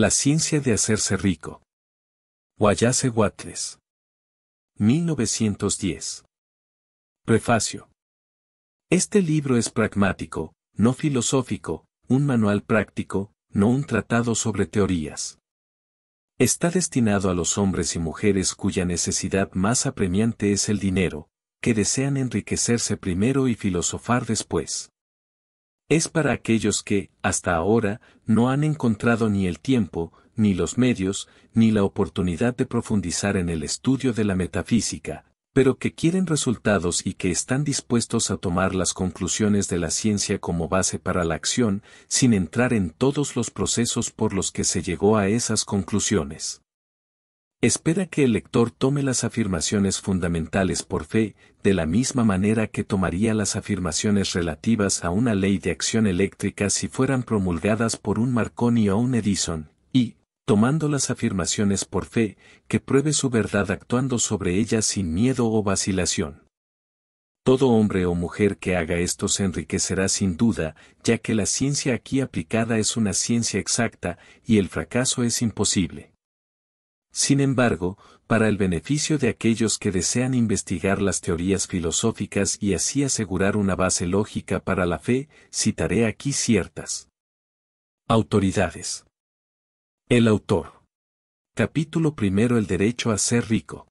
La ciencia de hacerse rico. Guayase Watles, 1910. Prefacio. Este libro es pragmático, no filosófico, un manual práctico, no un tratado sobre teorías. Está destinado a los hombres y mujeres cuya necesidad más apremiante es el dinero, que desean enriquecerse primero y filosofar después. Es para aquellos que, hasta ahora, no han encontrado ni el tiempo, ni los medios, ni la oportunidad de profundizar en el estudio de la metafísica, pero que quieren resultados y que están dispuestos a tomar las conclusiones de la ciencia como base para la acción, sin entrar en todos los procesos por los que se llegó a esas conclusiones. Espera que el lector tome las afirmaciones fundamentales por fe, de la misma manera que tomaría las afirmaciones relativas a una ley de acción eléctrica si fueran promulgadas por un Marconi o un Edison, y, tomando las afirmaciones por fe, que pruebe su verdad actuando sobre ellas sin miedo o vacilación. Todo hombre o mujer que haga esto se enriquecerá sin duda, ya que la ciencia aquí aplicada es una ciencia exacta, y el fracaso es imposible. Sin embargo, para el beneficio de aquellos que desean investigar las teorías filosóficas y así asegurar una base lógica para la fe, citaré aquí ciertas autoridades. El autor. Capítulo primero El derecho a ser rico.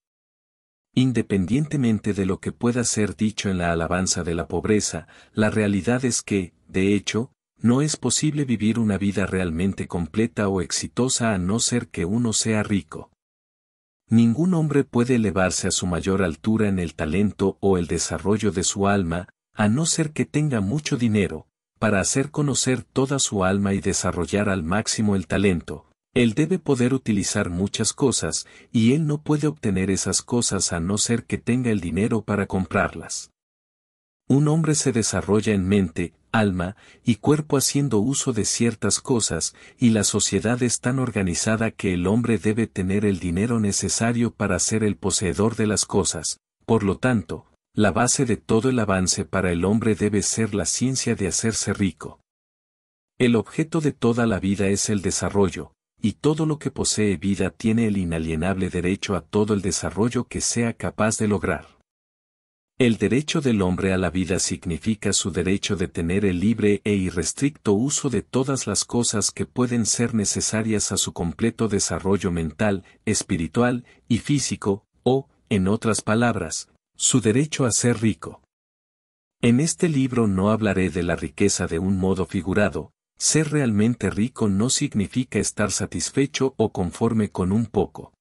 Independientemente de lo que pueda ser dicho en la alabanza de la pobreza, la realidad es que, de hecho, no es posible vivir una vida realmente completa o exitosa a no ser que uno sea rico. Ningún hombre puede elevarse a su mayor altura en el talento o el desarrollo de su alma, a no ser que tenga mucho dinero, para hacer conocer toda su alma y desarrollar al máximo el talento. Él debe poder utilizar muchas cosas, y él no puede obtener esas cosas a no ser que tenga el dinero para comprarlas un hombre se desarrolla en mente, alma y cuerpo haciendo uso de ciertas cosas, y la sociedad es tan organizada que el hombre debe tener el dinero necesario para ser el poseedor de las cosas, por lo tanto, la base de todo el avance para el hombre debe ser la ciencia de hacerse rico. El objeto de toda la vida es el desarrollo, y todo lo que posee vida tiene el inalienable derecho a todo el desarrollo que sea capaz de lograr. El derecho del hombre a la vida significa su derecho de tener el libre e irrestricto uso de todas las cosas que pueden ser necesarias a su completo desarrollo mental, espiritual y físico, o, en otras palabras, su derecho a ser rico. En este libro no hablaré de la riqueza de un modo figurado, ser realmente rico no significa estar satisfecho o conforme con un poco.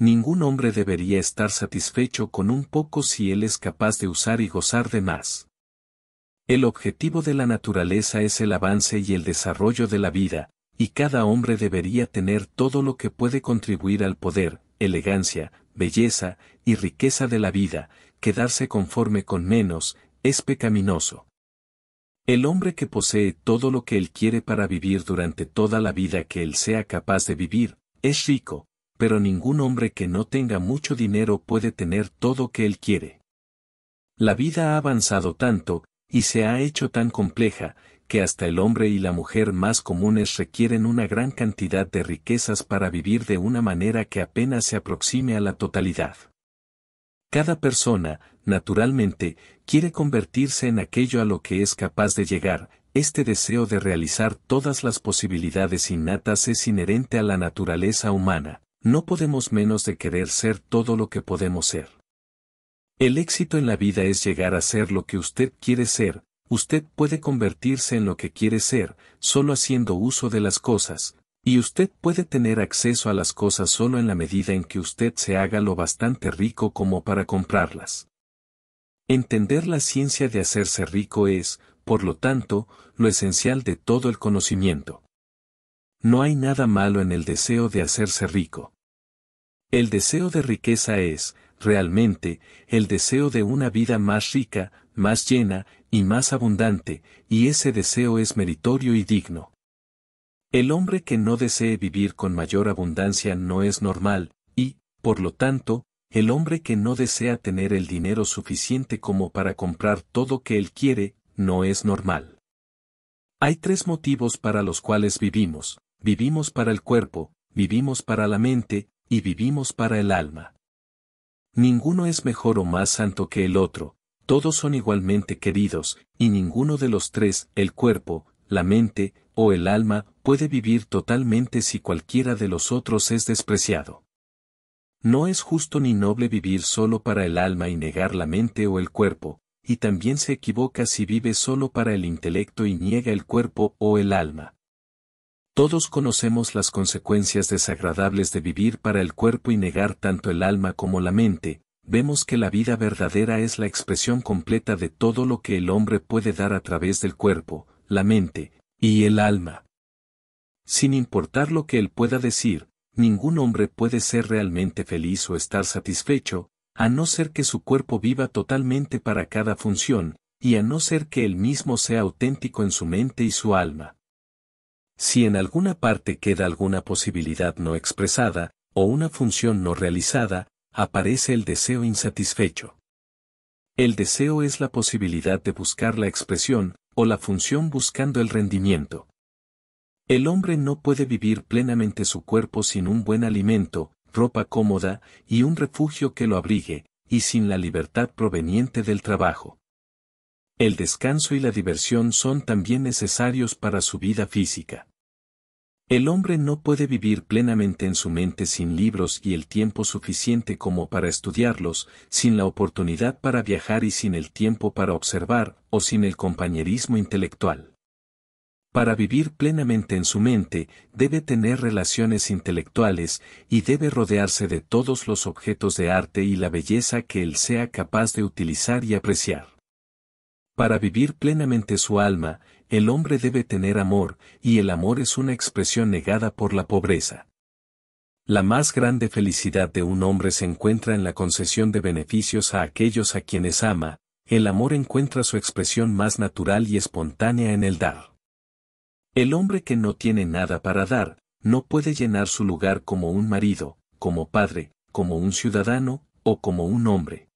Ningún hombre debería estar satisfecho con un poco si él es capaz de usar y gozar de más. El objetivo de la naturaleza es el avance y el desarrollo de la vida, y cada hombre debería tener todo lo que puede contribuir al poder, elegancia, belleza y riqueza de la vida, quedarse conforme con menos, es pecaminoso. El hombre que posee todo lo que él quiere para vivir durante toda la vida que él sea capaz de vivir, es rico, pero ningún hombre que no tenga mucho dinero puede tener todo que él quiere. La vida ha avanzado tanto, y se ha hecho tan compleja, que hasta el hombre y la mujer más comunes requieren una gran cantidad de riquezas para vivir de una manera que apenas se aproxime a la totalidad. Cada persona, naturalmente, quiere convertirse en aquello a lo que es capaz de llegar, este deseo de realizar todas las posibilidades innatas es inherente a la naturaleza humana, no podemos menos de querer ser todo lo que podemos ser. El éxito en la vida es llegar a ser lo que usted quiere ser, usted puede convertirse en lo que quiere ser, solo haciendo uso de las cosas, y usted puede tener acceso a las cosas solo en la medida en que usted se haga lo bastante rico como para comprarlas. Entender la ciencia de hacerse rico es, por lo tanto, lo esencial de todo el conocimiento. No hay nada malo en el deseo de hacerse rico. El deseo de riqueza es, realmente, el deseo de una vida más rica, más llena y más abundante, y ese deseo es meritorio y digno. El hombre que no desee vivir con mayor abundancia no es normal, y, por lo tanto, el hombre que no desea tener el dinero suficiente como para comprar todo que él quiere, no es normal. Hay tres motivos para los cuales vivimos, vivimos para el cuerpo, vivimos para la mente, y vivimos para el alma. Ninguno es mejor o más santo que el otro, todos son igualmente queridos, y ninguno de los tres, el cuerpo, la mente, o el alma, puede vivir totalmente si cualquiera de los otros es despreciado. No es justo ni noble vivir solo para el alma y negar la mente o el cuerpo, y también se equivoca si vive solo para el intelecto y niega el cuerpo o el alma. Todos conocemos las consecuencias desagradables de vivir para el cuerpo y negar tanto el alma como la mente, vemos que la vida verdadera es la expresión completa de todo lo que el hombre puede dar a través del cuerpo, la mente y el alma. Sin importar lo que él pueda decir, ningún hombre puede ser realmente feliz o estar satisfecho, a no ser que su cuerpo viva totalmente para cada función, y a no ser que él mismo sea auténtico en su mente y su alma. Si en alguna parte queda alguna posibilidad no expresada, o una función no realizada, aparece el deseo insatisfecho. El deseo es la posibilidad de buscar la expresión, o la función buscando el rendimiento. El hombre no puede vivir plenamente su cuerpo sin un buen alimento, ropa cómoda, y un refugio que lo abrigue, y sin la libertad proveniente del trabajo. El descanso y la diversión son también necesarios para su vida física. El hombre no puede vivir plenamente en su mente sin libros y el tiempo suficiente como para estudiarlos, sin la oportunidad para viajar y sin el tiempo para observar, o sin el compañerismo intelectual. Para vivir plenamente en su mente, debe tener relaciones intelectuales y debe rodearse de todos los objetos de arte y la belleza que él sea capaz de utilizar y apreciar. Para vivir plenamente su alma, el hombre debe tener amor, y el amor es una expresión negada por la pobreza. La más grande felicidad de un hombre se encuentra en la concesión de beneficios a aquellos a quienes ama, el amor encuentra su expresión más natural y espontánea en el dar. El hombre que no tiene nada para dar, no puede llenar su lugar como un marido, como padre, como un ciudadano, o como un hombre.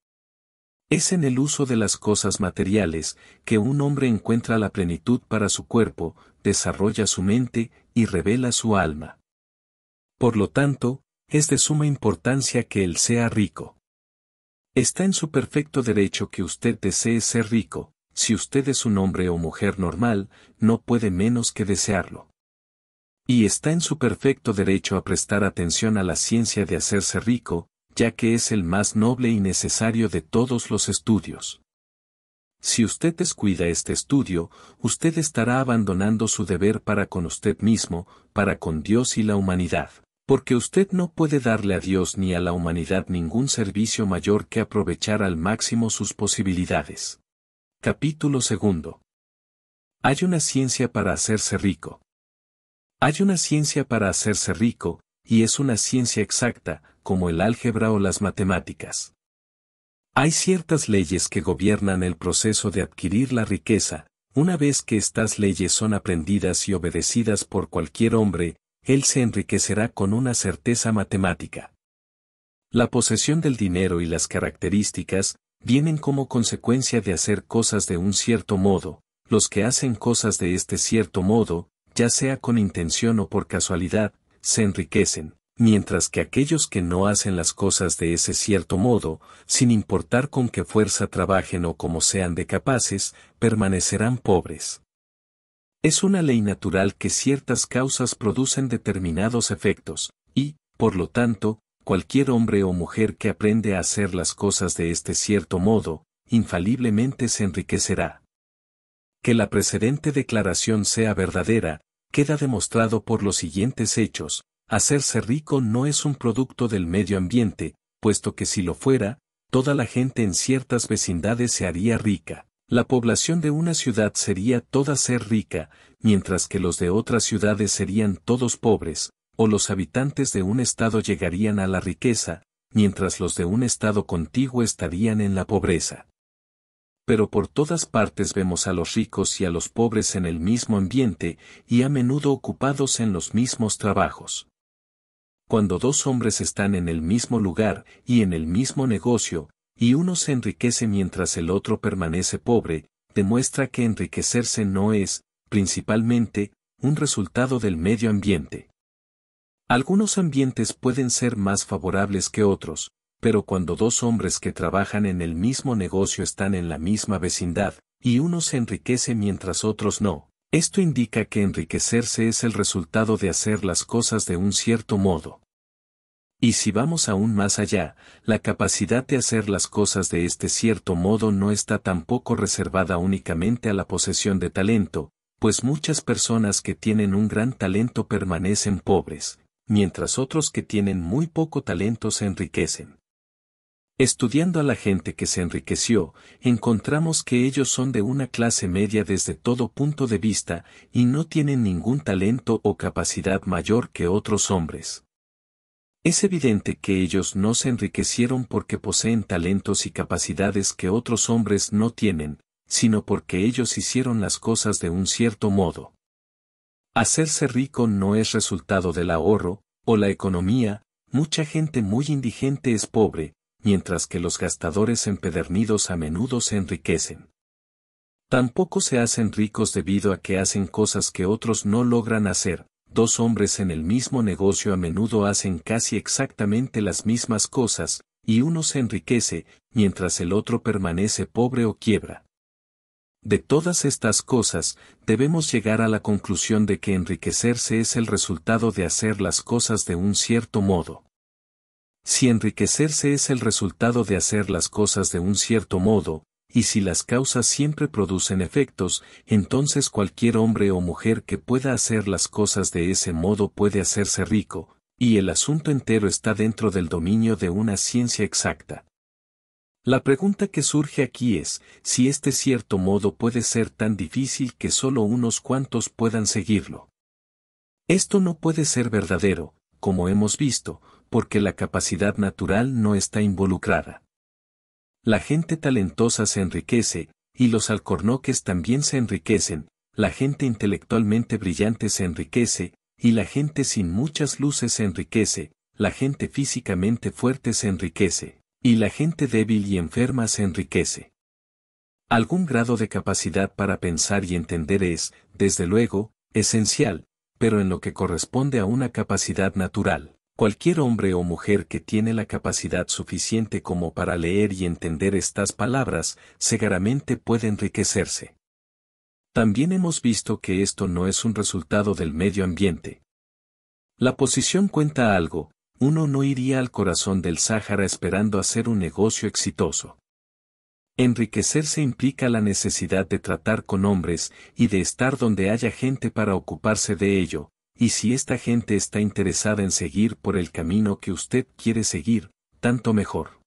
Es en el uso de las cosas materiales que un hombre encuentra la plenitud para su cuerpo, desarrolla su mente y revela su alma. Por lo tanto, es de suma importancia que él sea rico. Está en su perfecto derecho que usted desee ser rico, si usted es un hombre o mujer normal, no puede menos que desearlo. Y está en su perfecto derecho a prestar atención a la ciencia de hacerse rico, ya que es el más noble y necesario de todos los estudios. Si usted descuida este estudio, usted estará abandonando su deber para con usted mismo, para con Dios y la humanidad, porque usted no puede darle a Dios ni a la humanidad ningún servicio mayor que aprovechar al máximo sus posibilidades. Capítulo 2: Hay una ciencia para hacerse rico. Hay una ciencia para hacerse rico, y es una ciencia exacta, como el álgebra o las matemáticas. Hay ciertas leyes que gobiernan el proceso de adquirir la riqueza, una vez que estas leyes son aprendidas y obedecidas por cualquier hombre, él se enriquecerá con una certeza matemática. La posesión del dinero y las características vienen como consecuencia de hacer cosas de un cierto modo, los que hacen cosas de este cierto modo, ya sea con intención o por casualidad, se enriquecen mientras que aquellos que no hacen las cosas de ese cierto modo, sin importar con qué fuerza trabajen o como sean de capaces, permanecerán pobres. Es una ley natural que ciertas causas producen determinados efectos, y, por lo tanto, cualquier hombre o mujer que aprende a hacer las cosas de este cierto modo, infaliblemente se enriquecerá. Que la precedente declaración sea verdadera, queda demostrado por los siguientes hechos, Hacerse rico no es un producto del medio ambiente, puesto que si lo fuera, toda la gente en ciertas vecindades se haría rica. La población de una ciudad sería toda ser rica, mientras que los de otras ciudades serían todos pobres, o los habitantes de un estado llegarían a la riqueza, mientras los de un estado contiguo estarían en la pobreza. Pero por todas partes vemos a los ricos y a los pobres en el mismo ambiente y a menudo ocupados en los mismos trabajos cuando dos hombres están en el mismo lugar y en el mismo negocio, y uno se enriquece mientras el otro permanece pobre, demuestra que enriquecerse no es, principalmente, un resultado del medio ambiente. Algunos ambientes pueden ser más favorables que otros, pero cuando dos hombres que trabajan en el mismo negocio están en la misma vecindad, y uno se enriquece mientras otros no, esto indica que enriquecerse es el resultado de hacer las cosas de un cierto modo. Y si vamos aún más allá, la capacidad de hacer las cosas de este cierto modo no está tampoco reservada únicamente a la posesión de talento, pues muchas personas que tienen un gran talento permanecen pobres, mientras otros que tienen muy poco talento se enriquecen. Estudiando a la gente que se enriqueció, encontramos que ellos son de una clase media desde todo punto de vista y no tienen ningún talento o capacidad mayor que otros hombres. Es evidente que ellos no se enriquecieron porque poseen talentos y capacidades que otros hombres no tienen, sino porque ellos hicieron las cosas de un cierto modo. Hacerse rico no es resultado del ahorro, o la economía, mucha gente muy indigente es pobre, mientras que los gastadores empedernidos a menudo se enriquecen. Tampoco se hacen ricos debido a que hacen cosas que otros no logran hacer. Dos hombres en el mismo negocio a menudo hacen casi exactamente las mismas cosas, y uno se enriquece, mientras el otro permanece pobre o quiebra. De todas estas cosas, debemos llegar a la conclusión de que enriquecerse es el resultado de hacer las cosas de un cierto modo. Si enriquecerse es el resultado de hacer las cosas de un cierto modo, y si las causas siempre producen efectos, entonces cualquier hombre o mujer que pueda hacer las cosas de ese modo puede hacerse rico, y el asunto entero está dentro del dominio de una ciencia exacta. La pregunta que surge aquí es, si este cierto modo puede ser tan difícil que solo unos cuantos puedan seguirlo. Esto no puede ser verdadero, como hemos visto, porque la capacidad natural no está involucrada. La gente talentosa se enriquece, y los alcornoques también se enriquecen, la gente intelectualmente brillante se enriquece, y la gente sin muchas luces se enriquece, la gente físicamente fuerte se enriquece, y la gente débil y enferma se enriquece. Algún grado de capacidad para pensar y entender es, desde luego, esencial, pero en lo que corresponde a una capacidad natural. Cualquier hombre o mujer que tiene la capacidad suficiente como para leer y entender estas palabras, seguramente puede enriquecerse. También hemos visto que esto no es un resultado del medio ambiente. La posición cuenta algo, uno no iría al corazón del Sáhara esperando hacer un negocio exitoso. Enriquecerse implica la necesidad de tratar con hombres y de estar donde haya gente para ocuparse de ello, y si esta gente está interesada en seguir por el camino que usted quiere seguir, tanto mejor.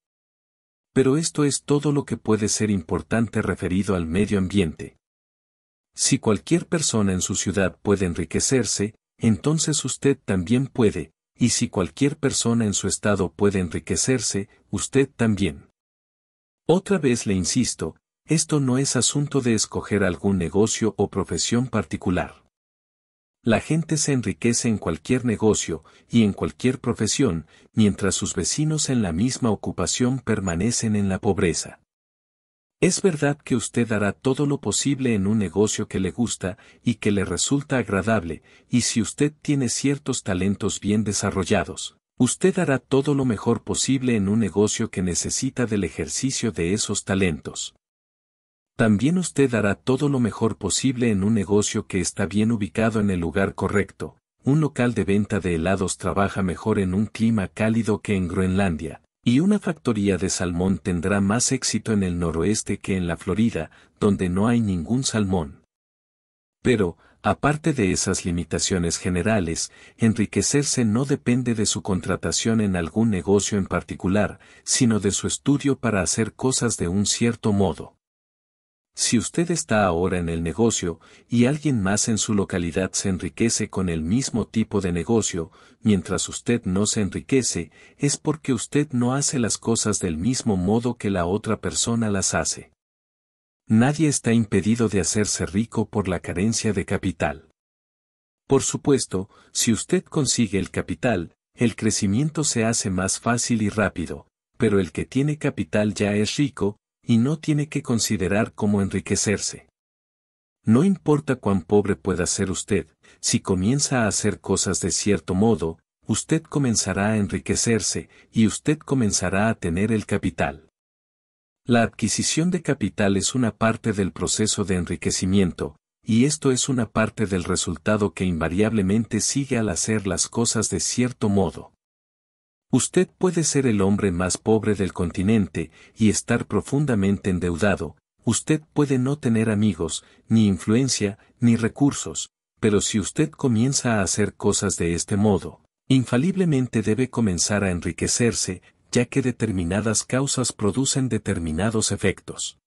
Pero esto es todo lo que puede ser importante referido al medio ambiente. Si cualquier persona en su ciudad puede enriquecerse, entonces usted también puede, y si cualquier persona en su estado puede enriquecerse, usted también. Otra vez le insisto, esto no es asunto de escoger algún negocio o profesión particular. La gente se enriquece en cualquier negocio y en cualquier profesión, mientras sus vecinos en la misma ocupación permanecen en la pobreza. Es verdad que usted hará todo lo posible en un negocio que le gusta y que le resulta agradable, y si usted tiene ciertos talentos bien desarrollados, usted hará todo lo mejor posible en un negocio que necesita del ejercicio de esos talentos. También usted hará todo lo mejor posible en un negocio que está bien ubicado en el lugar correcto. Un local de venta de helados trabaja mejor en un clima cálido que en Groenlandia, y una factoría de salmón tendrá más éxito en el noroeste que en la Florida, donde no hay ningún salmón. Pero, aparte de esas limitaciones generales, enriquecerse no depende de su contratación en algún negocio en particular, sino de su estudio para hacer cosas de un cierto modo. Si usted está ahora en el negocio y alguien más en su localidad se enriquece con el mismo tipo de negocio, mientras usted no se enriquece, es porque usted no hace las cosas del mismo modo que la otra persona las hace. Nadie está impedido de hacerse rico por la carencia de capital. Por supuesto, si usted consigue el capital, el crecimiento se hace más fácil y rápido, pero el que tiene capital ya es rico, y no tiene que considerar cómo enriquecerse. No importa cuán pobre pueda ser usted, si comienza a hacer cosas de cierto modo, usted comenzará a enriquecerse y usted comenzará a tener el capital. La adquisición de capital es una parte del proceso de enriquecimiento, y esto es una parte del resultado que invariablemente sigue al hacer las cosas de cierto modo. Usted puede ser el hombre más pobre del continente y estar profundamente endeudado, usted puede no tener amigos, ni influencia, ni recursos, pero si usted comienza a hacer cosas de este modo, infaliblemente debe comenzar a enriquecerse, ya que determinadas causas producen determinados efectos.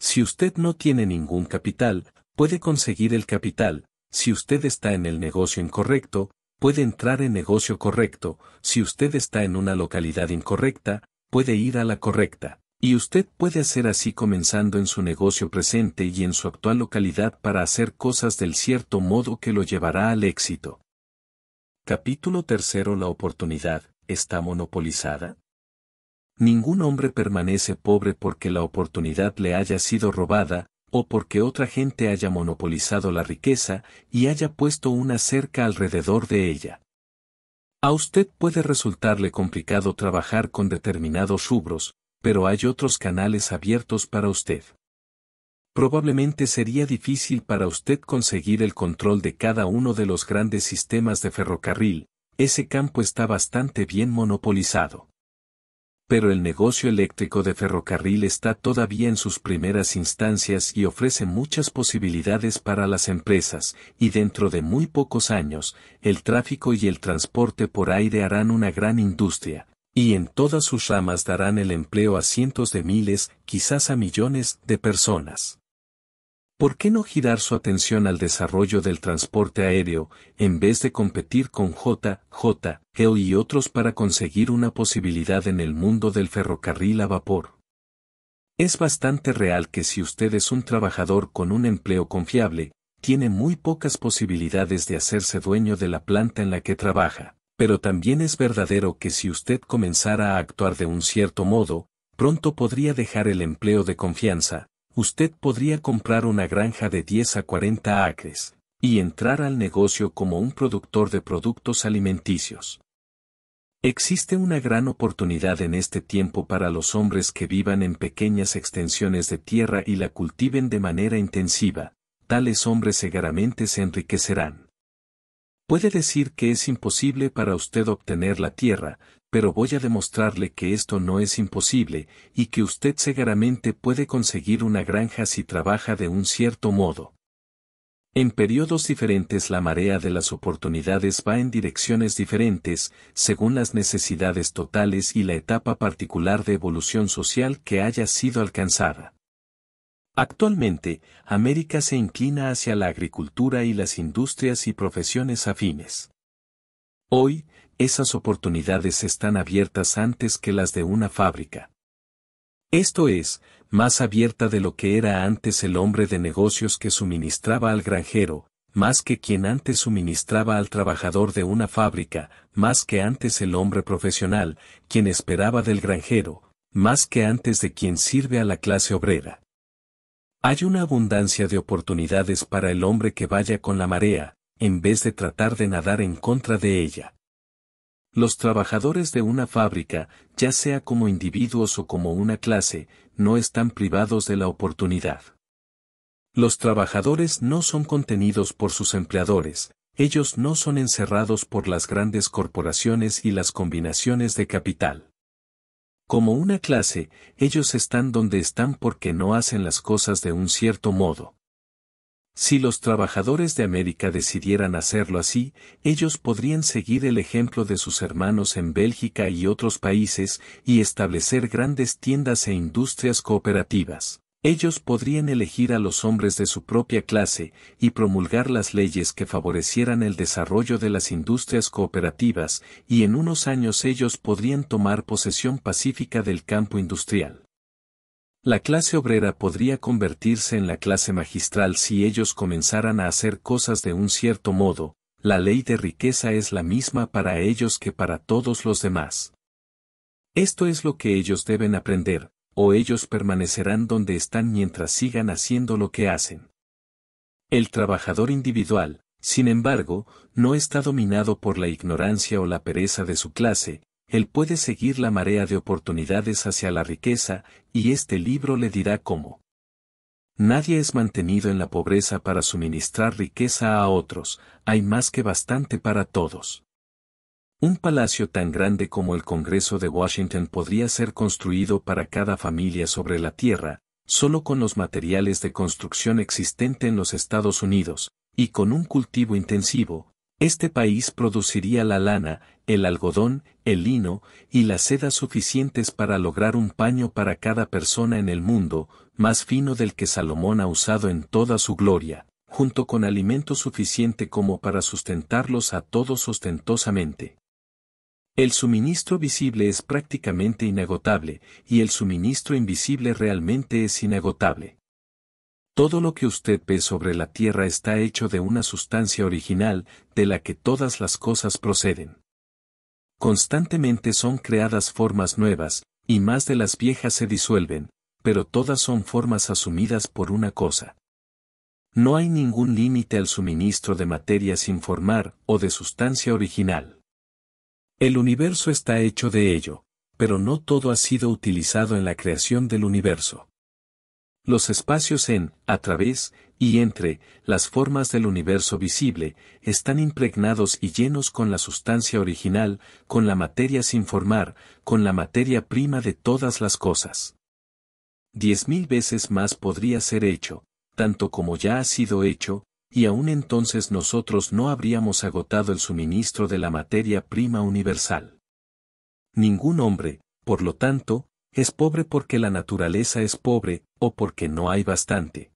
Si usted no tiene ningún capital, puede conseguir el capital, si usted está en el negocio incorrecto, puede entrar en negocio correcto, si usted está en una localidad incorrecta, puede ir a la correcta. Y usted puede hacer así comenzando en su negocio presente y en su actual localidad para hacer cosas del cierto modo que lo llevará al éxito. Capítulo tercero La oportunidad, ¿está monopolizada? Ningún hombre permanece pobre porque la oportunidad le haya sido robada, o porque otra gente haya monopolizado la riqueza y haya puesto una cerca alrededor de ella. A usted puede resultarle complicado trabajar con determinados rubros, pero hay otros canales abiertos para usted. Probablemente sería difícil para usted conseguir el control de cada uno de los grandes sistemas de ferrocarril, ese campo está bastante bien monopolizado pero el negocio eléctrico de ferrocarril está todavía en sus primeras instancias y ofrece muchas posibilidades para las empresas, y dentro de muy pocos años, el tráfico y el transporte por aire harán una gran industria, y en todas sus ramas darán el empleo a cientos de miles, quizás a millones, de personas. ¿Por qué no girar su atención al desarrollo del transporte aéreo, en vez de competir con J, J, JJ, y otros para conseguir una posibilidad en el mundo del ferrocarril a vapor? Es bastante real que si usted es un trabajador con un empleo confiable, tiene muy pocas posibilidades de hacerse dueño de la planta en la que trabaja, pero también es verdadero que si usted comenzara a actuar de un cierto modo, pronto podría dejar el empleo de confianza, usted podría comprar una granja de 10 a 40 acres y entrar al negocio como un productor de productos alimenticios. Existe una gran oportunidad en este tiempo para los hombres que vivan en pequeñas extensiones de tierra y la cultiven de manera intensiva, tales hombres seguramente se enriquecerán. Puede decir que es imposible para usted obtener la tierra, pero voy a demostrarle que esto no es imposible y que usted seguramente puede conseguir una granja si trabaja de un cierto modo. En periodos diferentes la marea de las oportunidades va en direcciones diferentes, según las necesidades totales y la etapa particular de evolución social que haya sido alcanzada. Actualmente, América se inclina hacia la agricultura y las industrias y profesiones afines. Hoy, esas oportunidades están abiertas antes que las de una fábrica. Esto es, más abierta de lo que era antes el hombre de negocios que suministraba al granjero, más que quien antes suministraba al trabajador de una fábrica, más que antes el hombre profesional, quien esperaba del granjero, más que antes de quien sirve a la clase obrera. Hay una abundancia de oportunidades para el hombre que vaya con la marea, en vez de tratar de nadar en contra de ella. Los trabajadores de una fábrica, ya sea como individuos o como una clase, no están privados de la oportunidad. Los trabajadores no son contenidos por sus empleadores, ellos no son encerrados por las grandes corporaciones y las combinaciones de capital. Como una clase, ellos están donde están porque no hacen las cosas de un cierto modo. Si los trabajadores de América decidieran hacerlo así, ellos podrían seguir el ejemplo de sus hermanos en Bélgica y otros países y establecer grandes tiendas e industrias cooperativas. Ellos podrían elegir a los hombres de su propia clase y promulgar las leyes que favorecieran el desarrollo de las industrias cooperativas y en unos años ellos podrían tomar posesión pacífica del campo industrial. La clase obrera podría convertirse en la clase magistral si ellos comenzaran a hacer cosas de un cierto modo, la ley de riqueza es la misma para ellos que para todos los demás. Esto es lo que ellos deben aprender, o ellos permanecerán donde están mientras sigan haciendo lo que hacen. El trabajador individual, sin embargo, no está dominado por la ignorancia o la pereza de su clase, él puede seguir la marea de oportunidades hacia la riqueza, y este libro le dirá cómo. Nadie es mantenido en la pobreza para suministrar riqueza a otros, hay más que bastante para todos. Un palacio tan grande como el Congreso de Washington podría ser construido para cada familia sobre la Tierra, solo con los materiales de construcción existente en los Estados Unidos, y con un cultivo intensivo, este país produciría la lana, el algodón, el lino y la seda suficientes para lograr un paño para cada persona en el mundo, más fino del que Salomón ha usado en toda su gloria, junto con alimento suficiente como para sustentarlos a todos ostentosamente. El suministro visible es prácticamente inagotable, y el suministro invisible realmente es inagotable. Todo lo que usted ve sobre la tierra está hecho de una sustancia original, de la que todas las cosas proceden. Constantemente son creadas formas nuevas, y más de las viejas se disuelven, pero todas son formas asumidas por una cosa. No hay ningún límite al suministro de materia sin formar o de sustancia original. El universo está hecho de ello, pero no todo ha sido utilizado en la creación del universo. Los espacios en, a través, y entre, las formas del universo visible, están impregnados y llenos con la sustancia original, con la materia sin formar, con la materia prima de todas las cosas. Diez mil veces más podría ser hecho, tanto como ya ha sido hecho, y aún entonces nosotros no habríamos agotado el suministro de la materia prima universal. Ningún hombre, por lo tanto, es pobre porque la naturaleza es pobre, o porque no hay bastante.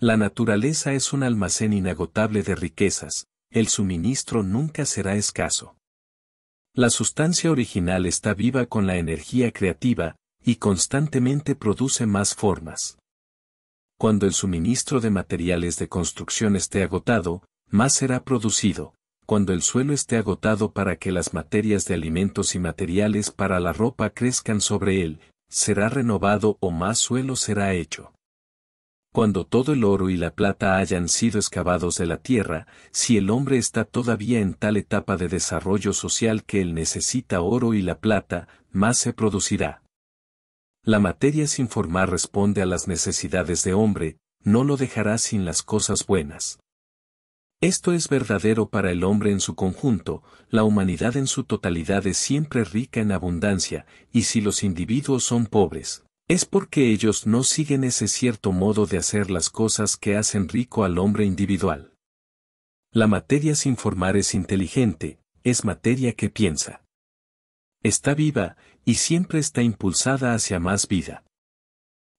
La naturaleza es un almacén inagotable de riquezas, el suministro nunca será escaso. La sustancia original está viva con la energía creativa, y constantemente produce más formas. Cuando el suministro de materiales de construcción esté agotado, más será producido, cuando el suelo esté agotado para que las materias de alimentos y materiales para la ropa crezcan sobre él, será renovado o más suelo será hecho. Cuando todo el oro y la plata hayan sido excavados de la tierra, si el hombre está todavía en tal etapa de desarrollo social que él necesita oro y la plata, más se producirá. La materia sin formar responde a las necesidades de hombre, no lo dejará sin las cosas buenas. Esto es verdadero para el hombre en su conjunto, la humanidad en su totalidad es siempre rica en abundancia, y si los individuos son pobres, es porque ellos no siguen ese cierto modo de hacer las cosas que hacen rico al hombre individual. La materia sin formar es inteligente, es materia que piensa. Está viva, y siempre está impulsada hacia más vida.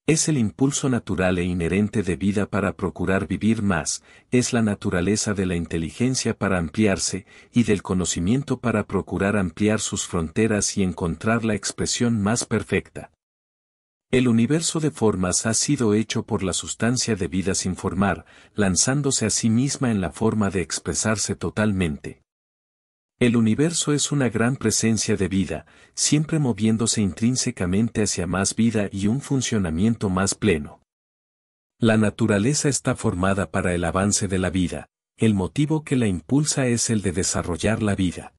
Es el impulso natural e inherente de vida para procurar vivir más, es la naturaleza de la inteligencia para ampliarse y del conocimiento para procurar ampliar sus fronteras y encontrar la expresión más perfecta. El universo de formas ha sido hecho por la sustancia de vida sin formar, lanzándose a sí misma en la forma de expresarse totalmente. El universo es una gran presencia de vida, siempre moviéndose intrínsecamente hacia más vida y un funcionamiento más pleno. La naturaleza está formada para el avance de la vida, el motivo que la impulsa es el de desarrollar la vida.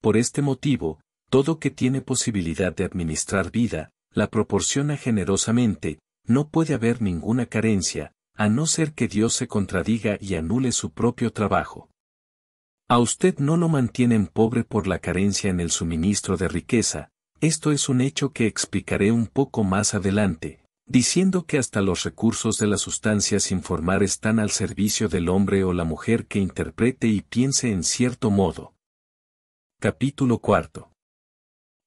Por este motivo, todo que tiene posibilidad de administrar vida, la proporciona generosamente, no puede haber ninguna carencia, a no ser que Dios se contradiga y anule su propio trabajo. A usted no lo mantienen pobre por la carencia en el suministro de riqueza, esto es un hecho que explicaré un poco más adelante, diciendo que hasta los recursos de la sustancia sin formar están al servicio del hombre o la mujer que interprete y piense en cierto modo. Capítulo cuarto.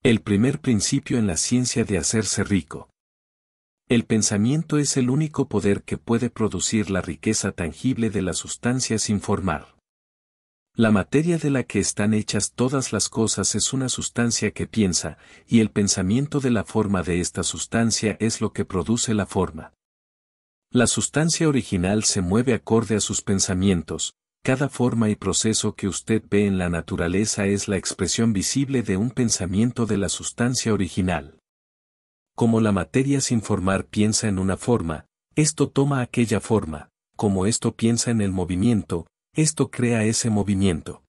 El primer principio en la ciencia de hacerse rico. El pensamiento es el único poder que puede producir la riqueza tangible de la sustancia sin formar. La materia de la que están hechas todas las cosas es una sustancia que piensa, y el pensamiento de la forma de esta sustancia es lo que produce la forma. La sustancia original se mueve acorde a sus pensamientos, cada forma y proceso que usted ve en la naturaleza es la expresión visible de un pensamiento de la sustancia original. Como la materia sin formar piensa en una forma, esto toma aquella forma, como esto piensa en el movimiento, esto crea ese movimiento.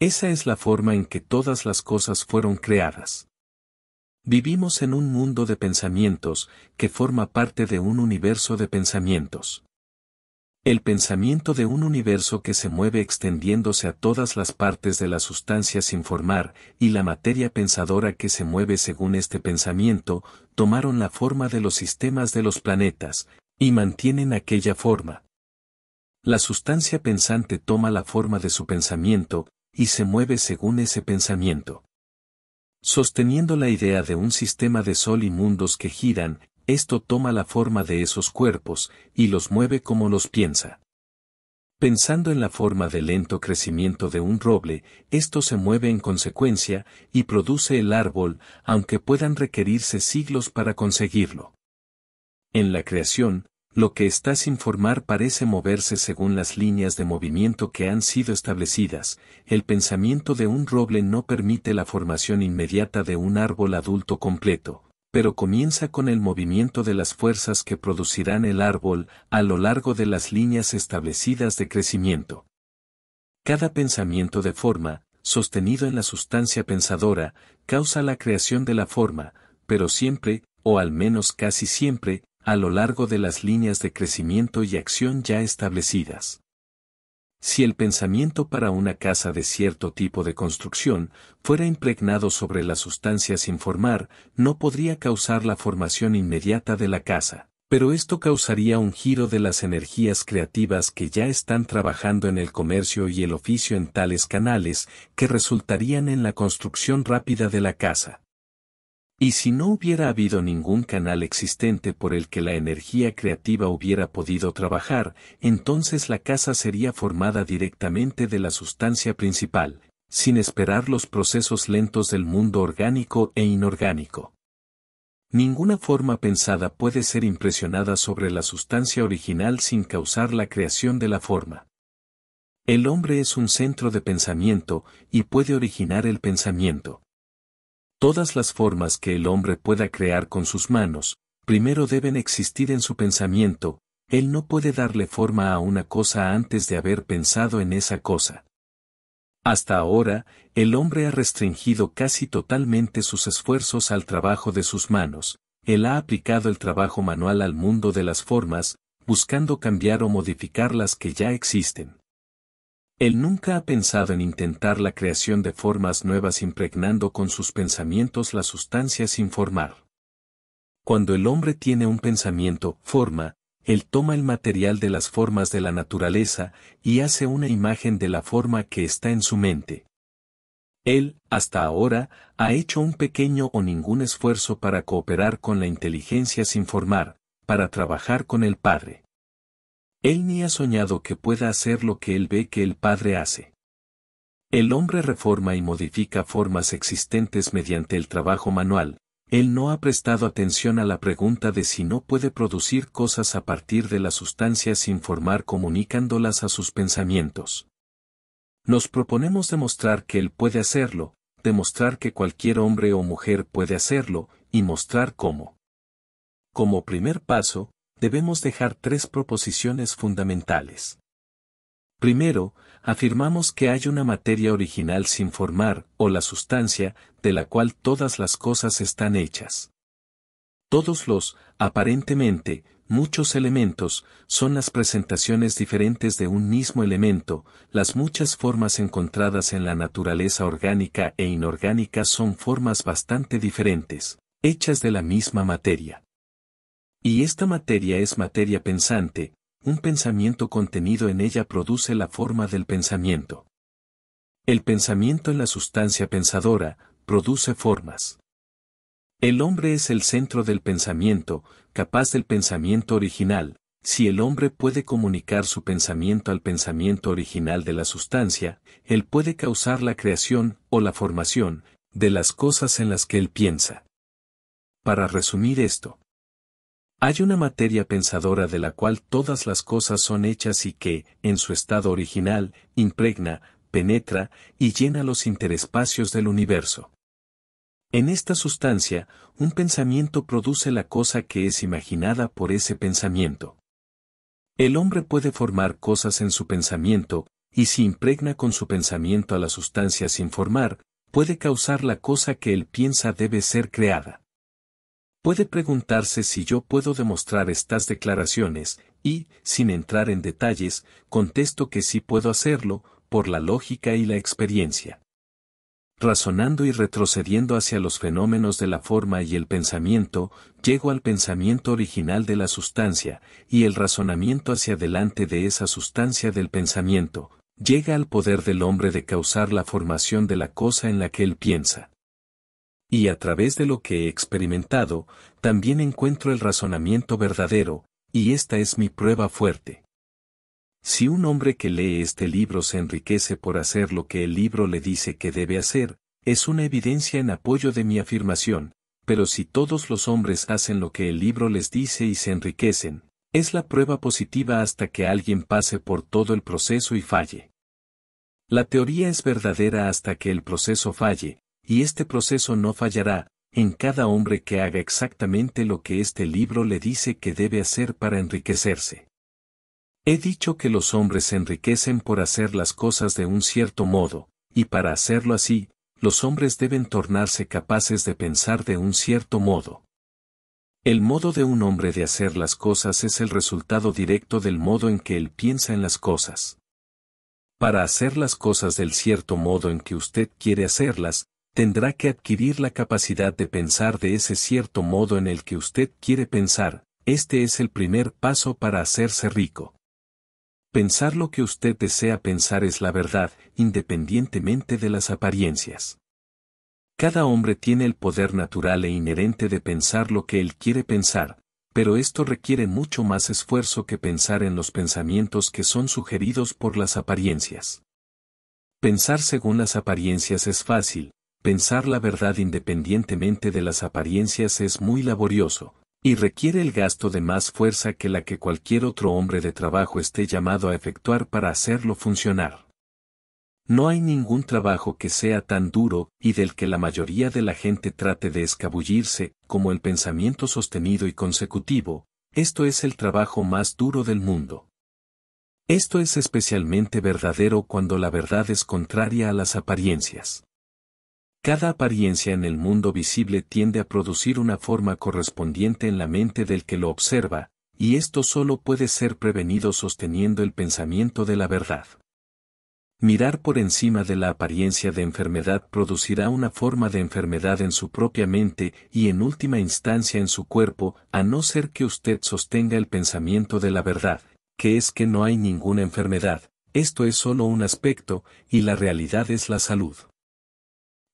Esa es la forma en que todas las cosas fueron creadas. Vivimos en un mundo de pensamientos que forma parte de un universo de pensamientos. El pensamiento de un universo que se mueve extendiéndose a todas las partes de la sustancia sin formar, y la materia pensadora que se mueve según este pensamiento, tomaron la forma de los sistemas de los planetas, y mantienen aquella forma. La sustancia pensante toma la forma de su pensamiento, y se mueve según ese pensamiento. Sosteniendo la idea de un sistema de sol y mundos que giran, esto toma la forma de esos cuerpos, y los mueve como los piensa. Pensando en la forma de lento crecimiento de un roble, esto se mueve en consecuencia, y produce el árbol, aunque puedan requerirse siglos para conseguirlo. En la creación, lo que está sin formar parece moverse según las líneas de movimiento que han sido establecidas, el pensamiento de un roble no permite la formación inmediata de un árbol adulto completo, pero comienza con el movimiento de las fuerzas que producirán el árbol a lo largo de las líneas establecidas de crecimiento. Cada pensamiento de forma, sostenido en la sustancia pensadora, causa la creación de la forma, pero siempre, o al menos casi siempre, a lo largo de las líneas de crecimiento y acción ya establecidas. Si el pensamiento para una casa de cierto tipo de construcción fuera impregnado sobre la sustancia sin formar, no podría causar la formación inmediata de la casa, pero esto causaría un giro de las energías creativas que ya están trabajando en el comercio y el oficio en tales canales que resultarían en la construcción rápida de la casa. Y si no hubiera habido ningún canal existente por el que la energía creativa hubiera podido trabajar, entonces la casa sería formada directamente de la sustancia principal, sin esperar los procesos lentos del mundo orgánico e inorgánico. Ninguna forma pensada puede ser impresionada sobre la sustancia original sin causar la creación de la forma. El hombre es un centro de pensamiento y puede originar el pensamiento. Todas las formas que el hombre pueda crear con sus manos, primero deben existir en su pensamiento, él no puede darle forma a una cosa antes de haber pensado en esa cosa. Hasta ahora, el hombre ha restringido casi totalmente sus esfuerzos al trabajo de sus manos, él ha aplicado el trabajo manual al mundo de las formas, buscando cambiar o modificar las que ya existen. Él nunca ha pensado en intentar la creación de formas nuevas impregnando con sus pensamientos la sustancia sin formar. Cuando el hombre tiene un pensamiento, forma, él toma el material de las formas de la naturaleza y hace una imagen de la forma que está en su mente. Él, hasta ahora, ha hecho un pequeño o ningún esfuerzo para cooperar con la inteligencia sin formar, para trabajar con el Padre. Él ni ha soñado que pueda hacer lo que él ve que el Padre hace. El hombre reforma y modifica formas existentes mediante el trabajo manual, él no ha prestado atención a la pregunta de si no puede producir cosas a partir de las sustancias sin formar comunicándolas a sus pensamientos. Nos proponemos demostrar que él puede hacerlo, demostrar que cualquier hombre o mujer puede hacerlo, y mostrar cómo. Como primer paso, debemos dejar tres proposiciones fundamentales. Primero, afirmamos que hay una materia original sin formar, o la sustancia, de la cual todas las cosas están hechas. Todos los, aparentemente, muchos elementos, son las presentaciones diferentes de un mismo elemento, las muchas formas encontradas en la naturaleza orgánica e inorgánica son formas bastante diferentes, hechas de la misma materia. Y esta materia es materia pensante, un pensamiento contenido en ella produce la forma del pensamiento. El pensamiento en la sustancia pensadora produce formas. El hombre es el centro del pensamiento, capaz del pensamiento original, si el hombre puede comunicar su pensamiento al pensamiento original de la sustancia, él puede causar la creación o la formación de las cosas en las que él piensa. Para resumir esto, hay una materia pensadora de la cual todas las cosas son hechas y que, en su estado original, impregna, penetra y llena los interespacios del universo. En esta sustancia, un pensamiento produce la cosa que es imaginada por ese pensamiento. El hombre puede formar cosas en su pensamiento, y si impregna con su pensamiento a la sustancia sin formar, puede causar la cosa que él piensa debe ser creada. Puede preguntarse si yo puedo demostrar estas declaraciones, y, sin entrar en detalles, contesto que sí puedo hacerlo, por la lógica y la experiencia. Razonando y retrocediendo hacia los fenómenos de la forma y el pensamiento, llego al pensamiento original de la sustancia, y el razonamiento hacia adelante de esa sustancia del pensamiento, llega al poder del hombre de causar la formación de la cosa en la que él piensa y a través de lo que he experimentado, también encuentro el razonamiento verdadero, y esta es mi prueba fuerte. Si un hombre que lee este libro se enriquece por hacer lo que el libro le dice que debe hacer, es una evidencia en apoyo de mi afirmación, pero si todos los hombres hacen lo que el libro les dice y se enriquecen, es la prueba positiva hasta que alguien pase por todo el proceso y falle. La teoría es verdadera hasta que el proceso falle, y este proceso no fallará, en cada hombre que haga exactamente lo que este libro le dice que debe hacer para enriquecerse. He dicho que los hombres se enriquecen por hacer las cosas de un cierto modo, y para hacerlo así, los hombres deben tornarse capaces de pensar de un cierto modo. El modo de un hombre de hacer las cosas es el resultado directo del modo en que él piensa en las cosas. Para hacer las cosas del cierto modo en que usted quiere hacerlas, tendrá que adquirir la capacidad de pensar de ese cierto modo en el que usted quiere pensar, este es el primer paso para hacerse rico. Pensar lo que usted desea pensar es la verdad, independientemente de las apariencias. Cada hombre tiene el poder natural e inherente de pensar lo que él quiere pensar, pero esto requiere mucho más esfuerzo que pensar en los pensamientos que son sugeridos por las apariencias. Pensar según las apariencias es fácil, pensar la verdad independientemente de las apariencias es muy laborioso, y requiere el gasto de más fuerza que la que cualquier otro hombre de trabajo esté llamado a efectuar para hacerlo funcionar. No hay ningún trabajo que sea tan duro y del que la mayoría de la gente trate de escabullirse como el pensamiento sostenido y consecutivo, esto es el trabajo más duro del mundo. Esto es especialmente verdadero cuando la verdad es contraria a las apariencias. Cada apariencia en el mundo visible tiende a producir una forma correspondiente en la mente del que lo observa, y esto solo puede ser prevenido sosteniendo el pensamiento de la verdad. Mirar por encima de la apariencia de enfermedad producirá una forma de enfermedad en su propia mente y en última instancia en su cuerpo, a no ser que usted sostenga el pensamiento de la verdad, que es que no hay ninguna enfermedad, esto es solo un aspecto, y la realidad es la salud.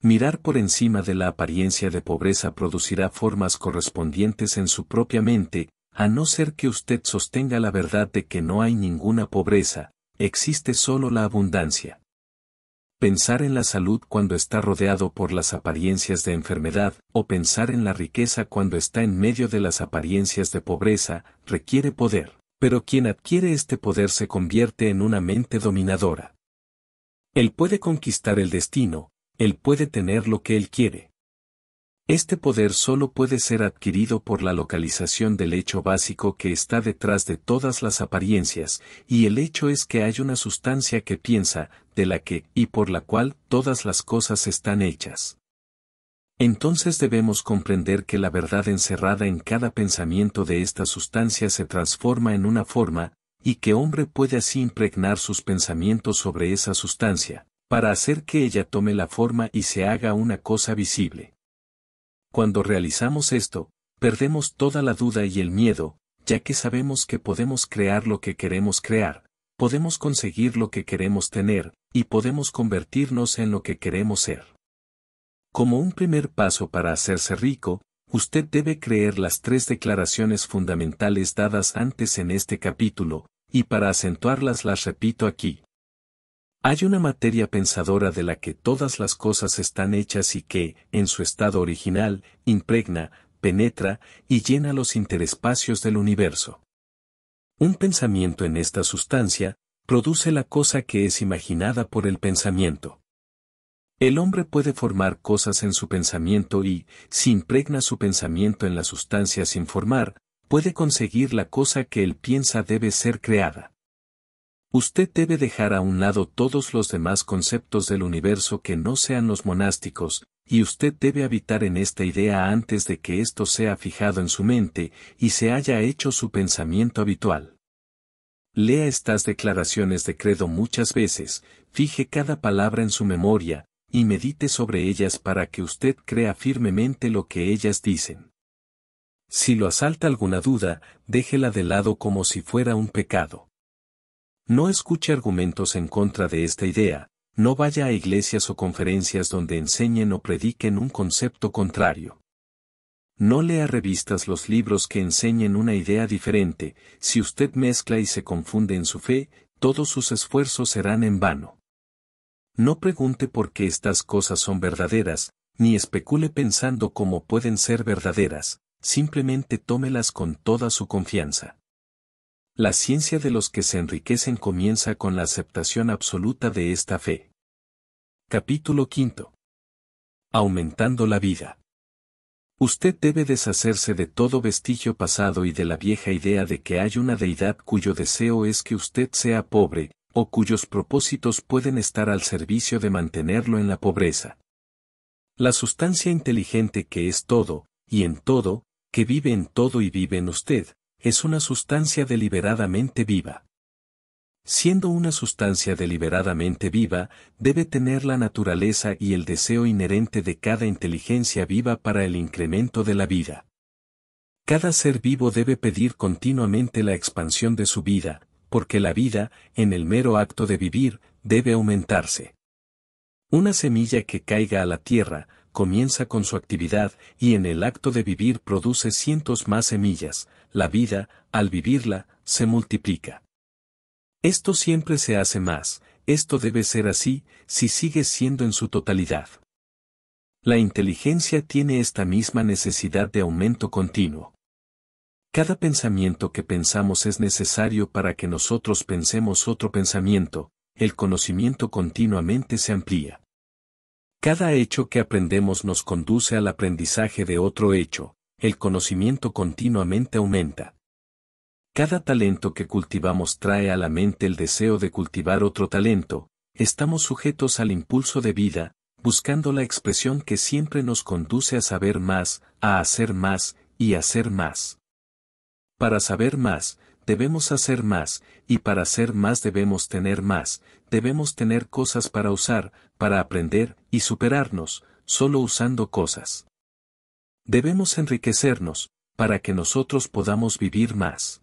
Mirar por encima de la apariencia de pobreza producirá formas correspondientes en su propia mente, a no ser que usted sostenga la verdad de que no hay ninguna pobreza, existe solo la abundancia. Pensar en la salud cuando está rodeado por las apariencias de enfermedad o pensar en la riqueza cuando está en medio de las apariencias de pobreza requiere poder, pero quien adquiere este poder se convierte en una mente dominadora. Él puede conquistar el destino, él puede tener lo que él quiere. Este poder solo puede ser adquirido por la localización del hecho básico que está detrás de todas las apariencias, y el hecho es que hay una sustancia que piensa, de la que y por la cual todas las cosas están hechas. Entonces debemos comprender que la verdad encerrada en cada pensamiento de esta sustancia se transforma en una forma, y que hombre puede así impregnar sus pensamientos sobre esa sustancia, para hacer que ella tome la forma y se haga una cosa visible. Cuando realizamos esto, perdemos toda la duda y el miedo, ya que sabemos que podemos crear lo que queremos crear, podemos conseguir lo que queremos tener, y podemos convertirnos en lo que queremos ser. Como un primer paso para hacerse rico, usted debe creer las tres declaraciones fundamentales dadas antes en este capítulo, y para acentuarlas las repito aquí. Hay una materia pensadora de la que todas las cosas están hechas y que, en su estado original, impregna, penetra y llena los interespacios del universo. Un pensamiento en esta sustancia produce la cosa que es imaginada por el pensamiento. El hombre puede formar cosas en su pensamiento y, si impregna su pensamiento en la sustancia sin formar, puede conseguir la cosa que él piensa debe ser creada. Usted debe dejar a un lado todos los demás conceptos del universo que no sean los monásticos, y usted debe habitar en esta idea antes de que esto sea fijado en su mente y se haya hecho su pensamiento habitual. Lea estas declaraciones de credo muchas veces, fije cada palabra en su memoria, y medite sobre ellas para que usted crea firmemente lo que ellas dicen. Si lo asalta alguna duda, déjela de lado como si fuera un pecado. No escuche argumentos en contra de esta idea, no vaya a iglesias o conferencias donde enseñen o prediquen un concepto contrario. No lea revistas los libros que enseñen una idea diferente, si usted mezcla y se confunde en su fe, todos sus esfuerzos serán en vano. No pregunte por qué estas cosas son verdaderas, ni especule pensando cómo pueden ser verdaderas, simplemente tómelas con toda su confianza. La ciencia de los que se enriquecen comienza con la aceptación absoluta de esta fe. Capítulo V. Aumentando la vida. Usted debe deshacerse de todo vestigio pasado y de la vieja idea de que hay una deidad cuyo deseo es que usted sea pobre, o cuyos propósitos pueden estar al servicio de mantenerlo en la pobreza. La sustancia inteligente que es todo, y en todo, que vive en todo y vive en usted, es una sustancia deliberadamente viva. Siendo una sustancia deliberadamente viva, debe tener la naturaleza y el deseo inherente de cada inteligencia viva para el incremento de la vida. Cada ser vivo debe pedir continuamente la expansión de su vida, porque la vida, en el mero acto de vivir, debe aumentarse. Una semilla que caiga a la tierra, comienza con su actividad y en el acto de vivir produce cientos más semillas, la vida, al vivirla, se multiplica. Esto siempre se hace más, esto debe ser así, si sigue siendo en su totalidad. La inteligencia tiene esta misma necesidad de aumento continuo. Cada pensamiento que pensamos es necesario para que nosotros pensemos otro pensamiento, el conocimiento continuamente se amplía. Cada hecho que aprendemos nos conduce al aprendizaje de otro hecho, el conocimiento continuamente aumenta. Cada talento que cultivamos trae a la mente el deseo de cultivar otro talento, estamos sujetos al impulso de vida, buscando la expresión que siempre nos conduce a saber más, a hacer más y a ser más. Para saber más, debemos hacer más, y para hacer más debemos tener más, debemos tener cosas para usar, para aprender y superarnos, solo usando cosas. Debemos enriquecernos, para que nosotros podamos vivir más.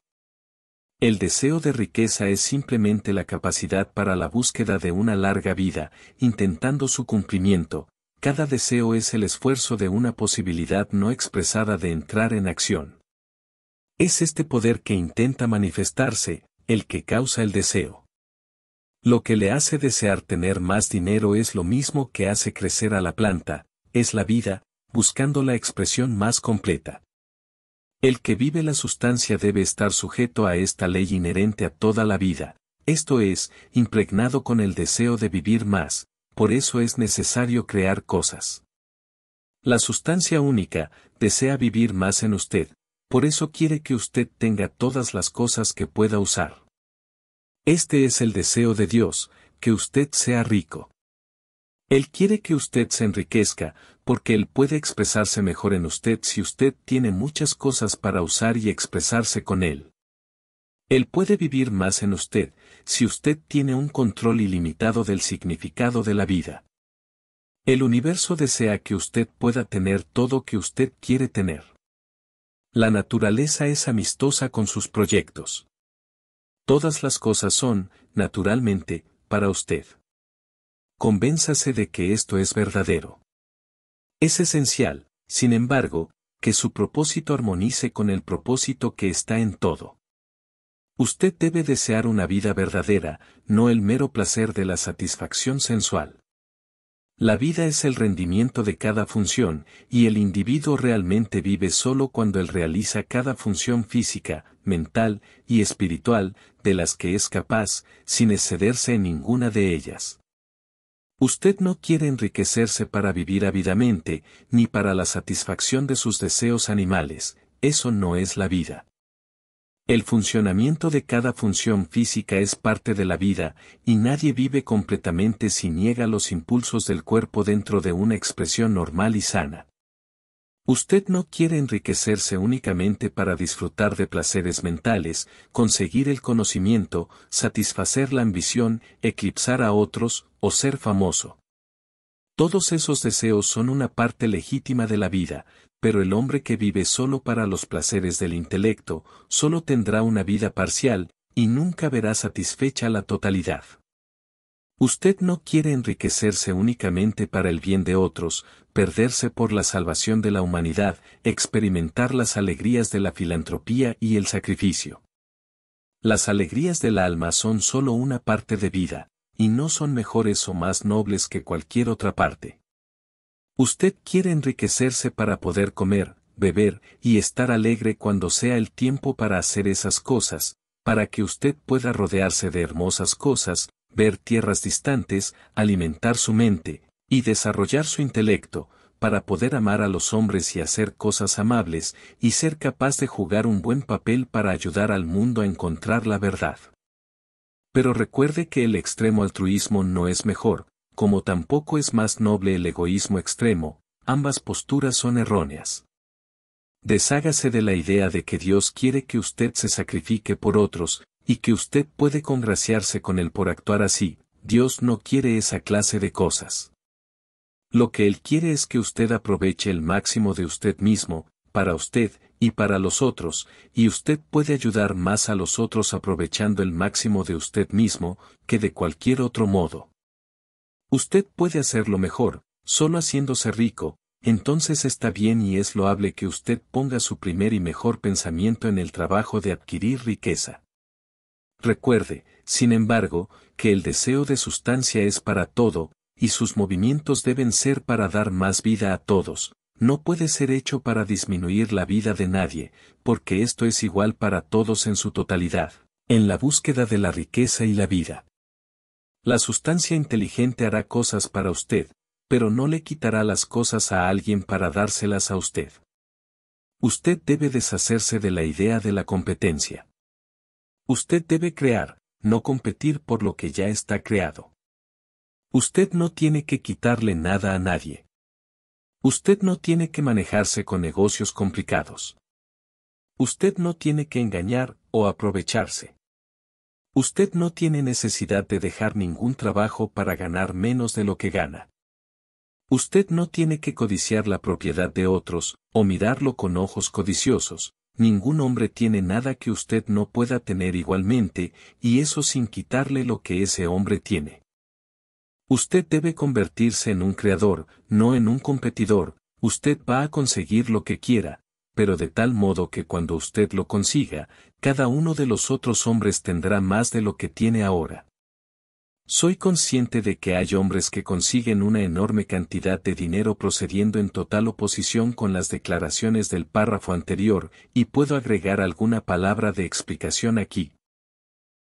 El deseo de riqueza es simplemente la capacidad para la búsqueda de una larga vida, intentando su cumplimiento. Cada deseo es el esfuerzo de una posibilidad no expresada de entrar en acción. Es este poder que intenta manifestarse, el que causa el deseo. Lo que le hace desear tener más dinero es lo mismo que hace crecer a la planta, es la vida, buscando la expresión más completa. El que vive la sustancia debe estar sujeto a esta ley inherente a toda la vida, esto es, impregnado con el deseo de vivir más, por eso es necesario crear cosas. La sustancia única desea vivir más en usted, por eso quiere que usted tenga todas las cosas que pueda usar. Este es el deseo de Dios, que usted sea rico. Él quiere que usted se enriquezca, porque Él puede expresarse mejor en usted si usted tiene muchas cosas para usar y expresarse con Él. Él puede vivir más en usted, si usted tiene un control ilimitado del significado de la vida. El universo desea que usted pueda tener todo que usted quiere tener. La naturaleza es amistosa con sus proyectos. Todas las cosas son, naturalmente, para usted convénzase de que esto es verdadero. Es esencial, sin embargo, que su propósito armonice con el propósito que está en todo. Usted debe desear una vida verdadera, no el mero placer de la satisfacción sensual. La vida es el rendimiento de cada función, y el individuo realmente vive solo cuando él realiza cada función física, mental y espiritual de las que es capaz, sin excederse en ninguna de ellas. Usted no quiere enriquecerse para vivir ávidamente, ni para la satisfacción de sus deseos animales, eso no es la vida. El funcionamiento de cada función física es parte de la vida, y nadie vive completamente si niega los impulsos del cuerpo dentro de una expresión normal y sana. Usted no quiere enriquecerse únicamente para disfrutar de placeres mentales, conseguir el conocimiento, satisfacer la ambición, eclipsar a otros, o ser famoso. Todos esos deseos son una parte legítima de la vida, pero el hombre que vive solo para los placeres del intelecto, solo tendrá una vida parcial, y nunca verá satisfecha la totalidad. Usted no quiere enriquecerse únicamente para el bien de otros, perderse por la salvación de la humanidad, experimentar las alegrías de la filantropía y el sacrificio. Las alegrías del alma son sólo una parte de vida, y no son mejores o más nobles que cualquier otra parte. Usted quiere enriquecerse para poder comer, beber y estar alegre cuando sea el tiempo para hacer esas cosas, para que usted pueda rodearse de hermosas cosas, ver tierras distantes, alimentar su mente, y desarrollar su intelecto, para poder amar a los hombres y hacer cosas amables, y ser capaz de jugar un buen papel para ayudar al mundo a encontrar la verdad. Pero recuerde que el extremo altruismo no es mejor, como tampoco es más noble el egoísmo extremo, ambas posturas son erróneas. Deshágase de la idea de que Dios quiere que usted se sacrifique por otros, y que usted puede congraciarse con él por actuar así, Dios no quiere esa clase de cosas. Lo que Él quiere es que usted aproveche el máximo de usted mismo, para usted y para los otros, y usted puede ayudar más a los otros aprovechando el máximo de usted mismo que de cualquier otro modo. Usted puede hacerlo mejor, solo haciéndose rico, entonces está bien y es loable que usted ponga su primer y mejor pensamiento en el trabajo de adquirir riqueza. Recuerde, sin embargo, que el deseo de sustancia es para todo, y sus movimientos deben ser para dar más vida a todos, no puede ser hecho para disminuir la vida de nadie, porque esto es igual para todos en su totalidad, en la búsqueda de la riqueza y la vida. La sustancia inteligente hará cosas para usted, pero no le quitará las cosas a alguien para dárselas a usted. Usted debe deshacerse de la idea de la competencia. Usted debe crear, no competir por lo que ya está creado. Usted no tiene que quitarle nada a nadie. Usted no tiene que manejarse con negocios complicados. Usted no tiene que engañar o aprovecharse. Usted no tiene necesidad de dejar ningún trabajo para ganar menos de lo que gana. Usted no tiene que codiciar la propiedad de otros, o mirarlo con ojos codiciosos, ningún hombre tiene nada que usted no pueda tener igualmente, y eso sin quitarle lo que ese hombre tiene. Usted debe convertirse en un creador, no en un competidor, usted va a conseguir lo que quiera, pero de tal modo que cuando usted lo consiga, cada uno de los otros hombres tendrá más de lo que tiene ahora. Soy consciente de que hay hombres que consiguen una enorme cantidad de dinero procediendo en total oposición con las declaraciones del párrafo anterior, y puedo agregar alguna palabra de explicación aquí.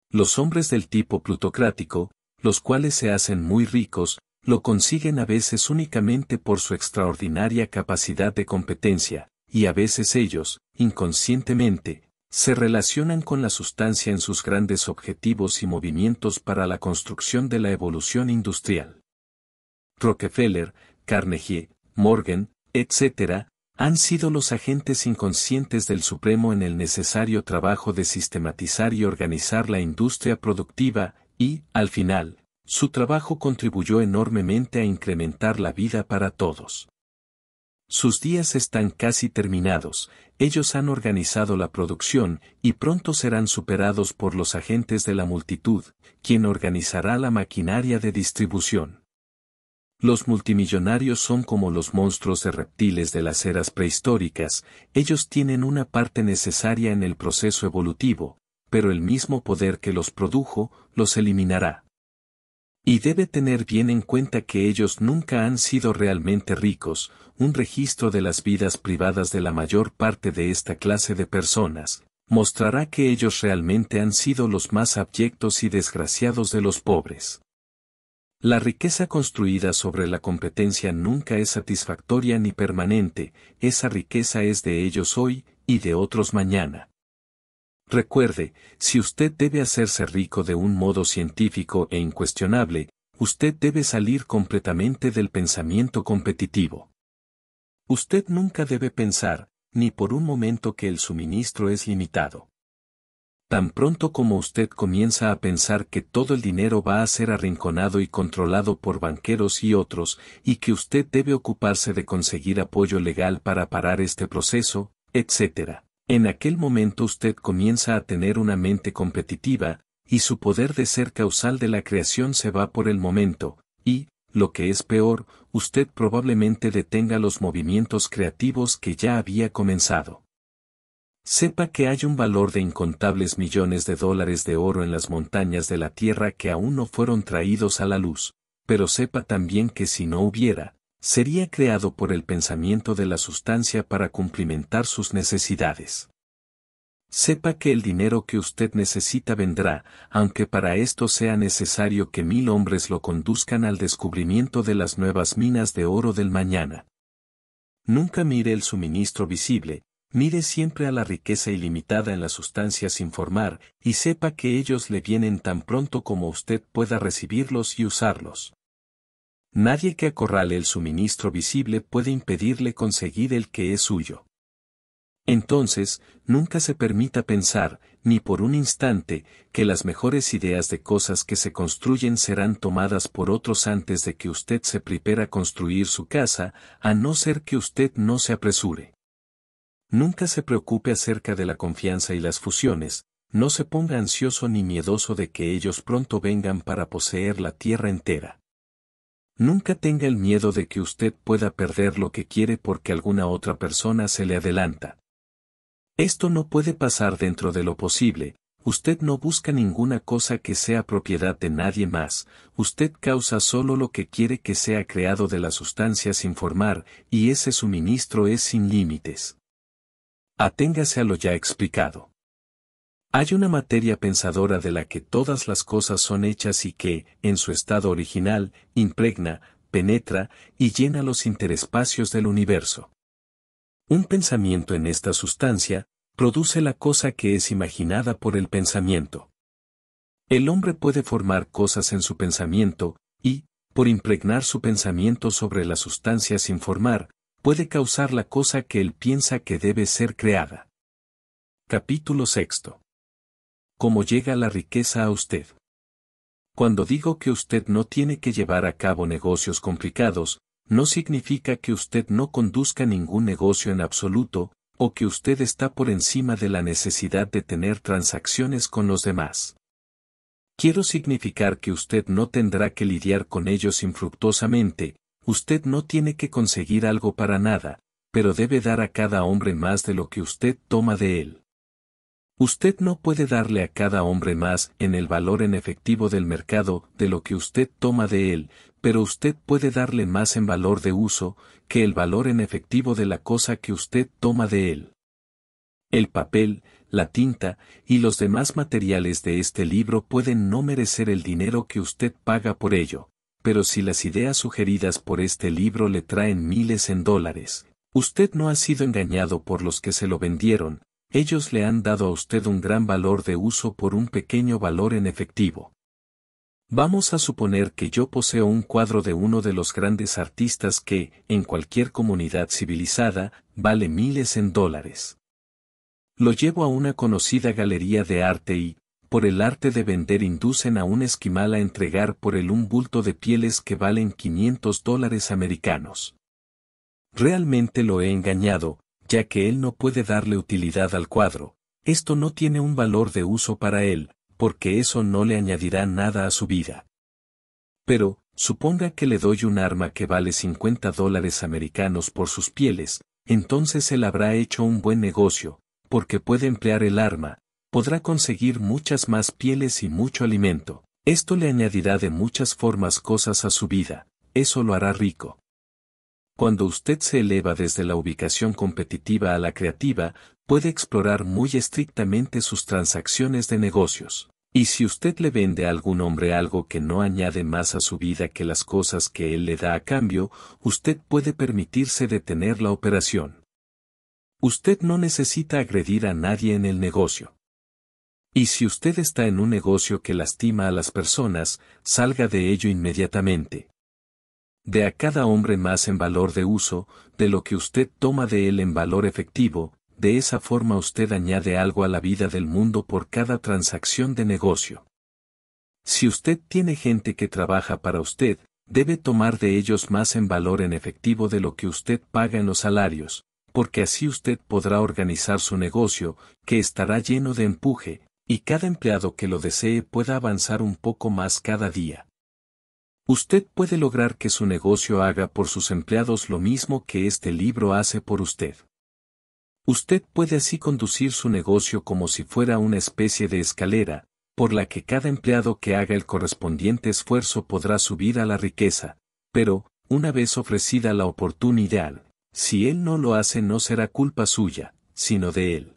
Los hombres del tipo plutocrático, los cuales se hacen muy ricos, lo consiguen a veces únicamente por su extraordinaria capacidad de competencia, y a veces ellos, inconscientemente, se relacionan con la sustancia en sus grandes objetivos y movimientos para la construcción de la evolución industrial. Rockefeller, Carnegie, Morgan, etc., han sido los agentes inconscientes del Supremo en el necesario trabajo de sistematizar y organizar la industria productiva, y, al final, su trabajo contribuyó enormemente a incrementar la vida para todos. Sus días están casi terminados, ellos han organizado la producción y pronto serán superados por los agentes de la multitud, quien organizará la maquinaria de distribución. Los multimillonarios son como los monstruos de reptiles de las eras prehistóricas, ellos tienen una parte necesaria en el proceso evolutivo, pero el mismo poder que los produjo, los eliminará. Y debe tener bien en cuenta que ellos nunca han sido realmente ricos, un registro de las vidas privadas de la mayor parte de esta clase de personas, mostrará que ellos realmente han sido los más abyectos y desgraciados de los pobres. La riqueza construida sobre la competencia nunca es satisfactoria ni permanente, esa riqueza es de ellos hoy, y de otros mañana. Recuerde, si usted debe hacerse rico de un modo científico e incuestionable, usted debe salir completamente del pensamiento competitivo. Usted nunca debe pensar, ni por un momento que el suministro es limitado. Tan pronto como usted comienza a pensar que todo el dinero va a ser arrinconado y controlado por banqueros y otros, y que usted debe ocuparse de conseguir apoyo legal para parar este proceso, etc. En aquel momento usted comienza a tener una mente competitiva, y su poder de ser causal de la creación se va por el momento, y, lo que es peor, usted probablemente detenga los movimientos creativos que ya había comenzado. Sepa que hay un valor de incontables millones de dólares de oro en las montañas de la Tierra que aún no fueron traídos a la luz, pero sepa también que si no hubiera, sería creado por el pensamiento de la sustancia para cumplimentar sus necesidades. Sepa que el dinero que usted necesita vendrá, aunque para esto sea necesario que mil hombres lo conduzcan al descubrimiento de las nuevas minas de oro del mañana. Nunca mire el suministro visible, mire siempre a la riqueza ilimitada en la sustancia sin formar, y sepa que ellos le vienen tan pronto como usted pueda recibirlos y usarlos. Nadie que acorrale el suministro visible puede impedirle conseguir el que es suyo. Entonces, nunca se permita pensar, ni por un instante, que las mejores ideas de cosas que se construyen serán tomadas por otros antes de que usted se prepare a construir su casa, a no ser que usted no se apresure. Nunca se preocupe acerca de la confianza y las fusiones, no se ponga ansioso ni miedoso de que ellos pronto vengan para poseer la tierra entera. Nunca tenga el miedo de que usted pueda perder lo que quiere porque alguna otra persona se le adelanta. Esto no puede pasar dentro de lo posible, usted no busca ninguna cosa que sea propiedad de nadie más, usted causa solo lo que quiere que sea creado de la sustancia sin formar, y ese suministro es sin límites. Aténgase a lo ya explicado. Hay una materia pensadora de la que todas las cosas son hechas y que, en su estado original, impregna, penetra y llena los interespacios del universo. Un pensamiento en esta sustancia produce la cosa que es imaginada por el pensamiento. El hombre puede formar cosas en su pensamiento, y, por impregnar su pensamiento sobre la sustancia sin formar, puede causar la cosa que él piensa que debe ser creada. Capítulo sexto cómo llega la riqueza a usted. Cuando digo que usted no tiene que llevar a cabo negocios complicados, no significa que usted no conduzca ningún negocio en absoluto, o que usted está por encima de la necesidad de tener transacciones con los demás. Quiero significar que usted no tendrá que lidiar con ellos infructuosamente, usted no tiene que conseguir algo para nada, pero debe dar a cada hombre más de lo que usted toma de él. Usted no puede darle a cada hombre más en el valor en efectivo del mercado de lo que usted toma de él, pero usted puede darle más en valor de uso que el valor en efectivo de la cosa que usted toma de él. El papel, la tinta y los demás materiales de este libro pueden no merecer el dinero que usted paga por ello, pero si las ideas sugeridas por este libro le traen miles en dólares, usted no ha sido engañado por los que se lo vendieron, ellos le han dado a usted un gran valor de uso por un pequeño valor en efectivo. Vamos a suponer que yo poseo un cuadro de uno de los grandes artistas que, en cualquier comunidad civilizada, vale miles en dólares. Lo llevo a una conocida galería de arte y, por el arte de vender inducen a un esquimal a entregar por él un bulto de pieles que valen 500 dólares americanos. Realmente lo he engañado, ya que él no puede darle utilidad al cuadro, esto no tiene un valor de uso para él, porque eso no le añadirá nada a su vida. Pero, suponga que le doy un arma que vale 50 dólares americanos por sus pieles, entonces él habrá hecho un buen negocio, porque puede emplear el arma, podrá conseguir muchas más pieles y mucho alimento. Esto le añadirá de muchas formas cosas a su vida, eso lo hará rico. Cuando usted se eleva desde la ubicación competitiva a la creativa, puede explorar muy estrictamente sus transacciones de negocios. Y si usted le vende a algún hombre algo que no añade más a su vida que las cosas que él le da a cambio, usted puede permitirse detener la operación. Usted no necesita agredir a nadie en el negocio. Y si usted está en un negocio que lastima a las personas, salga de ello inmediatamente de a cada hombre más en valor de uso, de lo que usted toma de él en valor efectivo, de esa forma usted añade algo a la vida del mundo por cada transacción de negocio. Si usted tiene gente que trabaja para usted, debe tomar de ellos más en valor en efectivo de lo que usted paga en los salarios, porque así usted podrá organizar su negocio, que estará lleno de empuje, y cada empleado que lo desee pueda avanzar un poco más cada día. Usted puede lograr que su negocio haga por sus empleados lo mismo que este libro hace por usted. Usted puede así conducir su negocio como si fuera una especie de escalera, por la que cada empleado que haga el correspondiente esfuerzo podrá subir a la riqueza, pero, una vez ofrecida la oportunidad, si él no lo hace no será culpa suya, sino de él.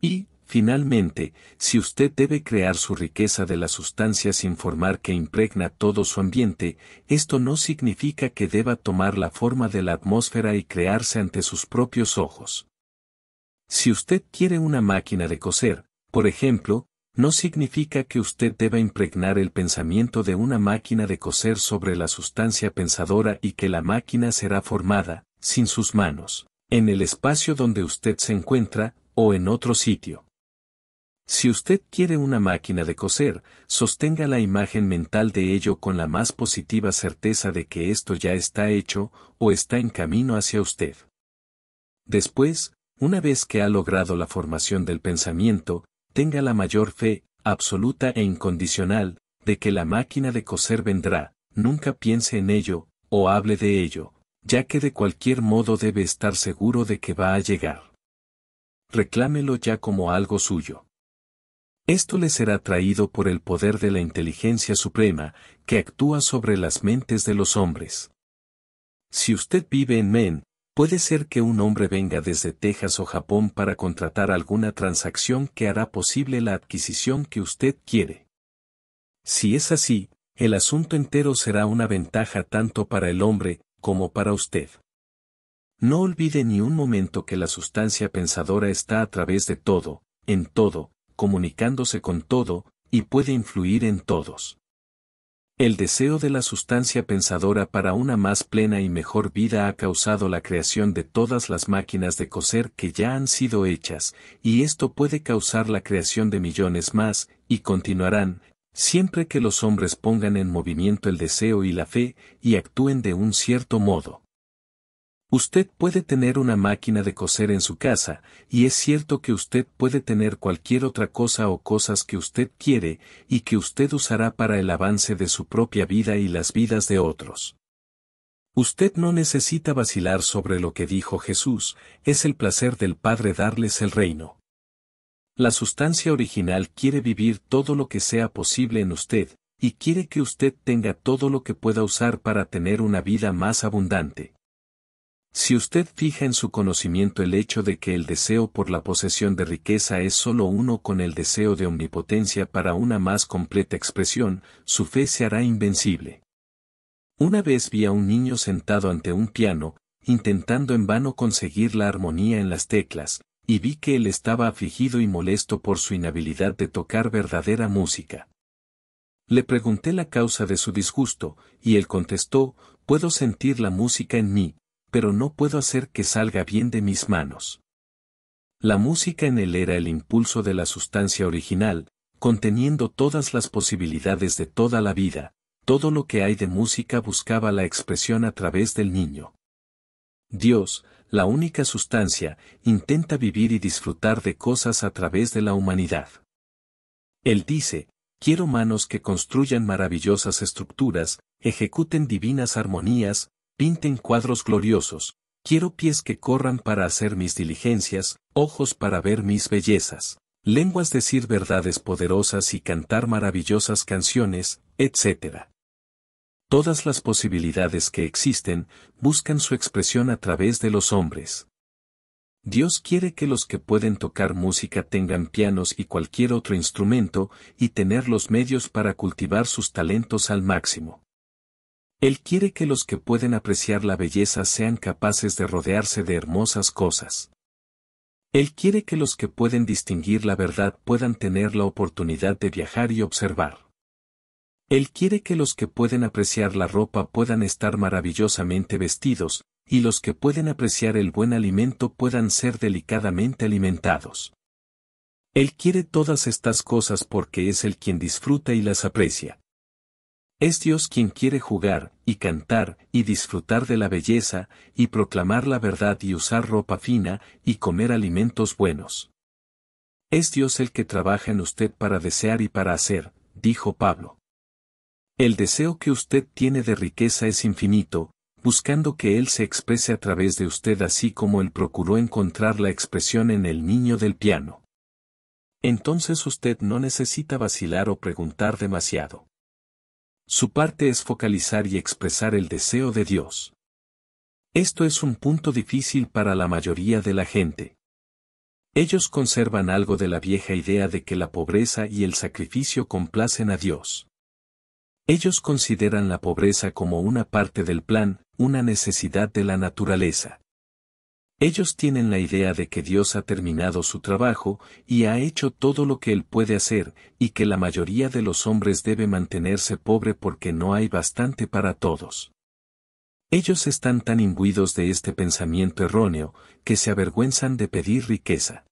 Y, Finalmente, si usted debe crear su riqueza de la sustancia sin formar que impregna todo su ambiente, esto no significa que deba tomar la forma de la atmósfera y crearse ante sus propios ojos. Si usted quiere una máquina de coser, por ejemplo, no significa que usted deba impregnar el pensamiento de una máquina de coser sobre la sustancia pensadora y que la máquina será formada, sin sus manos, en el espacio donde usted se encuentra, o en otro sitio. Si usted quiere una máquina de coser, sostenga la imagen mental de ello con la más positiva certeza de que esto ya está hecho o está en camino hacia usted. Después, una vez que ha logrado la formación del pensamiento, tenga la mayor fe, absoluta e incondicional, de que la máquina de coser vendrá, nunca piense en ello, o hable de ello, ya que de cualquier modo debe estar seguro de que va a llegar. Reclámelo ya como algo suyo. Esto le será traído por el poder de la inteligencia suprema, que actúa sobre las mentes de los hombres. Si usted vive en Men, puede ser que un hombre venga desde Texas o Japón para contratar alguna transacción que hará posible la adquisición que usted quiere. Si es así, el asunto entero será una ventaja tanto para el hombre como para usted. No olvide ni un momento que la sustancia pensadora está a través de todo, en todo, comunicándose con todo, y puede influir en todos. El deseo de la sustancia pensadora para una más plena y mejor vida ha causado la creación de todas las máquinas de coser que ya han sido hechas, y esto puede causar la creación de millones más, y continuarán, siempre que los hombres pongan en movimiento el deseo y la fe, y actúen de un cierto modo. Usted puede tener una máquina de coser en su casa, y es cierto que usted puede tener cualquier otra cosa o cosas que usted quiere y que usted usará para el avance de su propia vida y las vidas de otros. Usted no necesita vacilar sobre lo que dijo Jesús, es el placer del Padre darles el reino. La sustancia original quiere vivir todo lo que sea posible en usted, y quiere que usted tenga todo lo que pueda usar para tener una vida más abundante. Si usted fija en su conocimiento el hecho de que el deseo por la posesión de riqueza es sólo uno con el deseo de omnipotencia para una más completa expresión, su fe se hará invencible. Una vez vi a un niño sentado ante un piano, intentando en vano conseguir la armonía en las teclas, y vi que él estaba afligido y molesto por su inhabilidad de tocar verdadera música. Le pregunté la causa de su disgusto, y él contestó, puedo sentir la música en mí, pero no puedo hacer que salga bien de mis manos. La música en él era el impulso de la sustancia original, conteniendo todas las posibilidades de toda la vida, todo lo que hay de música buscaba la expresión a través del niño. Dios, la única sustancia, intenta vivir y disfrutar de cosas a través de la humanidad. Él dice, quiero manos que construyan maravillosas estructuras, ejecuten divinas armonías, pinten cuadros gloriosos, quiero pies que corran para hacer mis diligencias, ojos para ver mis bellezas, lenguas decir verdades poderosas y cantar maravillosas canciones, etc. Todas las posibilidades que existen buscan su expresión a través de los hombres. Dios quiere que los que pueden tocar música tengan pianos y cualquier otro instrumento y tener los medios para cultivar sus talentos al máximo. Él quiere que los que pueden apreciar la belleza sean capaces de rodearse de hermosas cosas. Él quiere que los que pueden distinguir la verdad puedan tener la oportunidad de viajar y observar. Él quiere que los que pueden apreciar la ropa puedan estar maravillosamente vestidos, y los que pueden apreciar el buen alimento puedan ser delicadamente alimentados. Él quiere todas estas cosas porque es el quien disfruta y las aprecia. Es Dios quien quiere jugar, y cantar, y disfrutar de la belleza, y proclamar la verdad y usar ropa fina, y comer alimentos buenos. Es Dios el que trabaja en usted para desear y para hacer, dijo Pablo. El deseo que usted tiene de riqueza es infinito, buscando que Él se exprese a través de usted así como Él procuró encontrar la expresión en el niño del piano. Entonces usted no necesita vacilar o preguntar demasiado. Su parte es focalizar y expresar el deseo de Dios. Esto es un punto difícil para la mayoría de la gente. Ellos conservan algo de la vieja idea de que la pobreza y el sacrificio complacen a Dios. Ellos consideran la pobreza como una parte del plan, una necesidad de la naturaleza. Ellos tienen la idea de que Dios ha terminado su trabajo y ha hecho todo lo que Él puede hacer, y que la mayoría de los hombres debe mantenerse pobre porque no hay bastante para todos. Ellos están tan imbuidos de este pensamiento erróneo, que se avergüenzan de pedir riqueza.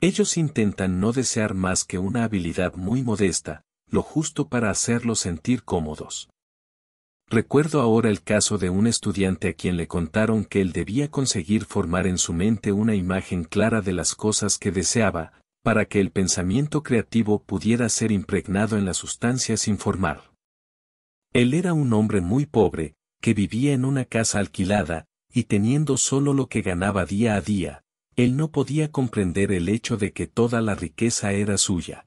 Ellos intentan no desear más que una habilidad muy modesta, lo justo para hacerlos sentir cómodos. Recuerdo ahora el caso de un estudiante a quien le contaron que él debía conseguir formar en su mente una imagen clara de las cosas que deseaba, para que el pensamiento creativo pudiera ser impregnado en la sustancia sin formar. Él era un hombre muy pobre, que vivía en una casa alquilada, y teniendo solo lo que ganaba día a día, él no podía comprender el hecho de que toda la riqueza era suya.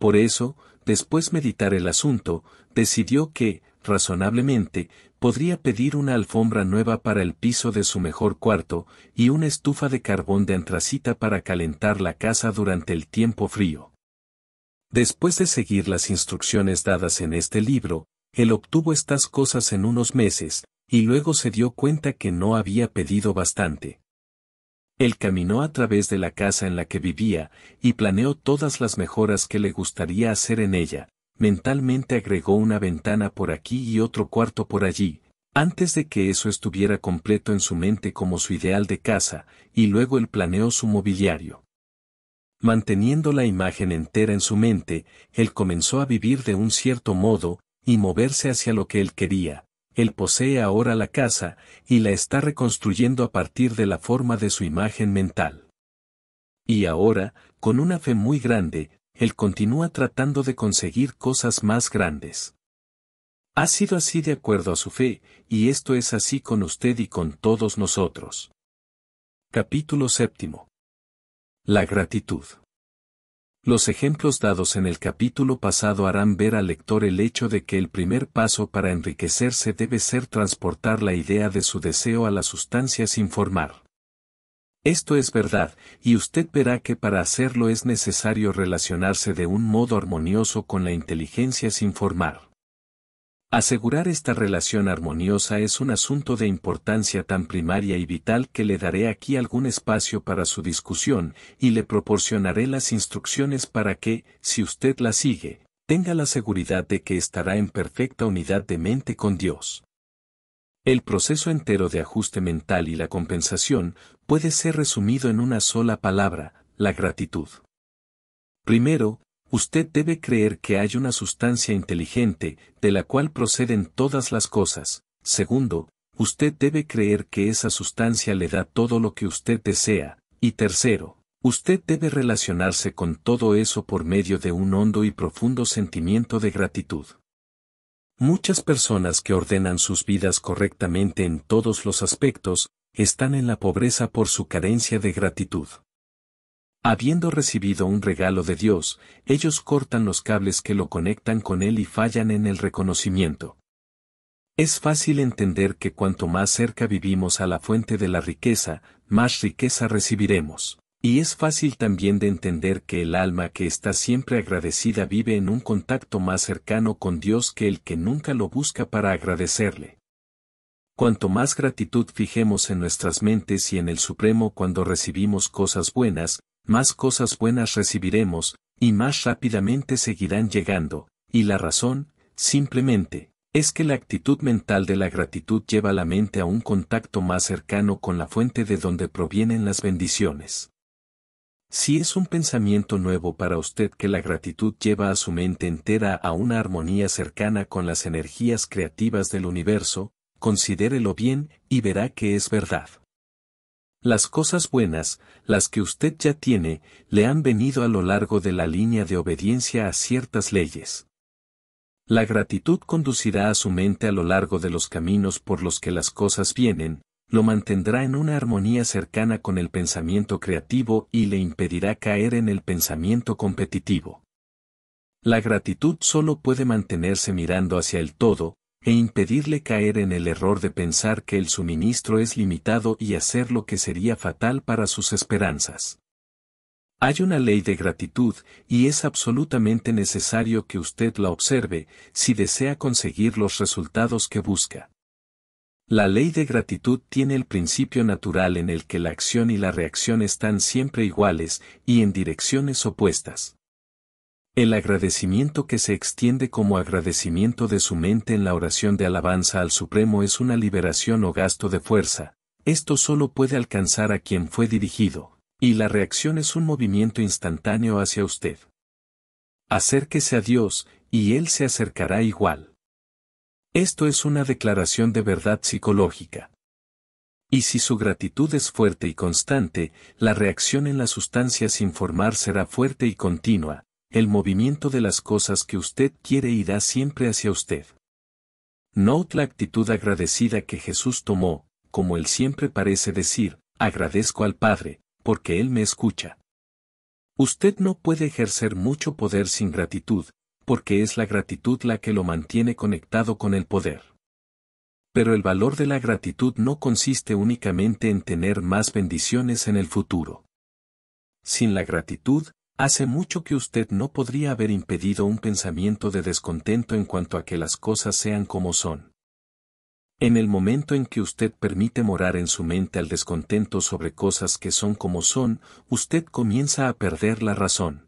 Por eso, después meditar el asunto, decidió que, razonablemente, podría pedir una alfombra nueva para el piso de su mejor cuarto y una estufa de carbón de antracita para calentar la casa durante el tiempo frío. Después de seguir las instrucciones dadas en este libro, él obtuvo estas cosas en unos meses, y luego se dio cuenta que no había pedido bastante. Él caminó a través de la casa en la que vivía, y planeó todas las mejoras que le gustaría hacer en ella, mentalmente agregó una ventana por aquí y otro cuarto por allí, antes de que eso estuviera completo en su mente como su ideal de casa, y luego él planeó su mobiliario. Manteniendo la imagen entera en su mente, él comenzó a vivir de un cierto modo, y moverse hacia lo que él quería. Él posee ahora la casa, y la está reconstruyendo a partir de la forma de su imagen mental. Y ahora, con una fe muy grande, él continúa tratando de conseguir cosas más grandes. Ha sido así de acuerdo a su fe, y esto es así con usted y con todos nosotros. Capítulo séptimo. La gratitud. Los ejemplos dados en el capítulo pasado harán ver al lector el hecho de que el primer paso para enriquecerse debe ser transportar la idea de su deseo a la sustancia sin formar. Esto es verdad, y usted verá que para hacerlo es necesario relacionarse de un modo armonioso con la inteligencia sin formar. Asegurar esta relación armoniosa es un asunto de importancia tan primaria y vital que le daré aquí algún espacio para su discusión y le proporcionaré las instrucciones para que, si usted la sigue, tenga la seguridad de que estará en perfecta unidad de mente con Dios. El proceso entero de ajuste mental y la compensación puede ser resumido en una sola palabra, la gratitud. Primero, usted debe creer que hay una sustancia inteligente de la cual proceden todas las cosas. Segundo, usted debe creer que esa sustancia le da todo lo que usted desea. Y tercero, usted debe relacionarse con todo eso por medio de un hondo y profundo sentimiento de gratitud. Muchas personas que ordenan sus vidas correctamente en todos los aspectos, están en la pobreza por su carencia de gratitud. Habiendo recibido un regalo de Dios, ellos cortan los cables que lo conectan con Él y fallan en el reconocimiento. Es fácil entender que cuanto más cerca vivimos a la fuente de la riqueza, más riqueza recibiremos. Y es fácil también de entender que el alma que está siempre agradecida vive en un contacto más cercano con Dios que el que nunca lo busca para agradecerle. Cuanto más gratitud fijemos en nuestras mentes y en el Supremo cuando recibimos cosas buenas, más cosas buenas recibiremos, y más rápidamente seguirán llegando, y la razón, simplemente, es que la actitud mental de la gratitud lleva la mente a un contacto más cercano con la fuente de donde provienen las bendiciones. Si es un pensamiento nuevo para usted que la gratitud lleva a su mente entera a una armonía cercana con las energías creativas del universo, considérelo bien y verá que es verdad. Las cosas buenas, las que usted ya tiene, le han venido a lo largo de la línea de obediencia a ciertas leyes. La gratitud conducirá a su mente a lo largo de los caminos por los que las cosas vienen, lo mantendrá en una armonía cercana con el pensamiento creativo y le impedirá caer en el pensamiento competitivo. La gratitud solo puede mantenerse mirando hacia el todo, e impedirle caer en el error de pensar que el suministro es limitado y hacer lo que sería fatal para sus esperanzas. Hay una ley de gratitud, y es absolutamente necesario que usted la observe si desea conseguir los resultados que busca. La ley de gratitud tiene el principio natural en el que la acción y la reacción están siempre iguales y en direcciones opuestas. El agradecimiento que se extiende como agradecimiento de su mente en la oración de alabanza al Supremo es una liberación o gasto de fuerza, esto solo puede alcanzar a quien fue dirigido, y la reacción es un movimiento instantáneo hacia usted. Acérquese a Dios, y Él se acercará igual. Esto es una declaración de verdad psicológica. Y si su gratitud es fuerte y constante, la reacción en la sustancia sin formar será fuerte y continua, el movimiento de las cosas que usted quiere irá siempre hacia usted. Note la actitud agradecida que Jesús tomó, como él siempre parece decir, agradezco al Padre, porque Él me escucha. Usted no puede ejercer mucho poder sin gratitud, porque es la gratitud la que lo mantiene conectado con el poder. Pero el valor de la gratitud no consiste únicamente en tener más bendiciones en el futuro. Sin la gratitud, hace mucho que usted no podría haber impedido un pensamiento de descontento en cuanto a que las cosas sean como son. En el momento en que usted permite morar en su mente al descontento sobre cosas que son como son, usted comienza a perder la razón.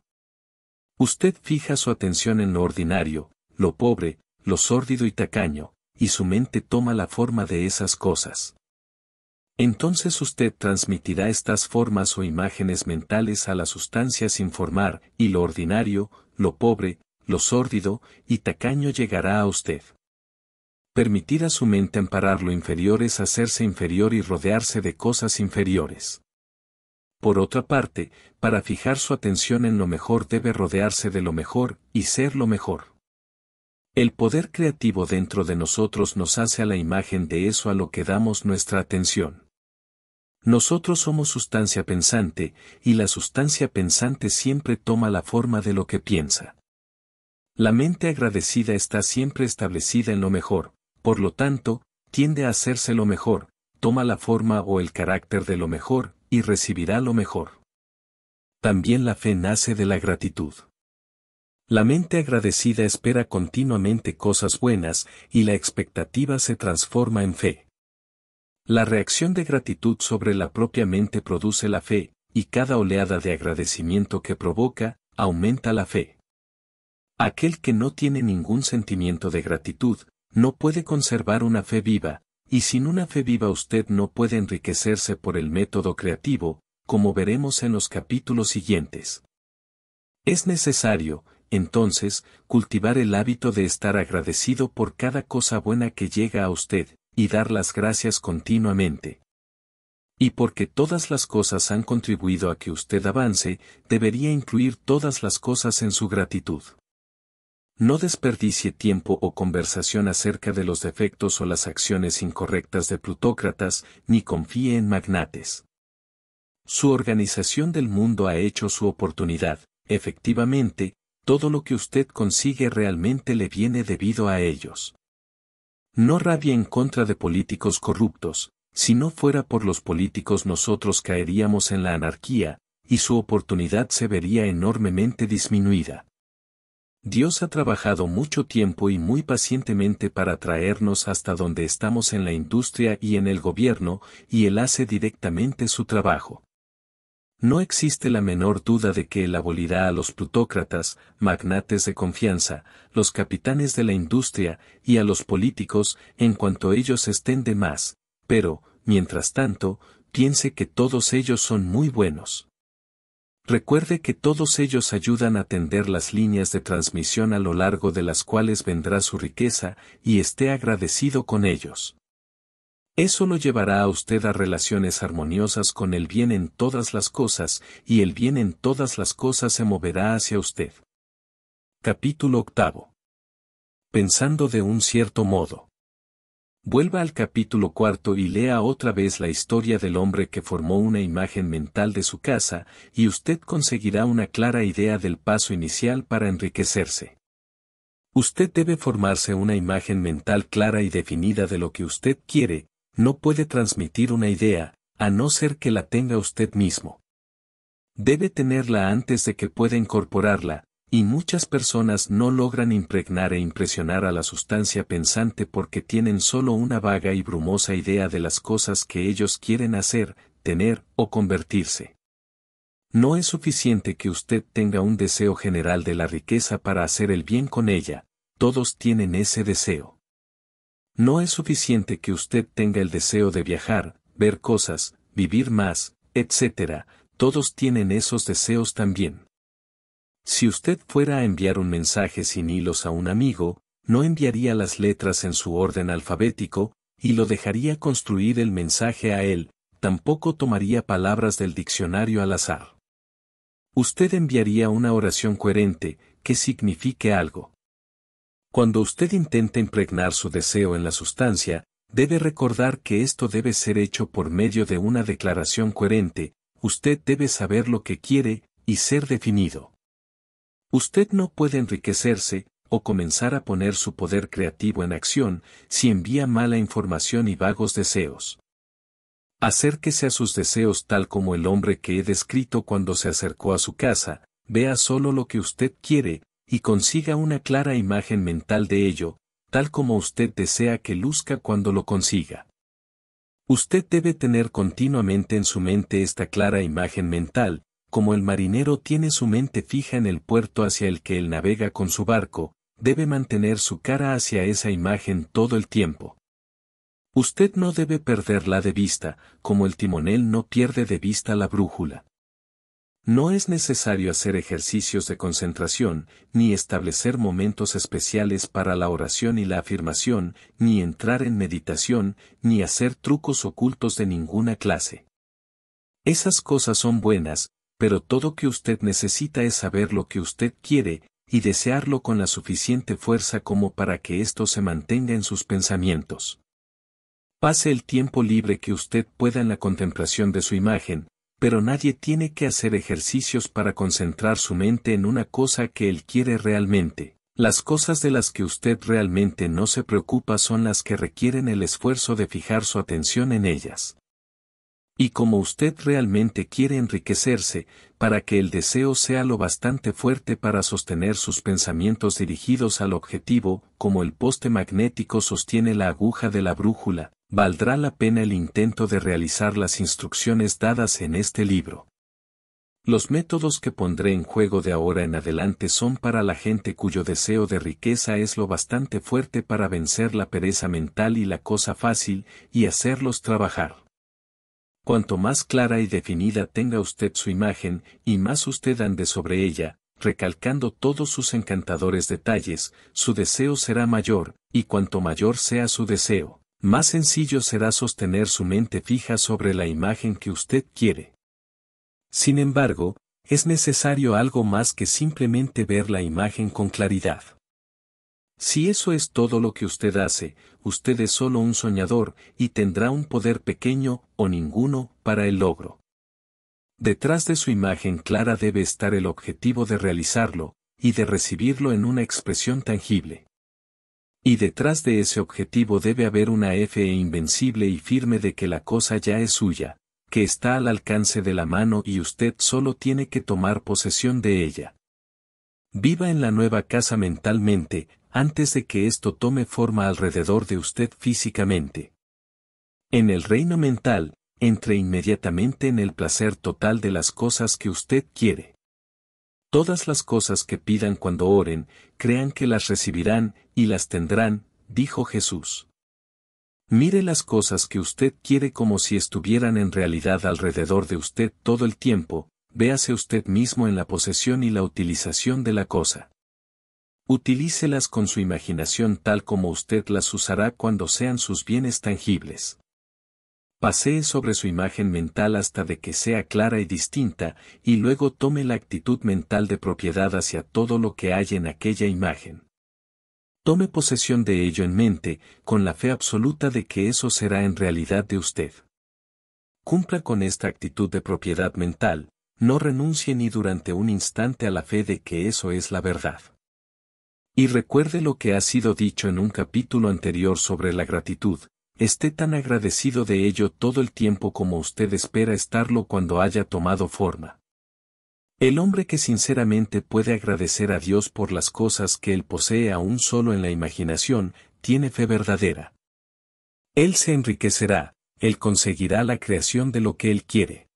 Usted fija su atención en lo ordinario, lo pobre, lo sórdido y tacaño, y su mente toma la forma de esas cosas. Entonces usted transmitirá estas formas o imágenes mentales a la sustancia sin formar, y lo ordinario, lo pobre, lo sórdido y tacaño llegará a usted. Permitir a su mente amparar lo inferior es hacerse inferior y rodearse de cosas inferiores. Por otra parte, para fijar su atención en lo mejor debe rodearse de lo mejor y ser lo mejor. El poder creativo dentro de nosotros nos hace a la imagen de eso a lo que damos nuestra atención. Nosotros somos sustancia pensante, y la sustancia pensante siempre toma la forma de lo que piensa. La mente agradecida está siempre establecida en lo mejor, por lo tanto, tiende a hacerse lo mejor, toma la forma o el carácter de lo mejor, y recibirá lo mejor. También la fe nace de la gratitud. La mente agradecida espera continuamente cosas buenas y la expectativa se transforma en fe. La reacción de gratitud sobre la propia mente produce la fe, y cada oleada de agradecimiento que provoca, aumenta la fe. Aquel que no tiene ningún sentimiento de gratitud, no puede conservar una fe viva, y sin una fe viva usted no puede enriquecerse por el método creativo, como veremos en los capítulos siguientes. Es necesario, entonces, cultivar el hábito de estar agradecido por cada cosa buena que llega a usted, y dar las gracias continuamente. Y porque todas las cosas han contribuido a que usted avance, debería incluir todas las cosas en su gratitud. No desperdicie tiempo o conversación acerca de los defectos o las acciones incorrectas de plutócratas, ni confíe en magnates. Su organización del mundo ha hecho su oportunidad, efectivamente, todo lo que usted consigue realmente le viene debido a ellos. No rabie en contra de políticos corruptos, si no fuera por los políticos nosotros caeríamos en la anarquía, y su oportunidad se vería enormemente disminuida. Dios ha trabajado mucho tiempo y muy pacientemente para traernos hasta donde estamos en la industria y en el gobierno, y Él hace directamente su trabajo. No existe la menor duda de que Él abolirá a los plutócratas, magnates de confianza, los capitanes de la industria y a los políticos en cuanto ellos estén de más, pero, mientras tanto, piense que todos ellos son muy buenos. Recuerde que todos ellos ayudan a tender las líneas de transmisión a lo largo de las cuales vendrá su riqueza y esté agradecido con ellos. Eso lo llevará a usted a relaciones armoniosas con el bien en todas las cosas y el bien en todas las cosas se moverá hacia usted. Capítulo octavo. Pensando de un cierto modo. Vuelva al capítulo cuarto y lea otra vez la historia del hombre que formó una imagen mental de su casa, y usted conseguirá una clara idea del paso inicial para enriquecerse. Usted debe formarse una imagen mental clara y definida de lo que usted quiere, no puede transmitir una idea, a no ser que la tenga usted mismo. Debe tenerla antes de que pueda incorporarla, y muchas personas no logran impregnar e impresionar a la sustancia pensante porque tienen solo una vaga y brumosa idea de las cosas que ellos quieren hacer, tener o convertirse. No es suficiente que usted tenga un deseo general de la riqueza para hacer el bien con ella, todos tienen ese deseo. No es suficiente que usted tenga el deseo de viajar, ver cosas, vivir más, etc., todos tienen esos deseos también. Si usted fuera a enviar un mensaje sin hilos a un amigo, no enviaría las letras en su orden alfabético, y lo dejaría construir el mensaje a él, tampoco tomaría palabras del diccionario al azar. Usted enviaría una oración coherente, que signifique algo. Cuando usted intenta impregnar su deseo en la sustancia, debe recordar que esto debe ser hecho por medio de una declaración coherente, usted debe saber lo que quiere, y ser definido. Usted no puede enriquecerse, o comenzar a poner su poder creativo en acción, si envía mala información y vagos deseos. Acérquese a sus deseos tal como el hombre que he descrito cuando se acercó a su casa, vea solo lo que usted quiere, y consiga una clara imagen mental de ello, tal como usted desea que luzca cuando lo consiga. Usted debe tener continuamente en su mente esta clara imagen mental, como el marinero tiene su mente fija en el puerto hacia el que él navega con su barco, debe mantener su cara hacia esa imagen todo el tiempo. Usted no debe perderla de vista, como el timonel no pierde de vista la brújula. No es necesario hacer ejercicios de concentración, ni establecer momentos especiales para la oración y la afirmación, ni entrar en meditación, ni hacer trucos ocultos de ninguna clase. Esas cosas son buenas, pero todo que usted necesita es saber lo que usted quiere, y desearlo con la suficiente fuerza como para que esto se mantenga en sus pensamientos. Pase el tiempo libre que usted pueda en la contemplación de su imagen, pero nadie tiene que hacer ejercicios para concentrar su mente en una cosa que él quiere realmente. Las cosas de las que usted realmente no se preocupa son las que requieren el esfuerzo de fijar su atención en ellas. Y como usted realmente quiere enriquecerse, para que el deseo sea lo bastante fuerte para sostener sus pensamientos dirigidos al objetivo, como el poste magnético sostiene la aguja de la brújula, valdrá la pena el intento de realizar las instrucciones dadas en este libro. Los métodos que pondré en juego de ahora en adelante son para la gente cuyo deseo de riqueza es lo bastante fuerte para vencer la pereza mental y la cosa fácil, y hacerlos trabajar. Cuanto más clara y definida tenga usted su imagen, y más usted ande sobre ella, recalcando todos sus encantadores detalles, su deseo será mayor, y cuanto mayor sea su deseo, más sencillo será sostener su mente fija sobre la imagen que usted quiere. Sin embargo, es necesario algo más que simplemente ver la imagen con claridad. Si eso es todo lo que usted hace, usted es solo un soñador y tendrá un poder pequeño o ninguno para el logro. Detrás de su imagen clara debe estar el objetivo de realizarlo y de recibirlo en una expresión tangible. Y detrás de ese objetivo debe haber una fe invencible y firme de que la cosa ya es suya, que está al alcance de la mano y usted solo tiene que tomar posesión de ella. Viva en la nueva casa mentalmente, antes de que esto tome forma alrededor de usted físicamente. En el reino mental, entre inmediatamente en el placer total de las cosas que usted quiere. Todas las cosas que pidan cuando oren, crean que las recibirán y las tendrán, dijo Jesús. Mire las cosas que usted quiere como si estuvieran en realidad alrededor de usted todo el tiempo, véase usted mismo en la posesión y la utilización de la cosa. Utilícelas con su imaginación tal como usted las usará cuando sean sus bienes tangibles. Pasee sobre su imagen mental hasta de que sea clara y distinta, y luego tome la actitud mental de propiedad hacia todo lo que hay en aquella imagen. Tome posesión de ello en mente, con la fe absoluta de que eso será en realidad de usted. Cumpla con esta actitud de propiedad mental, no renuncie ni durante un instante a la fe de que eso es la verdad. Y recuerde lo que ha sido dicho en un capítulo anterior sobre la gratitud, esté tan agradecido de ello todo el tiempo como usted espera estarlo cuando haya tomado forma. El hombre que sinceramente puede agradecer a Dios por las cosas que él posee aún solo en la imaginación, tiene fe verdadera. Él se enriquecerá, él conseguirá la creación de lo que él quiere.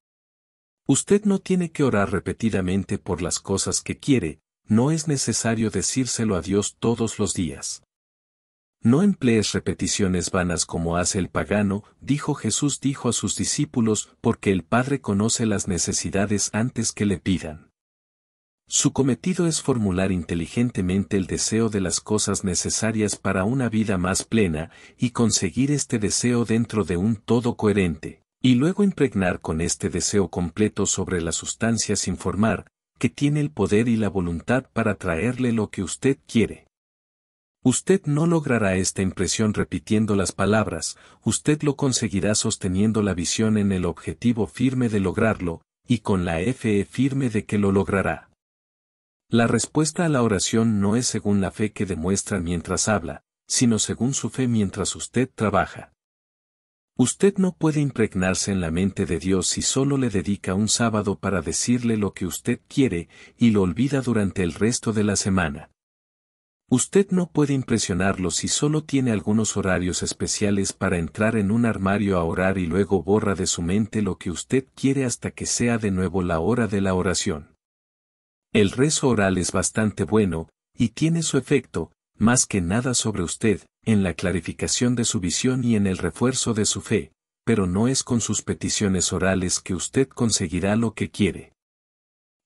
Usted no tiene que orar repetidamente por las cosas que quiere, no es necesario decírselo a Dios todos los días. No emplees repeticiones vanas como hace el pagano, dijo Jesús dijo a sus discípulos, porque el Padre conoce las necesidades antes que le pidan. Su cometido es formular inteligentemente el deseo de las cosas necesarias para una vida más plena y conseguir este deseo dentro de un todo coherente y luego impregnar con este deseo completo sobre la sustancia sin formar, que tiene el poder y la voluntad para traerle lo que usted quiere. Usted no logrará esta impresión repitiendo las palabras, usted lo conseguirá sosteniendo la visión en el objetivo firme de lograrlo, y con la fe firme de que lo logrará. La respuesta a la oración no es según la fe que demuestra mientras habla, sino según su fe mientras usted trabaja. Usted no puede impregnarse en la mente de Dios si solo le dedica un sábado para decirle lo que usted quiere y lo olvida durante el resto de la semana. Usted no puede impresionarlo si solo tiene algunos horarios especiales para entrar en un armario a orar y luego borra de su mente lo que usted quiere hasta que sea de nuevo la hora de la oración. El rezo oral es bastante bueno, y tiene su efecto, más que nada sobre usted, en la clarificación de su visión y en el refuerzo de su fe, pero no es con sus peticiones orales que usted conseguirá lo que quiere.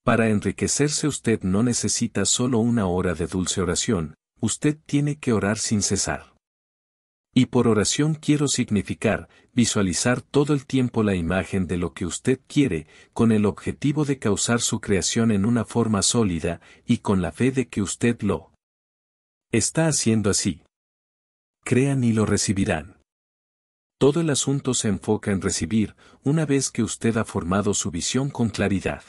Para enriquecerse usted no necesita solo una hora de dulce oración, usted tiene que orar sin cesar. Y por oración quiero significar, visualizar todo el tiempo la imagen de lo que usted quiere, con el objetivo de causar su creación en una forma sólida y con la fe de que usted lo está haciendo así crean y lo recibirán. Todo el asunto se enfoca en recibir, una vez que usted ha formado su visión con claridad.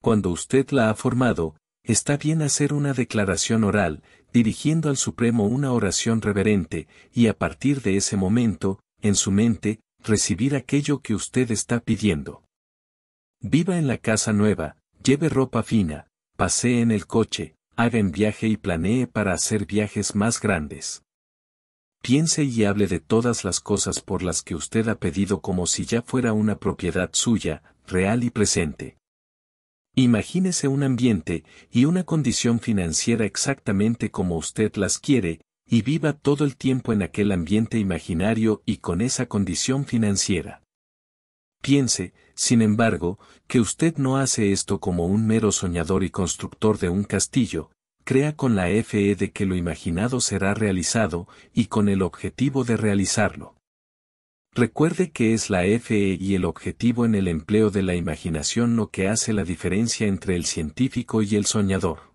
Cuando usted la ha formado, está bien hacer una declaración oral, dirigiendo al Supremo una oración reverente, y a partir de ese momento, en su mente, recibir aquello que usted está pidiendo. Viva en la casa nueva, lleve ropa fina, pasee en el coche, haga en viaje y planee para hacer viajes más grandes piense y hable de todas las cosas por las que usted ha pedido como si ya fuera una propiedad suya, real y presente. Imagínese un ambiente y una condición financiera exactamente como usted las quiere, y viva todo el tiempo en aquel ambiente imaginario y con esa condición financiera. Piense, sin embargo, que usted no hace esto como un mero soñador y constructor de un castillo, crea con la fe de que lo imaginado será realizado y con el objetivo de realizarlo. Recuerde que es la FE y el objetivo en el empleo de la imaginación lo que hace la diferencia entre el científico y el soñador.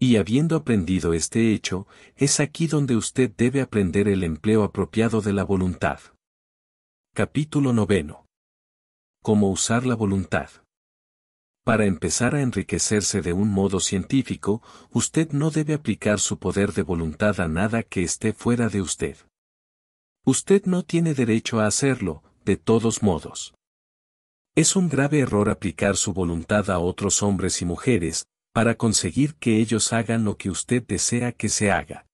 Y habiendo aprendido este hecho, es aquí donde usted debe aprender el empleo apropiado de la voluntad. Capítulo noveno. Cómo usar la voluntad. Para empezar a enriquecerse de un modo científico, usted no debe aplicar su poder de voluntad a nada que esté fuera de usted. Usted no tiene derecho a hacerlo, de todos modos. Es un grave error aplicar su voluntad a otros hombres y mujeres, para conseguir que ellos hagan lo que usted desea que se haga.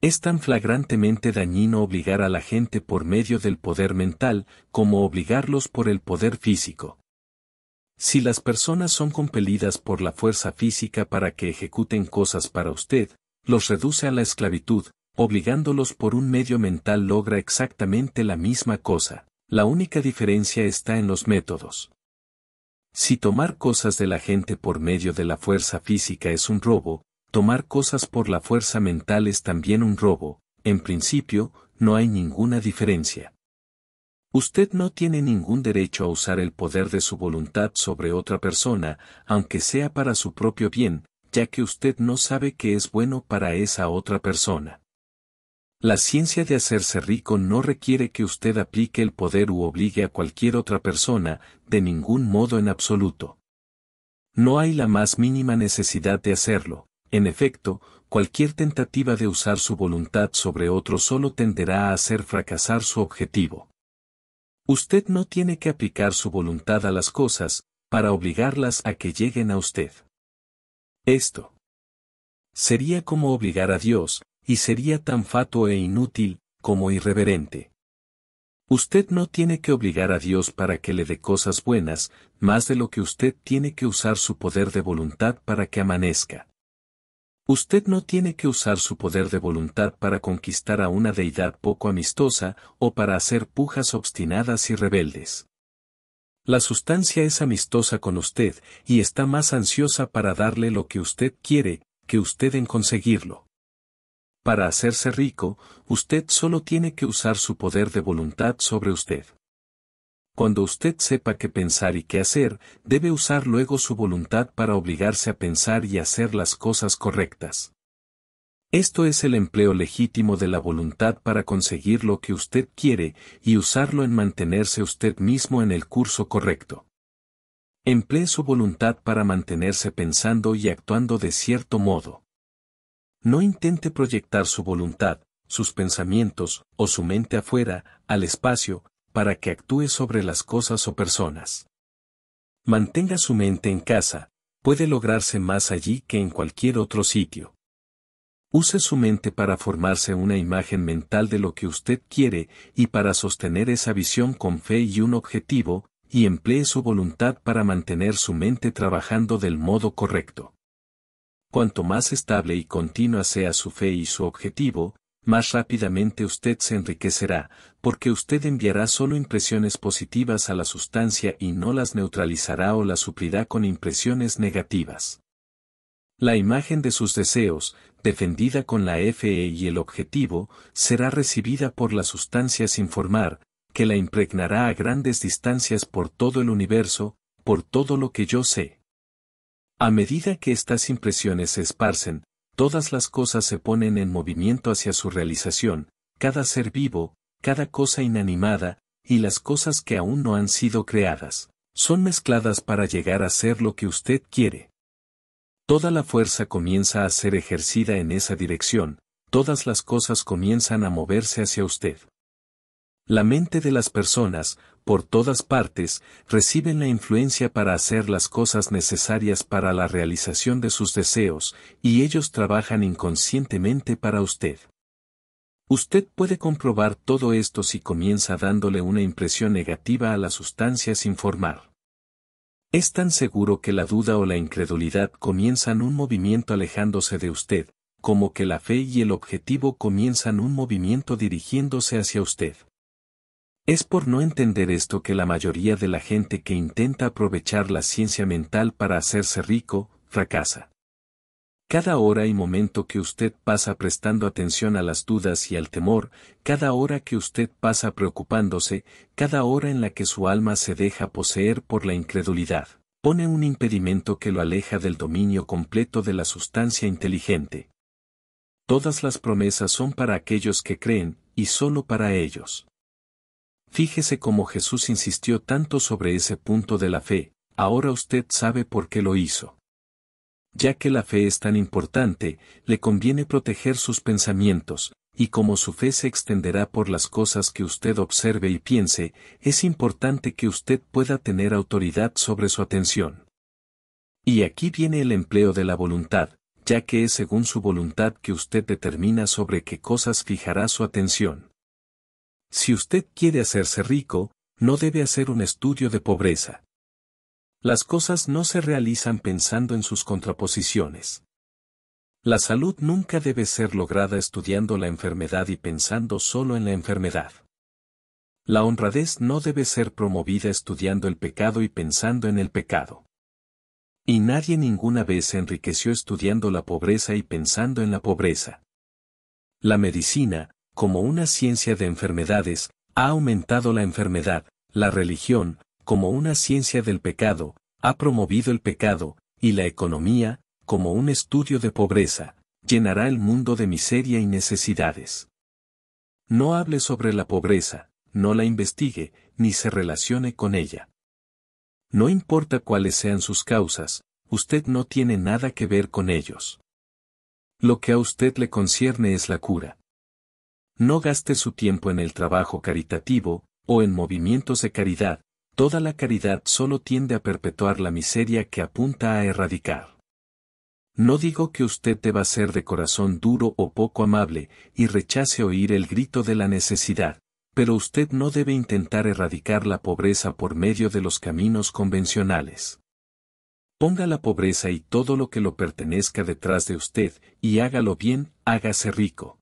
Es tan flagrantemente dañino obligar a la gente por medio del poder mental como obligarlos por el poder físico. Si las personas son compelidas por la fuerza física para que ejecuten cosas para usted, los reduce a la esclavitud, obligándolos por un medio mental logra exactamente la misma cosa. La única diferencia está en los métodos. Si tomar cosas de la gente por medio de la fuerza física es un robo, tomar cosas por la fuerza mental es también un robo, en principio, no hay ninguna diferencia. Usted no tiene ningún derecho a usar el poder de su voluntad sobre otra persona, aunque sea para su propio bien, ya que usted no sabe qué es bueno para esa otra persona. La ciencia de hacerse rico no requiere que usted aplique el poder u obligue a cualquier otra persona, de ningún modo en absoluto. No hay la más mínima necesidad de hacerlo. En efecto, cualquier tentativa de usar su voluntad sobre otro solo tenderá a hacer fracasar su objetivo. Usted no tiene que aplicar su voluntad a las cosas, para obligarlas a que lleguen a usted. Esto sería como obligar a Dios, y sería tan fatuo e inútil, como irreverente. Usted no tiene que obligar a Dios para que le dé cosas buenas, más de lo que usted tiene que usar su poder de voluntad para que amanezca. Usted no tiene que usar su poder de voluntad para conquistar a una deidad poco amistosa o para hacer pujas obstinadas y rebeldes. La sustancia es amistosa con usted y está más ansiosa para darle lo que usted quiere que usted en conseguirlo. Para hacerse rico, usted solo tiene que usar su poder de voluntad sobre usted. Cuando usted sepa qué pensar y qué hacer, debe usar luego su voluntad para obligarse a pensar y hacer las cosas correctas. Esto es el empleo legítimo de la voluntad para conseguir lo que usted quiere y usarlo en mantenerse usted mismo en el curso correcto. Emplee su voluntad para mantenerse pensando y actuando de cierto modo. No intente proyectar su voluntad, sus pensamientos o su mente afuera, al espacio, para que actúe sobre las cosas o personas. Mantenga su mente en casa, puede lograrse más allí que en cualquier otro sitio. Use su mente para formarse una imagen mental de lo que usted quiere y para sostener esa visión con fe y un objetivo, y emplee su voluntad para mantener su mente trabajando del modo correcto. Cuanto más estable y continua sea su fe y su objetivo, más rápidamente usted se enriquecerá, porque usted enviará solo impresiones positivas a la sustancia y no las neutralizará o las suplirá con impresiones negativas. La imagen de sus deseos, defendida con la FE y el objetivo, será recibida por la sustancia sin formar, que la impregnará a grandes distancias por todo el universo, por todo lo que yo sé. A medida que estas impresiones se esparcen, todas las cosas se ponen en movimiento hacia su realización, cada ser vivo, cada cosa inanimada, y las cosas que aún no han sido creadas, son mezcladas para llegar a ser lo que usted quiere. Toda la fuerza comienza a ser ejercida en esa dirección, todas las cosas comienzan a moverse hacia usted. La mente de las personas, por todas partes, reciben la influencia para hacer las cosas necesarias para la realización de sus deseos, y ellos trabajan inconscientemente para usted. Usted puede comprobar todo esto si comienza dándole una impresión negativa a la sustancia sin formar. Es tan seguro que la duda o la incredulidad comienzan un movimiento alejándose de usted, como que la fe y el objetivo comienzan un movimiento dirigiéndose hacia usted. Es por no entender esto que la mayoría de la gente que intenta aprovechar la ciencia mental para hacerse rico, fracasa. Cada hora y momento que usted pasa prestando atención a las dudas y al temor, cada hora que usted pasa preocupándose, cada hora en la que su alma se deja poseer por la incredulidad, pone un impedimento que lo aleja del dominio completo de la sustancia inteligente. Todas las promesas son para aquellos que creen, y solo para ellos. Fíjese cómo Jesús insistió tanto sobre ese punto de la fe, ahora usted sabe por qué lo hizo. Ya que la fe es tan importante, le conviene proteger sus pensamientos, y como su fe se extenderá por las cosas que usted observe y piense, es importante que usted pueda tener autoridad sobre su atención. Y aquí viene el empleo de la voluntad, ya que es según su voluntad que usted determina sobre qué cosas fijará su atención. Si usted quiere hacerse rico, no debe hacer un estudio de pobreza. Las cosas no se realizan pensando en sus contraposiciones. La salud nunca debe ser lograda estudiando la enfermedad y pensando solo en la enfermedad. La honradez no debe ser promovida estudiando el pecado y pensando en el pecado. Y nadie ninguna vez se enriqueció estudiando la pobreza y pensando en la pobreza. La medicina, como una ciencia de enfermedades, ha aumentado la enfermedad, la religión, como una ciencia del pecado, ha promovido el pecado, y la economía, como un estudio de pobreza, llenará el mundo de miseria y necesidades. No hable sobre la pobreza, no la investigue, ni se relacione con ella. No importa cuáles sean sus causas, usted no tiene nada que ver con ellos. Lo que a usted le concierne es la cura no gaste su tiempo en el trabajo caritativo, o en movimientos de caridad, toda la caridad solo tiende a perpetuar la miseria que apunta a erradicar. No digo que usted deba ser de corazón duro o poco amable, y rechace oír el grito de la necesidad, pero usted no debe intentar erradicar la pobreza por medio de los caminos convencionales. Ponga la pobreza y todo lo que lo pertenezca detrás de usted, y hágalo bien, hágase rico.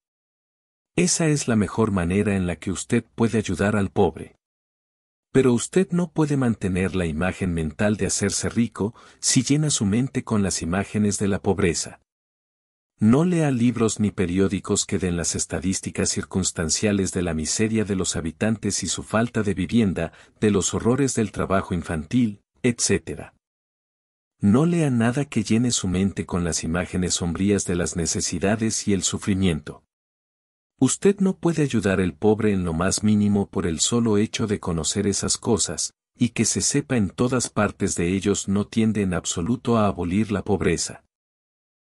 Esa es la mejor manera en la que usted puede ayudar al pobre. Pero usted no puede mantener la imagen mental de hacerse rico si llena su mente con las imágenes de la pobreza. No lea libros ni periódicos que den las estadísticas circunstanciales de la miseria de los habitantes y su falta de vivienda, de los horrores del trabajo infantil, etc. No lea nada que llene su mente con las imágenes sombrías de las necesidades y el sufrimiento. Usted no puede ayudar al pobre en lo más mínimo por el solo hecho de conocer esas cosas, y que se sepa en todas partes de ellos no tiende en absoluto a abolir la pobreza.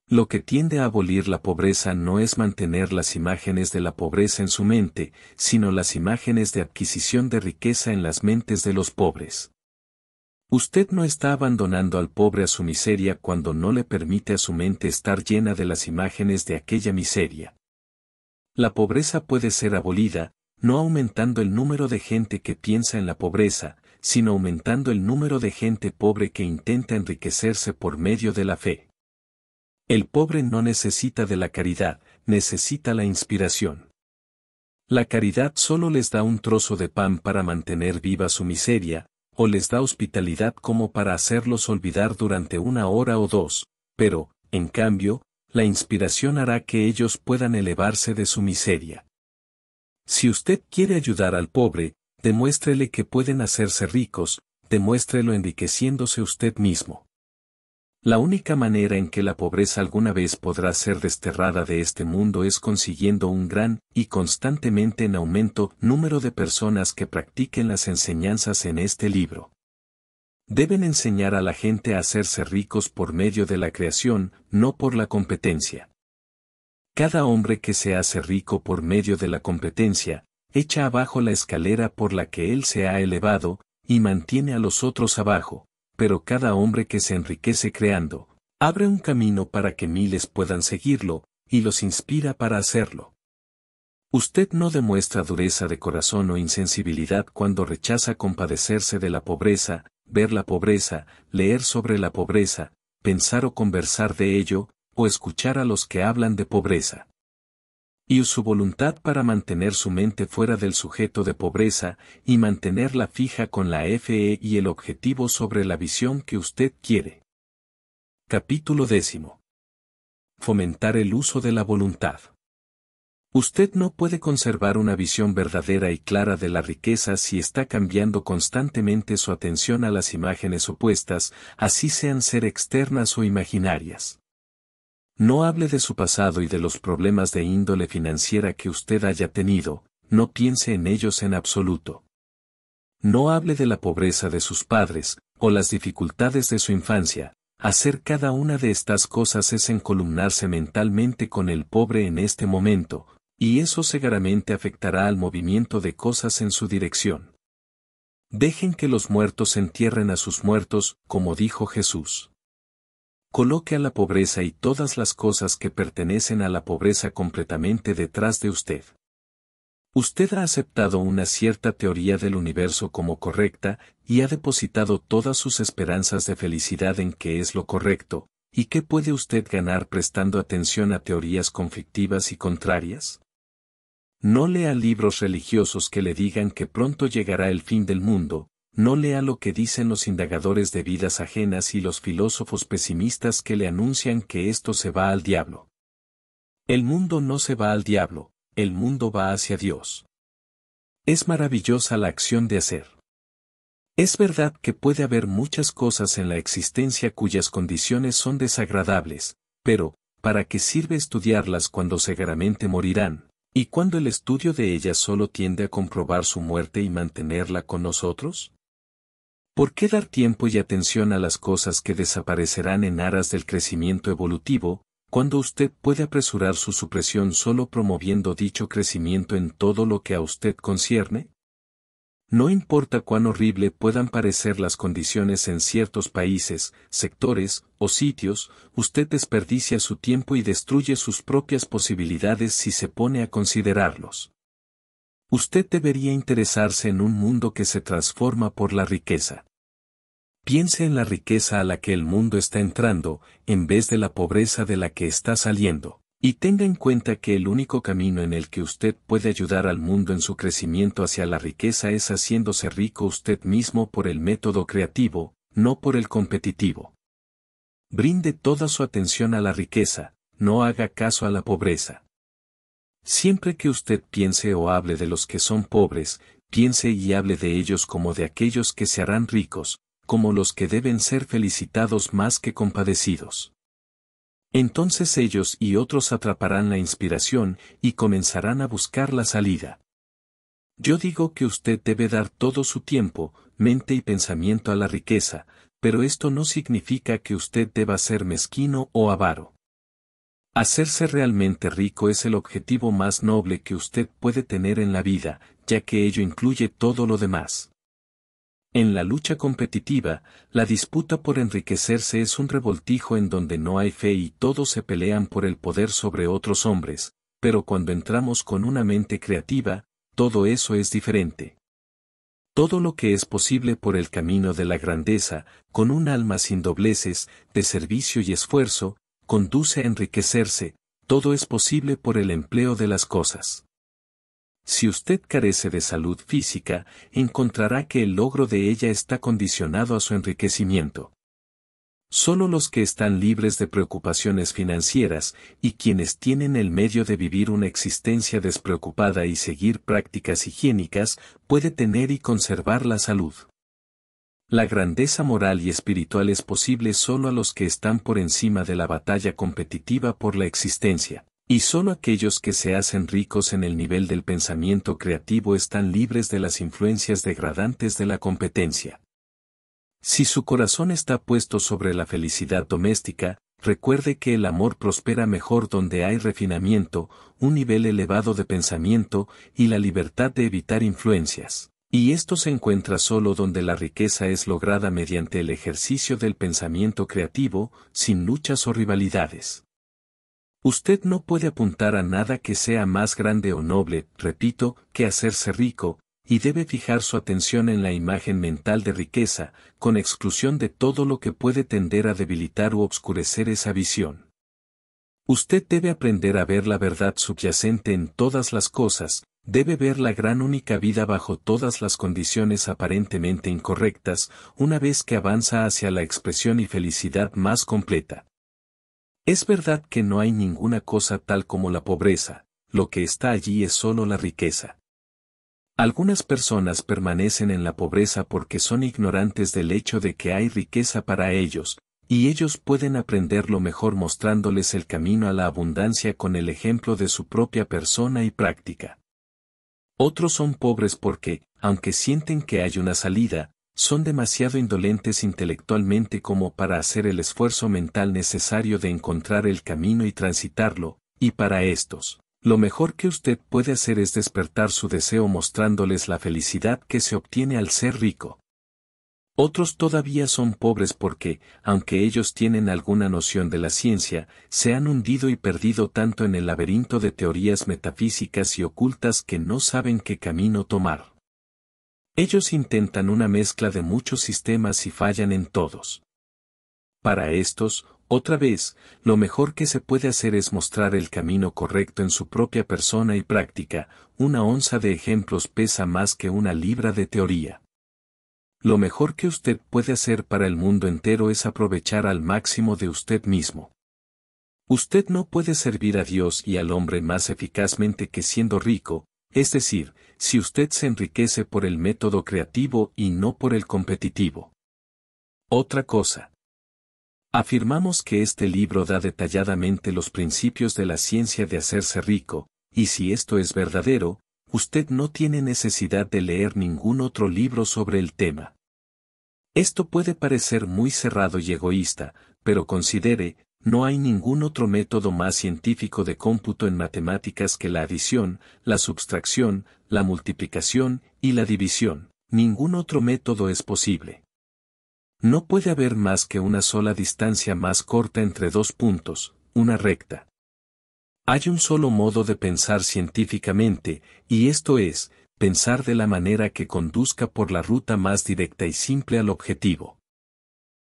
Lo que tiende a abolir la pobreza no es mantener las imágenes de la pobreza en su mente, sino las imágenes de adquisición de riqueza en las mentes de los pobres. Usted no está abandonando al pobre a su miseria cuando no le permite a su mente estar llena de las imágenes de aquella miseria. La pobreza puede ser abolida, no aumentando el número de gente que piensa en la pobreza, sino aumentando el número de gente pobre que intenta enriquecerse por medio de la fe. El pobre no necesita de la caridad, necesita la inspiración. La caridad solo les da un trozo de pan para mantener viva su miseria, o les da hospitalidad como para hacerlos olvidar durante una hora o dos, pero, en cambio, la inspiración hará que ellos puedan elevarse de su miseria. Si usted quiere ayudar al pobre, demuéstrele que pueden hacerse ricos, demuéstrelo enriqueciéndose usted mismo. La única manera en que la pobreza alguna vez podrá ser desterrada de este mundo es consiguiendo un gran y constantemente en aumento número de personas que practiquen las enseñanzas en este libro. Deben enseñar a la gente a hacerse ricos por medio de la creación, no por la competencia. Cada hombre que se hace rico por medio de la competencia, echa abajo la escalera por la que él se ha elevado, y mantiene a los otros abajo, pero cada hombre que se enriquece creando, abre un camino para que miles puedan seguirlo, y los inspira para hacerlo. Usted no demuestra dureza de corazón o insensibilidad cuando rechaza compadecerse de la pobreza, ver la pobreza, leer sobre la pobreza, pensar o conversar de ello, o escuchar a los que hablan de pobreza. Y su voluntad para mantener su mente fuera del sujeto de pobreza y mantenerla fija con la FE y el objetivo sobre la visión que usted quiere. Capítulo décimo. Fomentar el uso de la voluntad. Usted no puede conservar una visión verdadera y clara de la riqueza si está cambiando constantemente su atención a las imágenes opuestas, así sean ser externas o imaginarias. No hable de su pasado y de los problemas de índole financiera que usted haya tenido, no piense en ellos en absoluto. No hable de la pobreza de sus padres, o las dificultades de su infancia, Hacer cada una de estas cosas es encolumnarse mentalmente con el pobre en este momento, y eso seguramente afectará al movimiento de cosas en su dirección. Dejen que los muertos entierren a sus muertos, como dijo Jesús. Coloque a la pobreza y todas las cosas que pertenecen a la pobreza completamente detrás de usted. Usted ha aceptado una cierta teoría del universo como correcta y ha depositado todas sus esperanzas de felicidad en que es lo correcto, ¿y qué puede usted ganar prestando atención a teorías conflictivas y contrarias? No lea libros religiosos que le digan que pronto llegará el fin del mundo, no lea lo que dicen los indagadores de vidas ajenas y los filósofos pesimistas que le anuncian que esto se va al diablo. El mundo no se va al diablo, el mundo va hacia Dios. Es maravillosa la acción de hacer. Es verdad que puede haber muchas cosas en la existencia cuyas condiciones son desagradables, pero, ¿para qué sirve estudiarlas cuando seguramente morirán? ¿Y cuando el estudio de ella solo tiende a comprobar su muerte y mantenerla con nosotros? ¿Por qué dar tiempo y atención a las cosas que desaparecerán en aras del crecimiento evolutivo, cuando usted puede apresurar su supresión solo promoviendo dicho crecimiento en todo lo que a usted concierne? No importa cuán horrible puedan parecer las condiciones en ciertos países, sectores o sitios, usted desperdicia su tiempo y destruye sus propias posibilidades si se pone a considerarlos. Usted debería interesarse en un mundo que se transforma por la riqueza. Piense en la riqueza a la que el mundo está entrando, en vez de la pobreza de la que está saliendo. Y tenga en cuenta que el único camino en el que usted puede ayudar al mundo en su crecimiento hacia la riqueza es haciéndose rico usted mismo por el método creativo, no por el competitivo. Brinde toda su atención a la riqueza, no haga caso a la pobreza. Siempre que usted piense o hable de los que son pobres, piense y hable de ellos como de aquellos que se harán ricos, como los que deben ser felicitados más que compadecidos. Entonces ellos y otros atraparán la inspiración y comenzarán a buscar la salida. Yo digo que usted debe dar todo su tiempo, mente y pensamiento a la riqueza, pero esto no significa que usted deba ser mezquino o avaro. Hacerse realmente rico es el objetivo más noble que usted puede tener en la vida, ya que ello incluye todo lo demás. En la lucha competitiva, la disputa por enriquecerse es un revoltijo en donde no hay fe y todos se pelean por el poder sobre otros hombres, pero cuando entramos con una mente creativa, todo eso es diferente. Todo lo que es posible por el camino de la grandeza, con un alma sin dobleces, de servicio y esfuerzo, conduce a enriquecerse, todo es posible por el empleo de las cosas. Si usted carece de salud física, encontrará que el logro de ella está condicionado a su enriquecimiento. Solo los que están libres de preocupaciones financieras y quienes tienen el medio de vivir una existencia despreocupada y seguir prácticas higiénicas puede tener y conservar la salud. La grandeza moral y espiritual es posible solo a los que están por encima de la batalla competitiva por la existencia. Y solo aquellos que se hacen ricos en el nivel del pensamiento creativo están libres de las influencias degradantes de la competencia. Si su corazón está puesto sobre la felicidad doméstica, recuerde que el amor prospera mejor donde hay refinamiento, un nivel elevado de pensamiento y la libertad de evitar influencias. Y esto se encuentra solo donde la riqueza es lograda mediante el ejercicio del pensamiento creativo, sin luchas o rivalidades. Usted no puede apuntar a nada que sea más grande o noble, repito, que hacerse rico, y debe fijar su atención en la imagen mental de riqueza, con exclusión de todo lo que puede tender a debilitar u obscurecer esa visión. Usted debe aprender a ver la verdad subyacente en todas las cosas, debe ver la gran única vida bajo todas las condiciones aparentemente incorrectas, una vez que avanza hacia la expresión y felicidad más completa. Es verdad que no hay ninguna cosa tal como la pobreza, lo que está allí es solo la riqueza. Algunas personas permanecen en la pobreza porque son ignorantes del hecho de que hay riqueza para ellos, y ellos pueden aprenderlo mejor mostrándoles el camino a la abundancia con el ejemplo de su propia persona y práctica. Otros son pobres porque, aunque sienten que hay una salida, son demasiado indolentes intelectualmente como para hacer el esfuerzo mental necesario de encontrar el camino y transitarlo, y para estos, lo mejor que usted puede hacer es despertar su deseo mostrándoles la felicidad que se obtiene al ser rico. Otros todavía son pobres porque, aunque ellos tienen alguna noción de la ciencia, se han hundido y perdido tanto en el laberinto de teorías metafísicas y ocultas que no saben qué camino tomar. Ellos intentan una mezcla de muchos sistemas y fallan en todos. Para estos, otra vez, lo mejor que se puede hacer es mostrar el camino correcto en su propia persona y práctica, una onza de ejemplos pesa más que una libra de teoría. Lo mejor que usted puede hacer para el mundo entero es aprovechar al máximo de usted mismo. Usted no puede servir a Dios y al hombre más eficazmente que siendo rico, es decir, si usted se enriquece por el método creativo y no por el competitivo. Otra cosa. Afirmamos que este libro da detalladamente los principios de la ciencia de hacerse rico, y si esto es verdadero, usted no tiene necesidad de leer ningún otro libro sobre el tema. Esto puede parecer muy cerrado y egoísta, pero considere, no hay ningún otro método más científico de cómputo en matemáticas que la adición, la sustracción, la multiplicación y la división. Ningún otro método es posible. No puede haber más que una sola distancia más corta entre dos puntos, una recta. Hay un solo modo de pensar científicamente, y esto es, pensar de la manera que conduzca por la ruta más directa y simple al objetivo.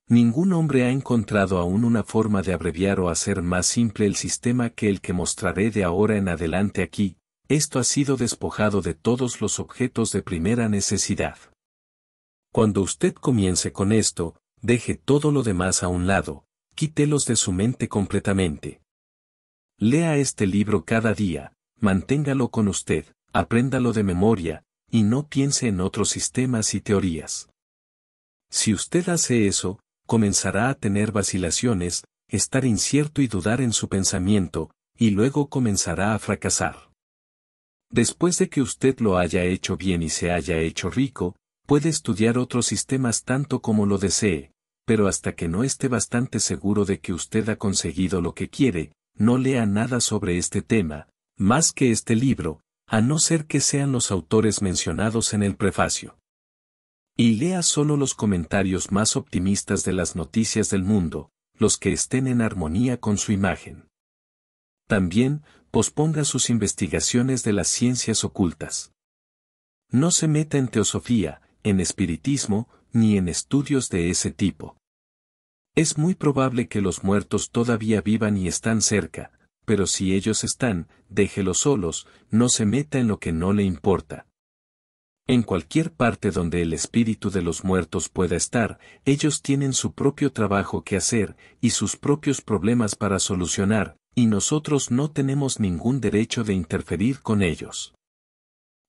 Ningún hombre ha encontrado aún una forma de abreviar o hacer más simple el sistema que el que mostraré de ahora en adelante aquí, esto ha sido despojado de todos los objetos de primera necesidad. Cuando usted comience con esto, deje todo lo demás a un lado, quítelos de su mente completamente. Lea este libro cada día, manténgalo con usted, apréndalo de memoria, y no piense en otros sistemas y teorías. Si usted hace eso, comenzará a tener vacilaciones, estar incierto y dudar en su pensamiento, y luego comenzará a fracasar. Después de que usted lo haya hecho bien y se haya hecho rico, puede estudiar otros sistemas tanto como lo desee, pero hasta que no esté bastante seguro de que usted ha conseguido lo que quiere, no lea nada sobre este tema, más que este libro, a no ser que sean los autores mencionados en el prefacio. Y lea solo los comentarios más optimistas de las noticias del mundo, los que estén en armonía con su imagen. También, posponga sus investigaciones de las ciencias ocultas. No se meta en teosofía, en espiritismo, ni en estudios de ese tipo. Es muy probable que los muertos todavía vivan y están cerca, pero si ellos están, déjelos solos, no se meta en lo que no le importa. En cualquier parte donde el espíritu de los muertos pueda estar, ellos tienen su propio trabajo que hacer y sus propios problemas para solucionar, y nosotros no tenemos ningún derecho de interferir con ellos.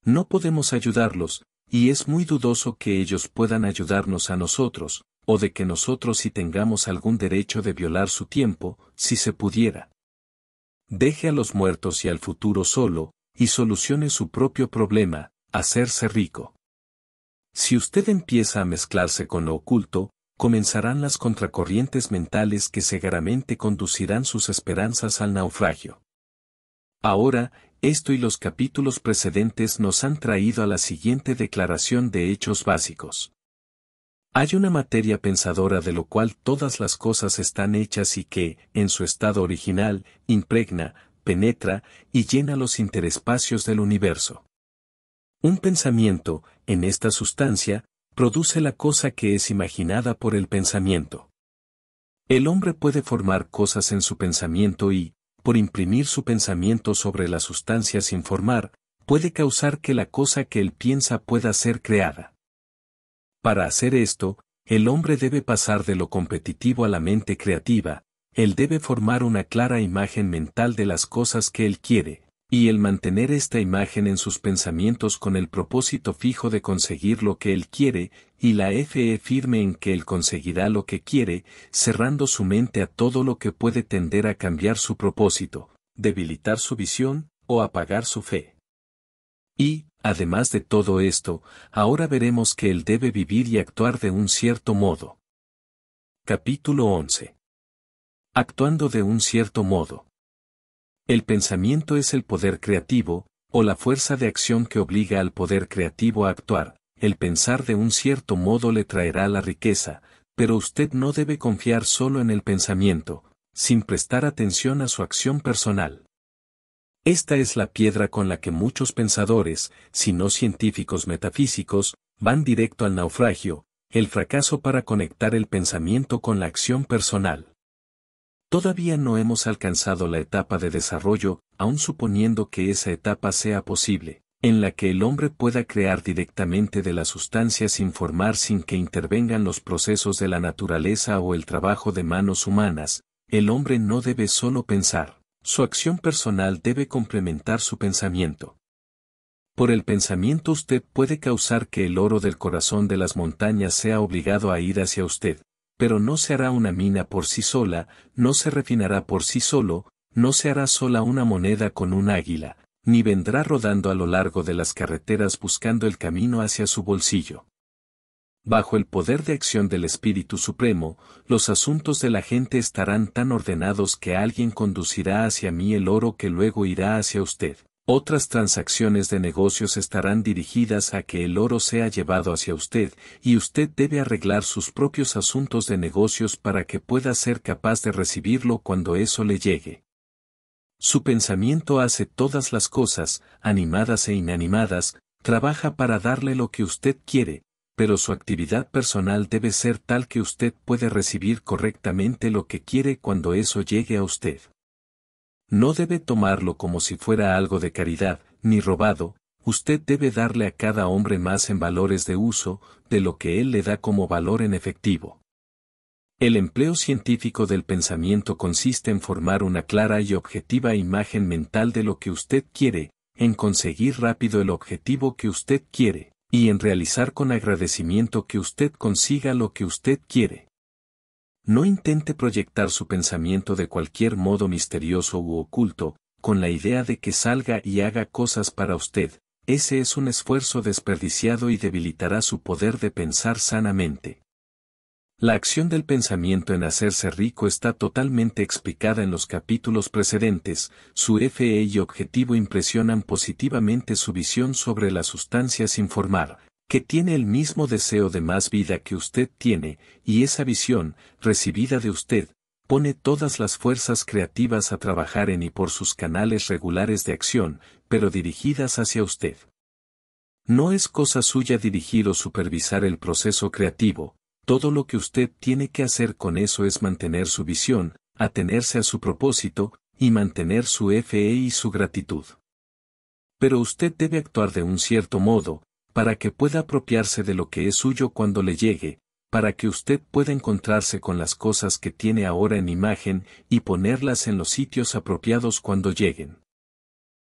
No podemos ayudarlos, y es muy dudoso que ellos puedan ayudarnos a nosotros, o de que nosotros si tengamos algún derecho de violar su tiempo, si se pudiera. Deje a los muertos y al futuro solo, y solucione su propio problema, hacerse rico. Si usted empieza a mezclarse con lo oculto, comenzarán las contracorrientes mentales que seguramente conducirán sus esperanzas al naufragio. Ahora, esto y los capítulos precedentes nos han traído a la siguiente declaración de hechos básicos. Hay una materia pensadora de lo cual todas las cosas están hechas y que, en su estado original, impregna, penetra y llena los interespacios del universo. Un pensamiento, en esta sustancia, produce la cosa que es imaginada por el pensamiento. El hombre puede formar cosas en su pensamiento y, por imprimir su pensamiento sobre la sustancia sin formar, puede causar que la cosa que él piensa pueda ser creada. Para hacer esto, el hombre debe pasar de lo competitivo a la mente creativa, él debe formar una clara imagen mental de las cosas que él quiere, y el mantener esta imagen en sus pensamientos con el propósito fijo de conseguir lo que él quiere, y la fe firme en que él conseguirá lo que quiere, cerrando su mente a todo lo que puede tender a cambiar su propósito, debilitar su visión, o apagar su fe. Y, además de todo esto, ahora veremos que él debe vivir y actuar de un cierto modo. Capítulo 11. Actuando de un cierto modo. El pensamiento es el poder creativo, o la fuerza de acción que obliga al poder creativo a actuar. El pensar de un cierto modo le traerá la riqueza, pero usted no debe confiar solo en el pensamiento, sin prestar atención a su acción personal. Esta es la piedra con la que muchos pensadores, si no científicos metafísicos, van directo al naufragio, el fracaso para conectar el pensamiento con la acción personal. Todavía no hemos alcanzado la etapa de desarrollo, aun suponiendo que esa etapa sea posible, en la que el hombre pueda crear directamente de la sustancia sin formar sin que intervengan los procesos de la naturaleza o el trabajo de manos humanas, el hombre no debe solo pensar, su acción personal debe complementar su pensamiento. Por el pensamiento usted puede causar que el oro del corazón de las montañas sea obligado a ir hacia usted, pero no se hará una mina por sí sola, no se refinará por sí solo, no se hará sola una moneda con un águila, ni vendrá rodando a lo largo de las carreteras buscando el camino hacia su bolsillo. Bajo el poder de acción del Espíritu Supremo, los asuntos de la gente estarán tan ordenados que alguien conducirá hacia mí el oro que luego irá hacia usted. Otras transacciones de negocios estarán dirigidas a que el oro sea llevado hacia usted y usted debe arreglar sus propios asuntos de negocios para que pueda ser capaz de recibirlo cuando eso le llegue. Su pensamiento hace todas las cosas, animadas e inanimadas, trabaja para darle lo que usted quiere, pero su actividad personal debe ser tal que usted puede recibir correctamente lo que quiere cuando eso llegue a usted. No debe tomarlo como si fuera algo de caridad, ni robado, usted debe darle a cada hombre más en valores de uso, de lo que él le da como valor en efectivo. El empleo científico del pensamiento consiste en formar una clara y objetiva imagen mental de lo que usted quiere, en conseguir rápido el objetivo que usted quiere, y en realizar con agradecimiento que usted consiga lo que usted quiere. No intente proyectar su pensamiento de cualquier modo misterioso u oculto, con la idea de que salga y haga cosas para usted, ese es un esfuerzo desperdiciado y debilitará su poder de pensar sanamente. La acción del pensamiento en hacerse rico está totalmente explicada en los capítulos precedentes, su FE y objetivo impresionan positivamente su visión sobre las sustancias sin formar, que tiene el mismo deseo de más vida que usted tiene, y esa visión, recibida de usted, pone todas las fuerzas creativas a trabajar en y por sus canales regulares de acción, pero dirigidas hacia usted. No es cosa suya dirigir o supervisar el proceso creativo, todo lo que usted tiene que hacer con eso es mantener su visión, atenerse a su propósito, y mantener su FE y su gratitud. Pero usted debe actuar de un cierto modo, para que pueda apropiarse de lo que es suyo cuando le llegue, para que usted pueda encontrarse con las cosas que tiene ahora en imagen y ponerlas en los sitios apropiados cuando lleguen.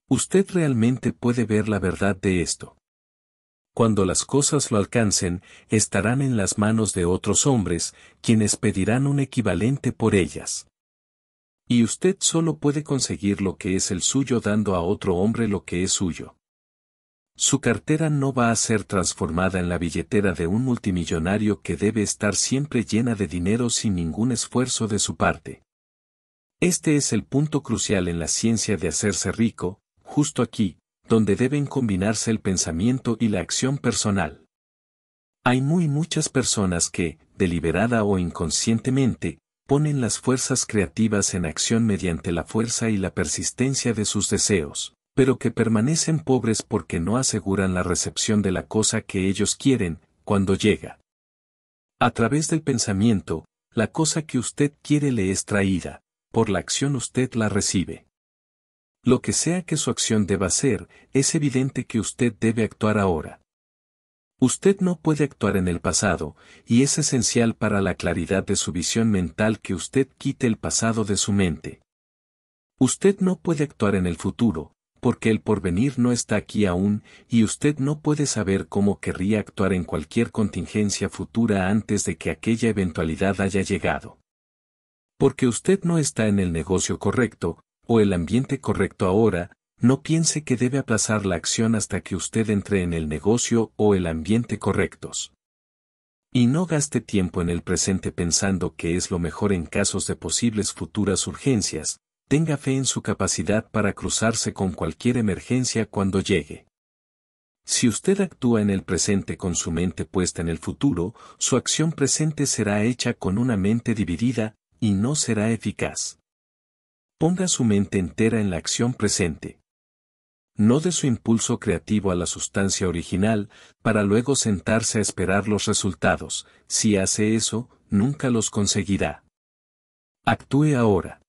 Usted realmente puede ver la verdad de esto. Cuando las cosas lo alcancen, estarán en las manos de otros hombres, quienes pedirán un equivalente por ellas. Y usted solo puede conseguir lo que es el suyo dando a otro hombre lo que es suyo. Su cartera no va a ser transformada en la billetera de un multimillonario que debe estar siempre llena de dinero sin ningún esfuerzo de su parte. Este es el punto crucial en la ciencia de hacerse rico, justo aquí, donde deben combinarse el pensamiento y la acción personal. Hay muy muchas personas que, deliberada o inconscientemente, ponen las fuerzas creativas en acción mediante la fuerza y la persistencia de sus deseos pero que permanecen pobres porque no aseguran la recepción de la cosa que ellos quieren, cuando llega. A través del pensamiento, la cosa que usted quiere le es traída, por la acción usted la recibe. Lo que sea que su acción deba ser, es evidente que usted debe actuar ahora. Usted no puede actuar en el pasado, y es esencial para la claridad de su visión mental que usted quite el pasado de su mente. Usted no puede actuar en el futuro, porque el porvenir no está aquí aún, y usted no puede saber cómo querría actuar en cualquier contingencia futura antes de que aquella eventualidad haya llegado. Porque usted no está en el negocio correcto, o el ambiente correcto ahora, no piense que debe aplazar la acción hasta que usted entre en el negocio o el ambiente correctos. Y no gaste tiempo en el presente pensando que es lo mejor en casos de posibles futuras urgencias, tenga fe en su capacidad para cruzarse con cualquier emergencia cuando llegue. Si usted actúa en el presente con su mente puesta en el futuro, su acción presente será hecha con una mente dividida, y no será eficaz. Ponga su mente entera en la acción presente. No de su impulso creativo a la sustancia original, para luego sentarse a esperar los resultados, si hace eso, nunca los conseguirá. Actúe ahora.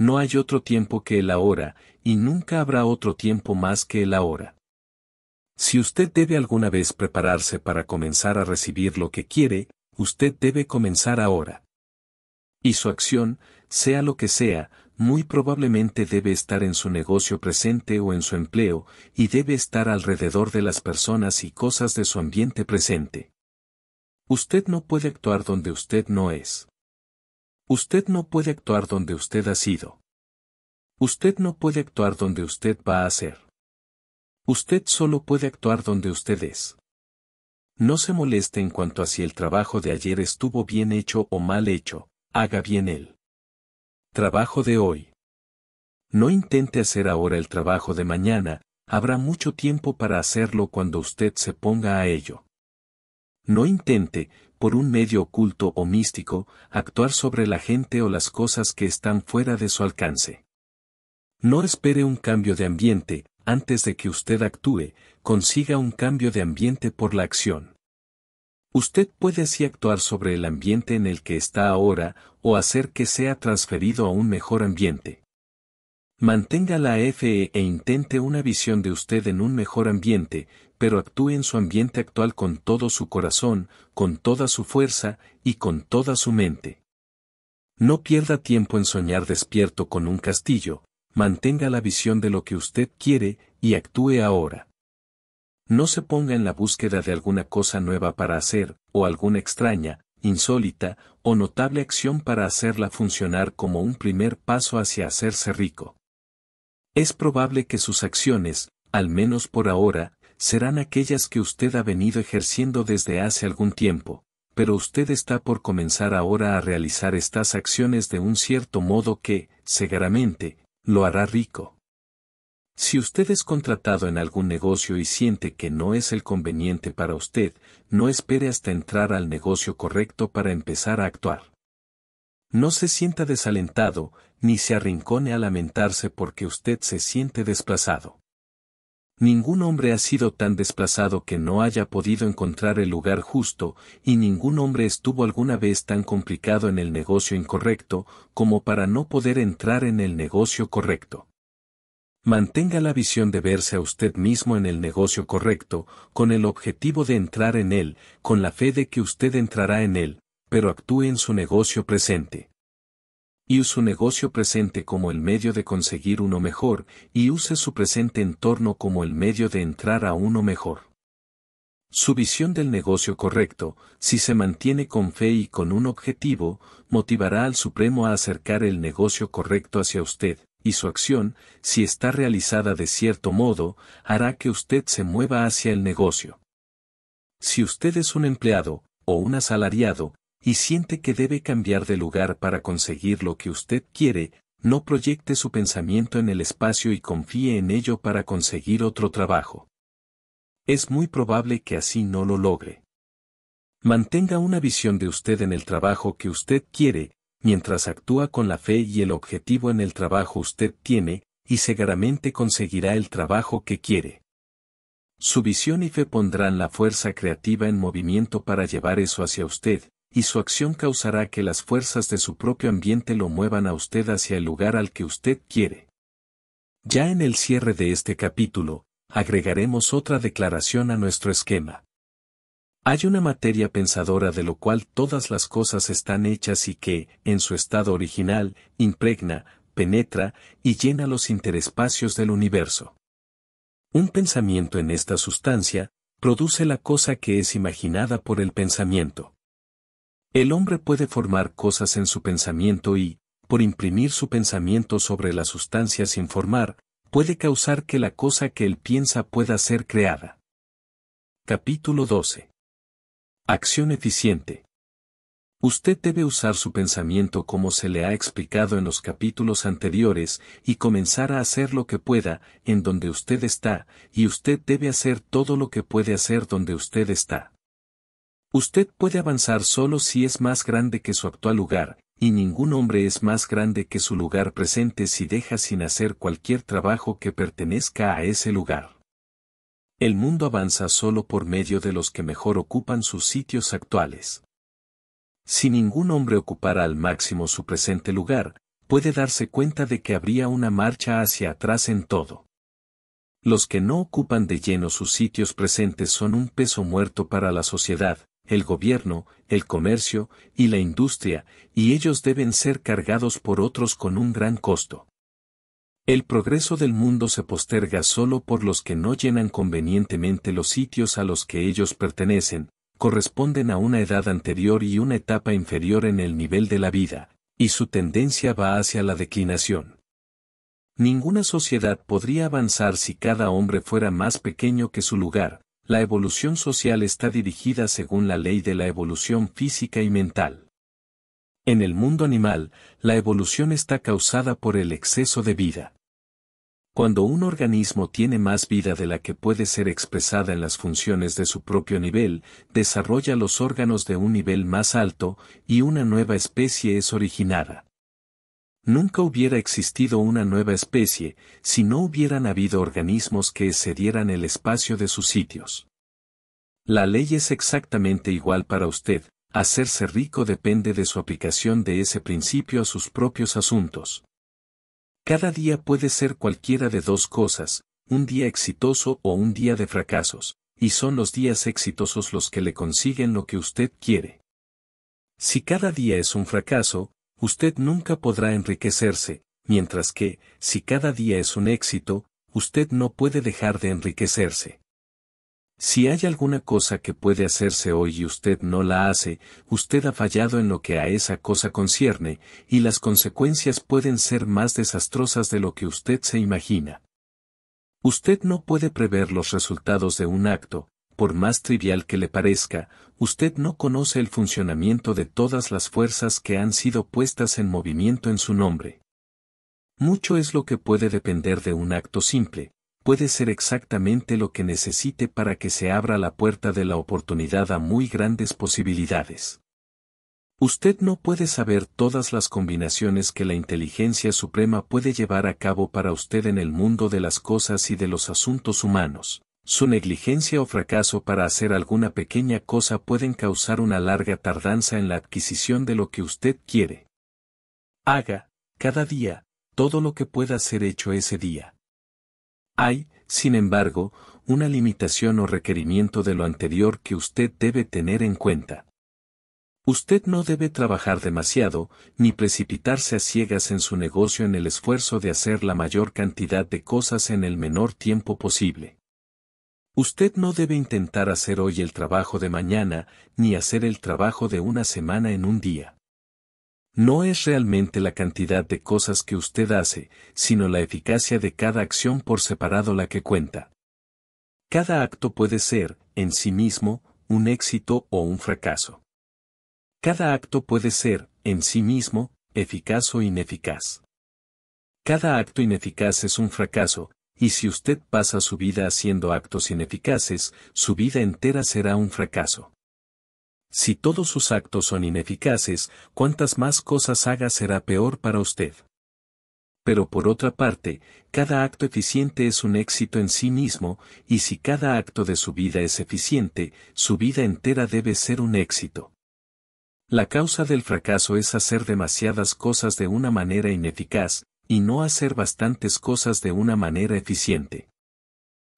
No hay otro tiempo que el ahora, y nunca habrá otro tiempo más que el ahora. Si usted debe alguna vez prepararse para comenzar a recibir lo que quiere, usted debe comenzar ahora. Y su acción, sea lo que sea, muy probablemente debe estar en su negocio presente o en su empleo, y debe estar alrededor de las personas y cosas de su ambiente presente. Usted no puede actuar donde usted no es. Usted no puede actuar donde usted ha sido. Usted no puede actuar donde usted va a ser. Usted solo puede actuar donde usted es. No se moleste en cuanto a si el trabajo de ayer estuvo bien hecho o mal hecho, haga bien él. Trabajo de hoy. No intente hacer ahora el trabajo de mañana, habrá mucho tiempo para hacerlo cuando usted se ponga a ello. No intente, por un medio oculto o místico, actuar sobre la gente o las cosas que están fuera de su alcance. No espere un cambio de ambiente, antes de que usted actúe, consiga un cambio de ambiente por la acción. Usted puede así actuar sobre el ambiente en el que está ahora o hacer que sea transferido a un mejor ambiente. Mantenga la FE e intente una visión de usted en un mejor ambiente, pero actúe en su ambiente actual con todo su corazón, con toda su fuerza y con toda su mente. No pierda tiempo en soñar despierto con un castillo, mantenga la visión de lo que usted quiere y actúe ahora. No se ponga en la búsqueda de alguna cosa nueva para hacer, o alguna extraña, insólita o notable acción para hacerla funcionar como un primer paso hacia hacerse rico. Es probable que sus acciones, al menos por ahora, serán aquellas que usted ha venido ejerciendo desde hace algún tiempo, pero usted está por comenzar ahora a realizar estas acciones de un cierto modo que, seguramente, lo hará rico. Si usted es contratado en algún negocio y siente que no es el conveniente para usted, no espere hasta entrar al negocio correcto para empezar a actuar. No se sienta desalentado, ni se arrincone a lamentarse porque usted se siente desplazado. Ningún hombre ha sido tan desplazado que no haya podido encontrar el lugar justo, y ningún hombre estuvo alguna vez tan complicado en el negocio incorrecto como para no poder entrar en el negocio correcto. Mantenga la visión de verse a usted mismo en el negocio correcto, con el objetivo de entrar en él, con la fe de que usted entrará en él, pero actúe en su negocio presente y su negocio presente como el medio de conseguir uno mejor, y use su presente entorno como el medio de entrar a uno mejor. Su visión del negocio correcto, si se mantiene con fe y con un objetivo, motivará al Supremo a acercar el negocio correcto hacia usted, y su acción, si está realizada de cierto modo, hará que usted se mueva hacia el negocio. Si usted es un empleado, o un asalariado, y siente que debe cambiar de lugar para conseguir lo que usted quiere, no proyecte su pensamiento en el espacio y confíe en ello para conseguir otro trabajo. Es muy probable que así no lo logre. Mantenga una visión de usted en el trabajo que usted quiere, mientras actúa con la fe y el objetivo en el trabajo usted tiene, y seguramente conseguirá el trabajo que quiere. Su visión y fe pondrán la fuerza creativa en movimiento para llevar eso hacia usted, y su acción causará que las fuerzas de su propio ambiente lo muevan a usted hacia el lugar al que usted quiere. Ya en el cierre de este capítulo, agregaremos otra declaración a nuestro esquema. Hay una materia pensadora de lo cual todas las cosas están hechas y que, en su estado original, impregna, penetra y llena los interespacios del universo. Un pensamiento en esta sustancia, produce la cosa que es imaginada por el pensamiento. El hombre puede formar cosas en su pensamiento y, por imprimir su pensamiento sobre la sustancia sin formar, puede causar que la cosa que él piensa pueda ser creada. Capítulo 12. Acción eficiente. Usted debe usar su pensamiento como se le ha explicado en los capítulos anteriores y comenzar a hacer lo que pueda en donde usted está, y usted debe hacer todo lo que puede hacer donde usted está. Usted puede avanzar solo si es más grande que su actual lugar, y ningún hombre es más grande que su lugar presente si deja sin hacer cualquier trabajo que pertenezca a ese lugar. El mundo avanza solo por medio de los que mejor ocupan sus sitios actuales. Si ningún hombre ocupara al máximo su presente lugar, puede darse cuenta de que habría una marcha hacia atrás en todo. Los que no ocupan de lleno sus sitios presentes son un peso muerto para la sociedad, el gobierno, el comercio y la industria, y ellos deben ser cargados por otros con un gran costo. El progreso del mundo se posterga solo por los que no llenan convenientemente los sitios a los que ellos pertenecen, corresponden a una edad anterior y una etapa inferior en el nivel de la vida, y su tendencia va hacia la declinación. Ninguna sociedad podría avanzar si cada hombre fuera más pequeño que su lugar, la evolución social está dirigida según la ley de la evolución física y mental. En el mundo animal, la evolución está causada por el exceso de vida. Cuando un organismo tiene más vida de la que puede ser expresada en las funciones de su propio nivel, desarrolla los órganos de un nivel más alto, y una nueva especie es originada. Nunca hubiera existido una nueva especie si no hubieran habido organismos que excedieran el espacio de sus sitios. La ley es exactamente igual para usted, hacerse rico depende de su aplicación de ese principio a sus propios asuntos. Cada día puede ser cualquiera de dos cosas, un día exitoso o un día de fracasos, y son los días exitosos los que le consiguen lo que usted quiere. Si cada día es un fracaso, usted nunca podrá enriquecerse, mientras que, si cada día es un éxito, usted no puede dejar de enriquecerse. Si hay alguna cosa que puede hacerse hoy y usted no la hace, usted ha fallado en lo que a esa cosa concierne, y las consecuencias pueden ser más desastrosas de lo que usted se imagina. Usted no puede prever los resultados de un acto, por más trivial que le parezca, usted no conoce el funcionamiento de todas las fuerzas que han sido puestas en movimiento en su nombre. Mucho es lo que puede depender de un acto simple, puede ser exactamente lo que necesite para que se abra la puerta de la oportunidad a muy grandes posibilidades. Usted no puede saber todas las combinaciones que la inteligencia suprema puede llevar a cabo para usted en el mundo de las cosas y de los asuntos humanos. Su negligencia o fracaso para hacer alguna pequeña cosa pueden causar una larga tardanza en la adquisición de lo que usted quiere. Haga, cada día, todo lo que pueda ser hecho ese día. Hay, sin embargo, una limitación o requerimiento de lo anterior que usted debe tener en cuenta. Usted no debe trabajar demasiado, ni precipitarse a ciegas en su negocio en el esfuerzo de hacer la mayor cantidad de cosas en el menor tiempo posible. Usted no debe intentar hacer hoy el trabajo de mañana, ni hacer el trabajo de una semana en un día. No es realmente la cantidad de cosas que usted hace, sino la eficacia de cada acción por separado la que cuenta. Cada acto puede ser, en sí mismo, un éxito o un fracaso. Cada acto puede ser, en sí mismo, eficaz o ineficaz. Cada acto ineficaz es un fracaso, y si usted pasa su vida haciendo actos ineficaces, su vida entera será un fracaso. Si todos sus actos son ineficaces, cuantas más cosas haga será peor para usted. Pero por otra parte, cada acto eficiente es un éxito en sí mismo, y si cada acto de su vida es eficiente, su vida entera debe ser un éxito. La causa del fracaso es hacer demasiadas cosas de una manera ineficaz, y no hacer bastantes cosas de una manera eficiente.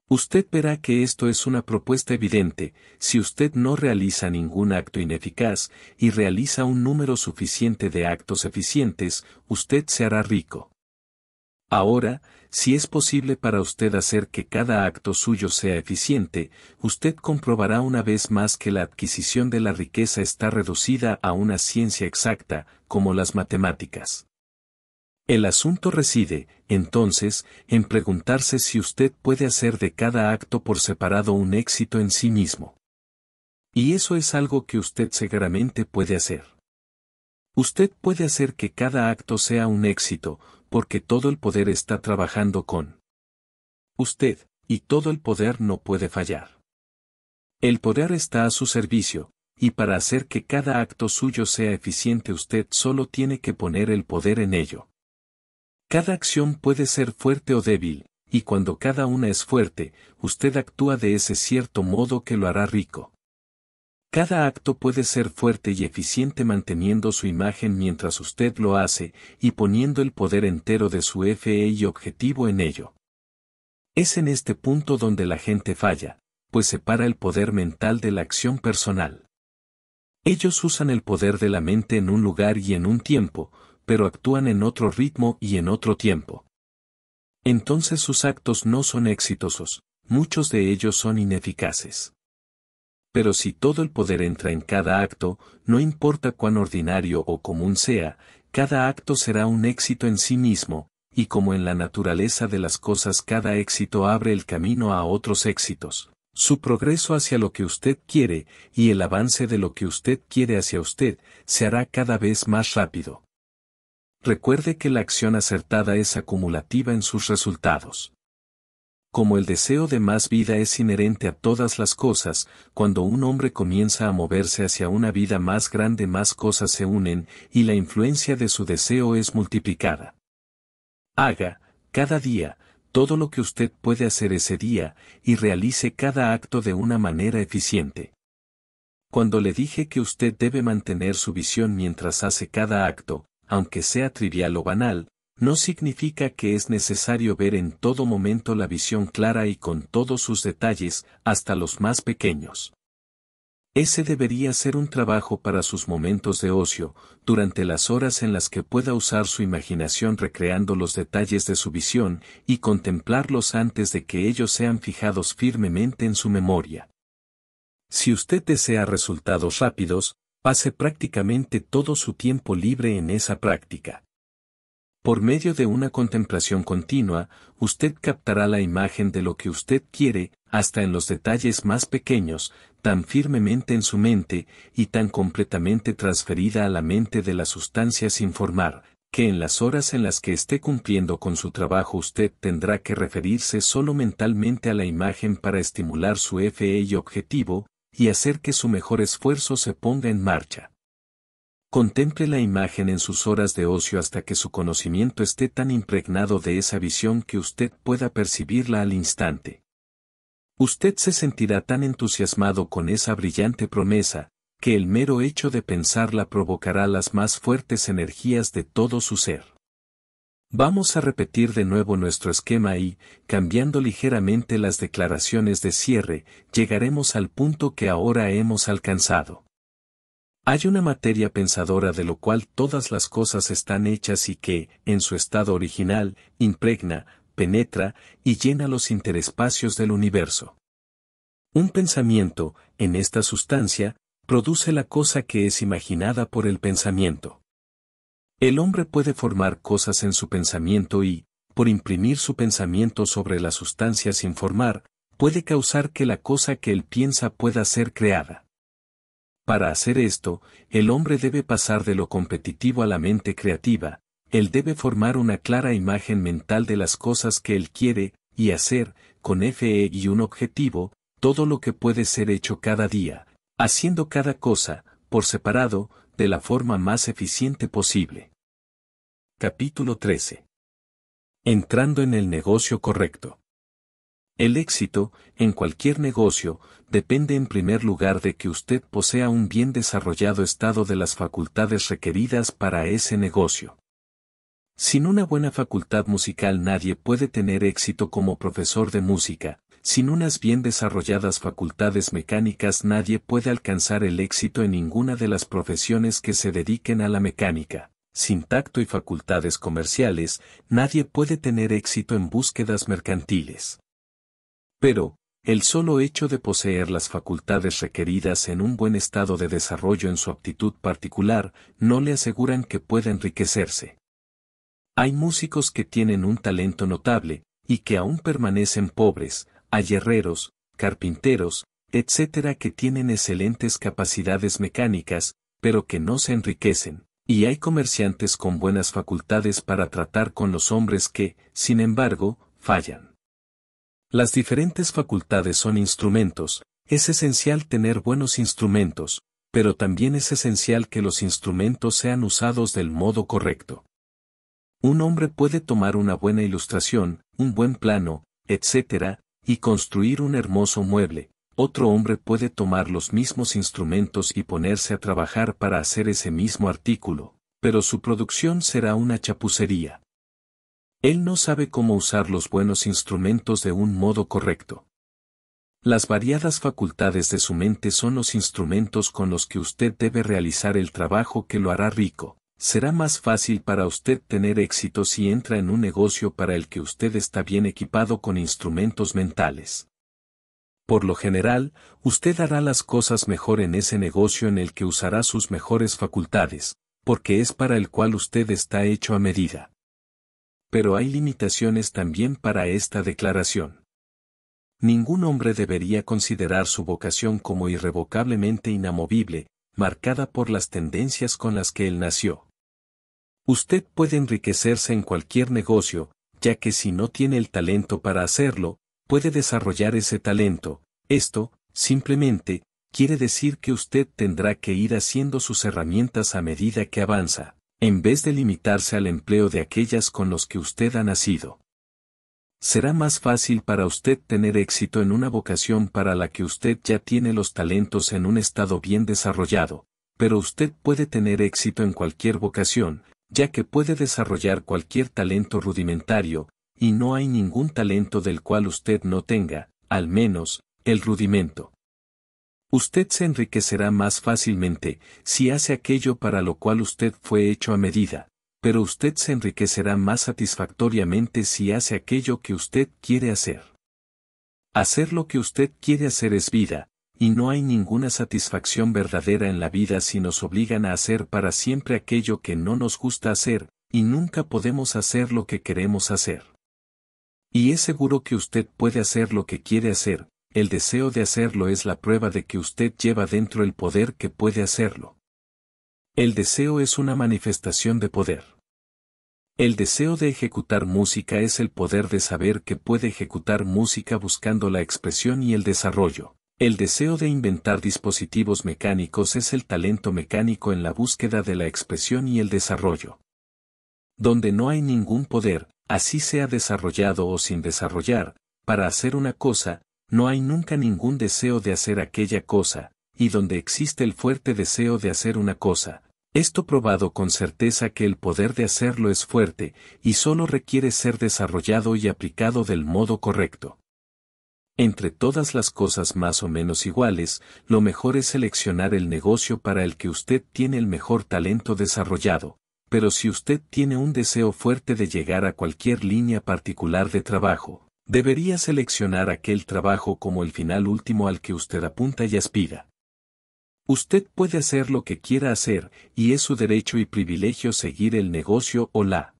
Usted verá que esto es una propuesta evidente, si usted no realiza ningún acto ineficaz y realiza un número suficiente de actos eficientes, usted se hará rico. Ahora, si es posible para usted hacer que cada acto suyo sea eficiente, usted comprobará una vez más que la adquisición de la riqueza está reducida a una ciencia exacta, como las matemáticas. El asunto reside, entonces, en preguntarse si usted puede hacer de cada acto por separado un éxito en sí mismo. Y eso es algo que usted seguramente puede hacer. Usted puede hacer que cada acto sea un éxito, porque todo el poder está trabajando con usted, y todo el poder no puede fallar. El poder está a su servicio, y para hacer que cada acto suyo sea eficiente usted solo tiene que poner el poder en ello. Cada acción puede ser fuerte o débil, y cuando cada una es fuerte, usted actúa de ese cierto modo que lo hará rico. Cada acto puede ser fuerte y eficiente manteniendo su imagen mientras usted lo hace y poniendo el poder entero de su FE y objetivo en ello. Es en este punto donde la gente falla, pues separa el poder mental de la acción personal. Ellos usan el poder de la mente en un lugar y en un tiempo, pero actúan en otro ritmo y en otro tiempo. Entonces sus actos no son exitosos, muchos de ellos son ineficaces. Pero si todo el poder entra en cada acto, no importa cuán ordinario o común sea, cada acto será un éxito en sí mismo, y como en la naturaleza de las cosas cada éxito abre el camino a otros éxitos, su progreso hacia lo que usted quiere, y el avance de lo que usted quiere hacia usted, se hará cada vez más rápido recuerde que la acción acertada es acumulativa en sus resultados. Como el deseo de más vida es inherente a todas las cosas, cuando un hombre comienza a moverse hacia una vida más grande más cosas se unen, y la influencia de su deseo es multiplicada. Haga, cada día, todo lo que usted puede hacer ese día, y realice cada acto de una manera eficiente. Cuando le dije que usted debe mantener su visión mientras hace cada acto, aunque sea trivial o banal, no significa que es necesario ver en todo momento la visión clara y con todos sus detalles, hasta los más pequeños. Ese debería ser un trabajo para sus momentos de ocio, durante las horas en las que pueda usar su imaginación recreando los detalles de su visión y contemplarlos antes de que ellos sean fijados firmemente en su memoria. Si usted desea resultados rápidos, pase prácticamente todo su tiempo libre en esa práctica. Por medio de una contemplación continua, usted captará la imagen de lo que usted quiere, hasta en los detalles más pequeños, tan firmemente en su mente, y tan completamente transferida a la mente de la sustancia sin formar, que en las horas en las que esté cumpliendo con su trabajo usted tendrá que referirse solo mentalmente a la imagen para estimular su FE y objetivo, y hacer que su mejor esfuerzo se ponga en marcha. Contemple la imagen en sus horas de ocio hasta que su conocimiento esté tan impregnado de esa visión que usted pueda percibirla al instante. Usted se sentirá tan entusiasmado con esa brillante promesa, que el mero hecho de pensarla provocará las más fuertes energías de todo su ser. Vamos a repetir de nuevo nuestro esquema y, cambiando ligeramente las declaraciones de cierre, llegaremos al punto que ahora hemos alcanzado. Hay una materia pensadora de lo cual todas las cosas están hechas y que, en su estado original, impregna, penetra y llena los interespacios del universo. Un pensamiento, en esta sustancia, produce la cosa que es imaginada por el pensamiento. El hombre puede formar cosas en su pensamiento y, por imprimir su pensamiento sobre la sustancia sin formar, puede causar que la cosa que él piensa pueda ser creada. Para hacer esto, el hombre debe pasar de lo competitivo a la mente creativa, él debe formar una clara imagen mental de las cosas que él quiere, y hacer, con FE y un objetivo, todo lo que puede ser hecho cada día, haciendo cada cosa, por separado, de la forma más eficiente posible. Capítulo 13. Entrando en el negocio correcto. El éxito, en cualquier negocio, depende en primer lugar de que usted posea un bien desarrollado estado de las facultades requeridas para ese negocio. Sin una buena facultad musical nadie puede tener éxito como profesor de música, sin unas bien desarrolladas facultades mecánicas nadie puede alcanzar el éxito en ninguna de las profesiones que se dediquen a la mecánica. Sin tacto y facultades comerciales, nadie puede tener éxito en búsquedas mercantiles. Pero, el solo hecho de poseer las facultades requeridas en un buen estado de desarrollo en su aptitud particular, no le aseguran que pueda enriquecerse. Hay músicos que tienen un talento notable, y que aún permanecen pobres, hay herreros, carpinteros, etcétera que tienen excelentes capacidades mecánicas, pero que no se enriquecen, y hay comerciantes con buenas facultades para tratar con los hombres que, sin embargo, fallan. Las diferentes facultades son instrumentos, es esencial tener buenos instrumentos, pero también es esencial que los instrumentos sean usados del modo correcto. Un hombre puede tomar una buena ilustración, un buen plano, etcétera y construir un hermoso mueble, otro hombre puede tomar los mismos instrumentos y ponerse a trabajar para hacer ese mismo artículo, pero su producción será una chapucería. Él no sabe cómo usar los buenos instrumentos de un modo correcto. Las variadas facultades de su mente son los instrumentos con los que usted debe realizar el trabajo que lo hará rico, Será más fácil para usted tener éxito si entra en un negocio para el que usted está bien equipado con instrumentos mentales. Por lo general, usted hará las cosas mejor en ese negocio en el que usará sus mejores facultades, porque es para el cual usted está hecho a medida. Pero hay limitaciones también para esta declaración. Ningún hombre debería considerar su vocación como irrevocablemente inamovible, marcada por las tendencias con las que él nació. Usted puede enriquecerse en cualquier negocio, ya que si no tiene el talento para hacerlo, puede desarrollar ese talento. Esto, simplemente, quiere decir que usted tendrá que ir haciendo sus herramientas a medida que avanza, en vez de limitarse al empleo de aquellas con los que usted ha nacido. Será más fácil para usted tener éxito en una vocación para la que usted ya tiene los talentos en un estado bien desarrollado, pero usted puede tener éxito en cualquier vocación, ya que puede desarrollar cualquier talento rudimentario, y no hay ningún talento del cual usted no tenga, al menos, el rudimento. Usted se enriquecerá más fácilmente si hace aquello para lo cual usted fue hecho a medida, pero usted se enriquecerá más satisfactoriamente si hace aquello que usted quiere hacer. Hacer lo que usted quiere hacer es vida, y no hay ninguna satisfacción verdadera en la vida si nos obligan a hacer para siempre aquello que no nos gusta hacer, y nunca podemos hacer lo que queremos hacer. Y es seguro que usted puede hacer lo que quiere hacer, el deseo de hacerlo es la prueba de que usted lleva dentro el poder que puede hacerlo. El deseo es una manifestación de poder. El deseo de ejecutar música es el poder de saber que puede ejecutar música buscando la expresión y el desarrollo. El deseo de inventar dispositivos mecánicos es el talento mecánico en la búsqueda de la expresión y el desarrollo. Donde no hay ningún poder, así sea desarrollado o sin desarrollar, para hacer una cosa, no hay nunca ningún deseo de hacer aquella cosa, y donde existe el fuerte deseo de hacer una cosa, esto probado con certeza que el poder de hacerlo es fuerte, y solo requiere ser desarrollado y aplicado del modo correcto. Entre todas las cosas más o menos iguales, lo mejor es seleccionar el negocio para el que usted tiene el mejor talento desarrollado, pero si usted tiene un deseo fuerte de llegar a cualquier línea particular de trabajo, debería seleccionar aquel trabajo como el final último al que usted apunta y aspira. Usted puede hacer lo que quiera hacer, y es su derecho y privilegio seguir el negocio o la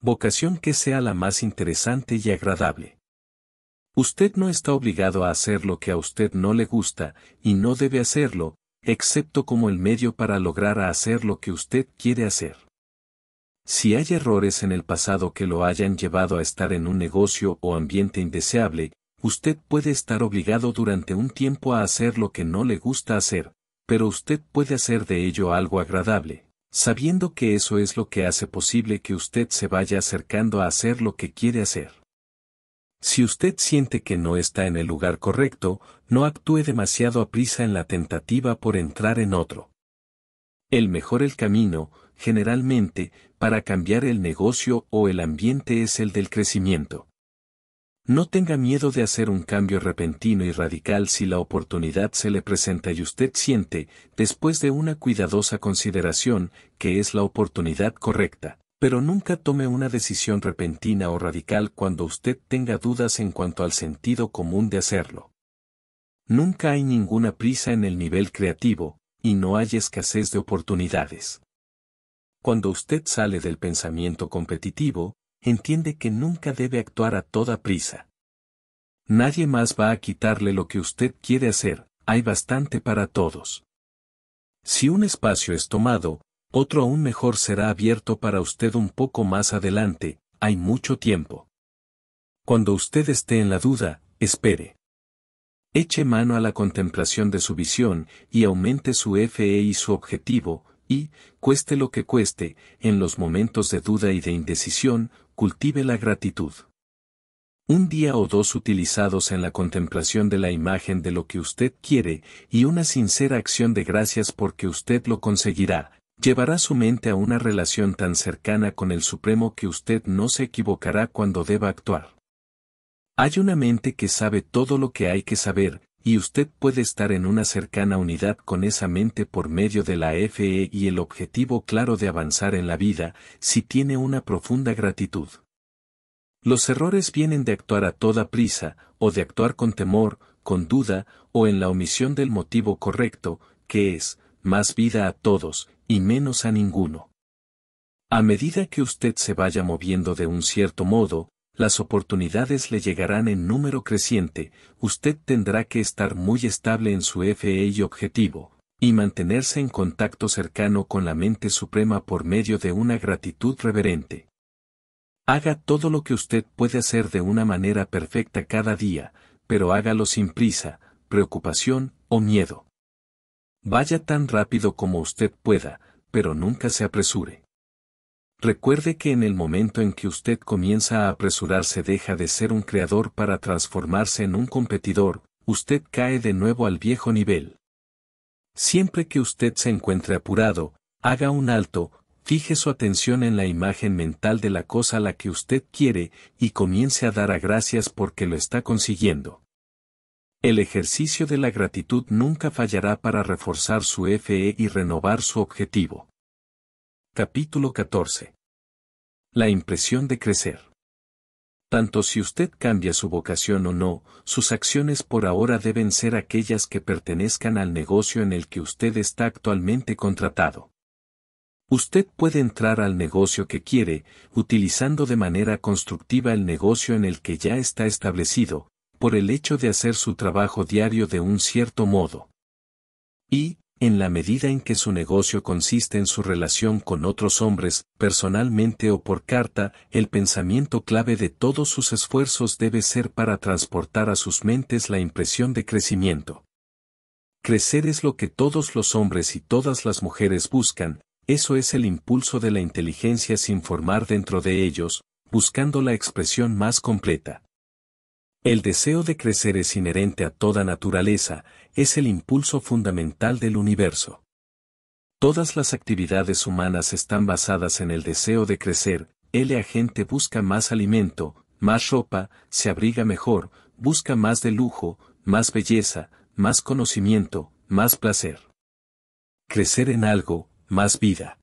vocación que sea la más interesante y agradable. Usted no está obligado a hacer lo que a usted no le gusta, y no debe hacerlo, excepto como el medio para lograr hacer lo que usted quiere hacer. Si hay errores en el pasado que lo hayan llevado a estar en un negocio o ambiente indeseable, usted puede estar obligado durante un tiempo a hacer lo que no le gusta hacer, pero usted puede hacer de ello algo agradable, sabiendo que eso es lo que hace posible que usted se vaya acercando a hacer lo que quiere hacer. Si usted siente que no está en el lugar correcto, no actúe demasiado aprisa en la tentativa por entrar en otro. El mejor el camino, generalmente, para cambiar el negocio o el ambiente es el del crecimiento. No tenga miedo de hacer un cambio repentino y radical si la oportunidad se le presenta y usted siente, después de una cuidadosa consideración, que es la oportunidad correcta. Pero nunca tome una decisión repentina o radical cuando usted tenga dudas en cuanto al sentido común de hacerlo. Nunca hay ninguna prisa en el nivel creativo, y no hay escasez de oportunidades. Cuando usted sale del pensamiento competitivo, entiende que nunca debe actuar a toda prisa. Nadie más va a quitarle lo que usted quiere hacer, hay bastante para todos. Si un espacio es tomado, otro aún mejor será abierto para usted un poco más adelante, hay mucho tiempo. Cuando usted esté en la duda, espere. Eche mano a la contemplación de su visión y aumente su FE y su objetivo, y, cueste lo que cueste, en los momentos de duda y de indecisión, cultive la gratitud. Un día o dos utilizados en la contemplación de la imagen de lo que usted quiere y una sincera acción de gracias porque usted lo conseguirá, llevará su mente a una relación tan cercana con el Supremo que usted no se equivocará cuando deba actuar. Hay una mente que sabe todo lo que hay que saber, y usted puede estar en una cercana unidad con esa mente por medio de la FE y el objetivo claro de avanzar en la vida, si tiene una profunda gratitud. Los errores vienen de actuar a toda prisa, o de actuar con temor, con duda, o en la omisión del motivo correcto, que es, más vida a todos, y menos a ninguno. A medida que usted se vaya moviendo de un cierto modo, las oportunidades le llegarán en número creciente, usted tendrá que estar muy estable en su FE y objetivo, y mantenerse en contacto cercano con la mente suprema por medio de una gratitud reverente. Haga todo lo que usted puede hacer de una manera perfecta cada día, pero hágalo sin prisa, preocupación o miedo. Vaya tan rápido como usted pueda, pero nunca se apresure. Recuerde que en el momento en que usted comienza a apresurarse deja de ser un creador para transformarse en un competidor, usted cae de nuevo al viejo nivel. Siempre que usted se encuentre apurado, haga un alto, fije su atención en la imagen mental de la cosa a la que usted quiere y comience a dar a gracias porque lo está consiguiendo. El ejercicio de la gratitud nunca fallará para reforzar su FE y renovar su objetivo. Capítulo 14. La impresión de crecer. Tanto si usted cambia su vocación o no, sus acciones por ahora deben ser aquellas que pertenezcan al negocio en el que usted está actualmente contratado. Usted puede entrar al negocio que quiere, utilizando de manera constructiva el negocio en el que ya está establecido, por el hecho de hacer su trabajo diario de un cierto modo. Y, en la medida en que su negocio consiste en su relación con otros hombres, personalmente o por carta, el pensamiento clave de todos sus esfuerzos debe ser para transportar a sus mentes la impresión de crecimiento. Crecer es lo que todos los hombres y todas las mujeres buscan, eso es el impulso de la inteligencia sin formar dentro de ellos, buscando la expresión más completa. El deseo de crecer es inherente a toda naturaleza, es el impulso fundamental del universo. Todas las actividades humanas están basadas en el deseo de crecer, el agente busca más alimento, más ropa, se abriga mejor, busca más de lujo, más belleza, más conocimiento, más placer. Crecer en algo, más vida.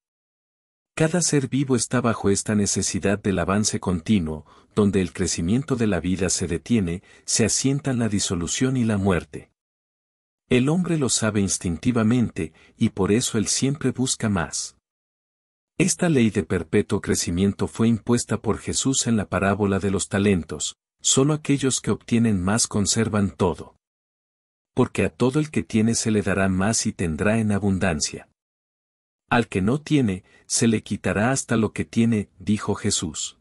Cada ser vivo está bajo esta necesidad del avance continuo, donde el crecimiento de la vida se detiene, se asientan la disolución y la muerte. El hombre lo sabe instintivamente, y por eso él siempre busca más. Esta ley de perpetuo crecimiento fue impuesta por Jesús en la parábola de los talentos, solo aquellos que obtienen más conservan todo. Porque a todo el que tiene se le dará más y tendrá en abundancia. Al que no tiene, se le quitará hasta lo que tiene, dijo Jesús.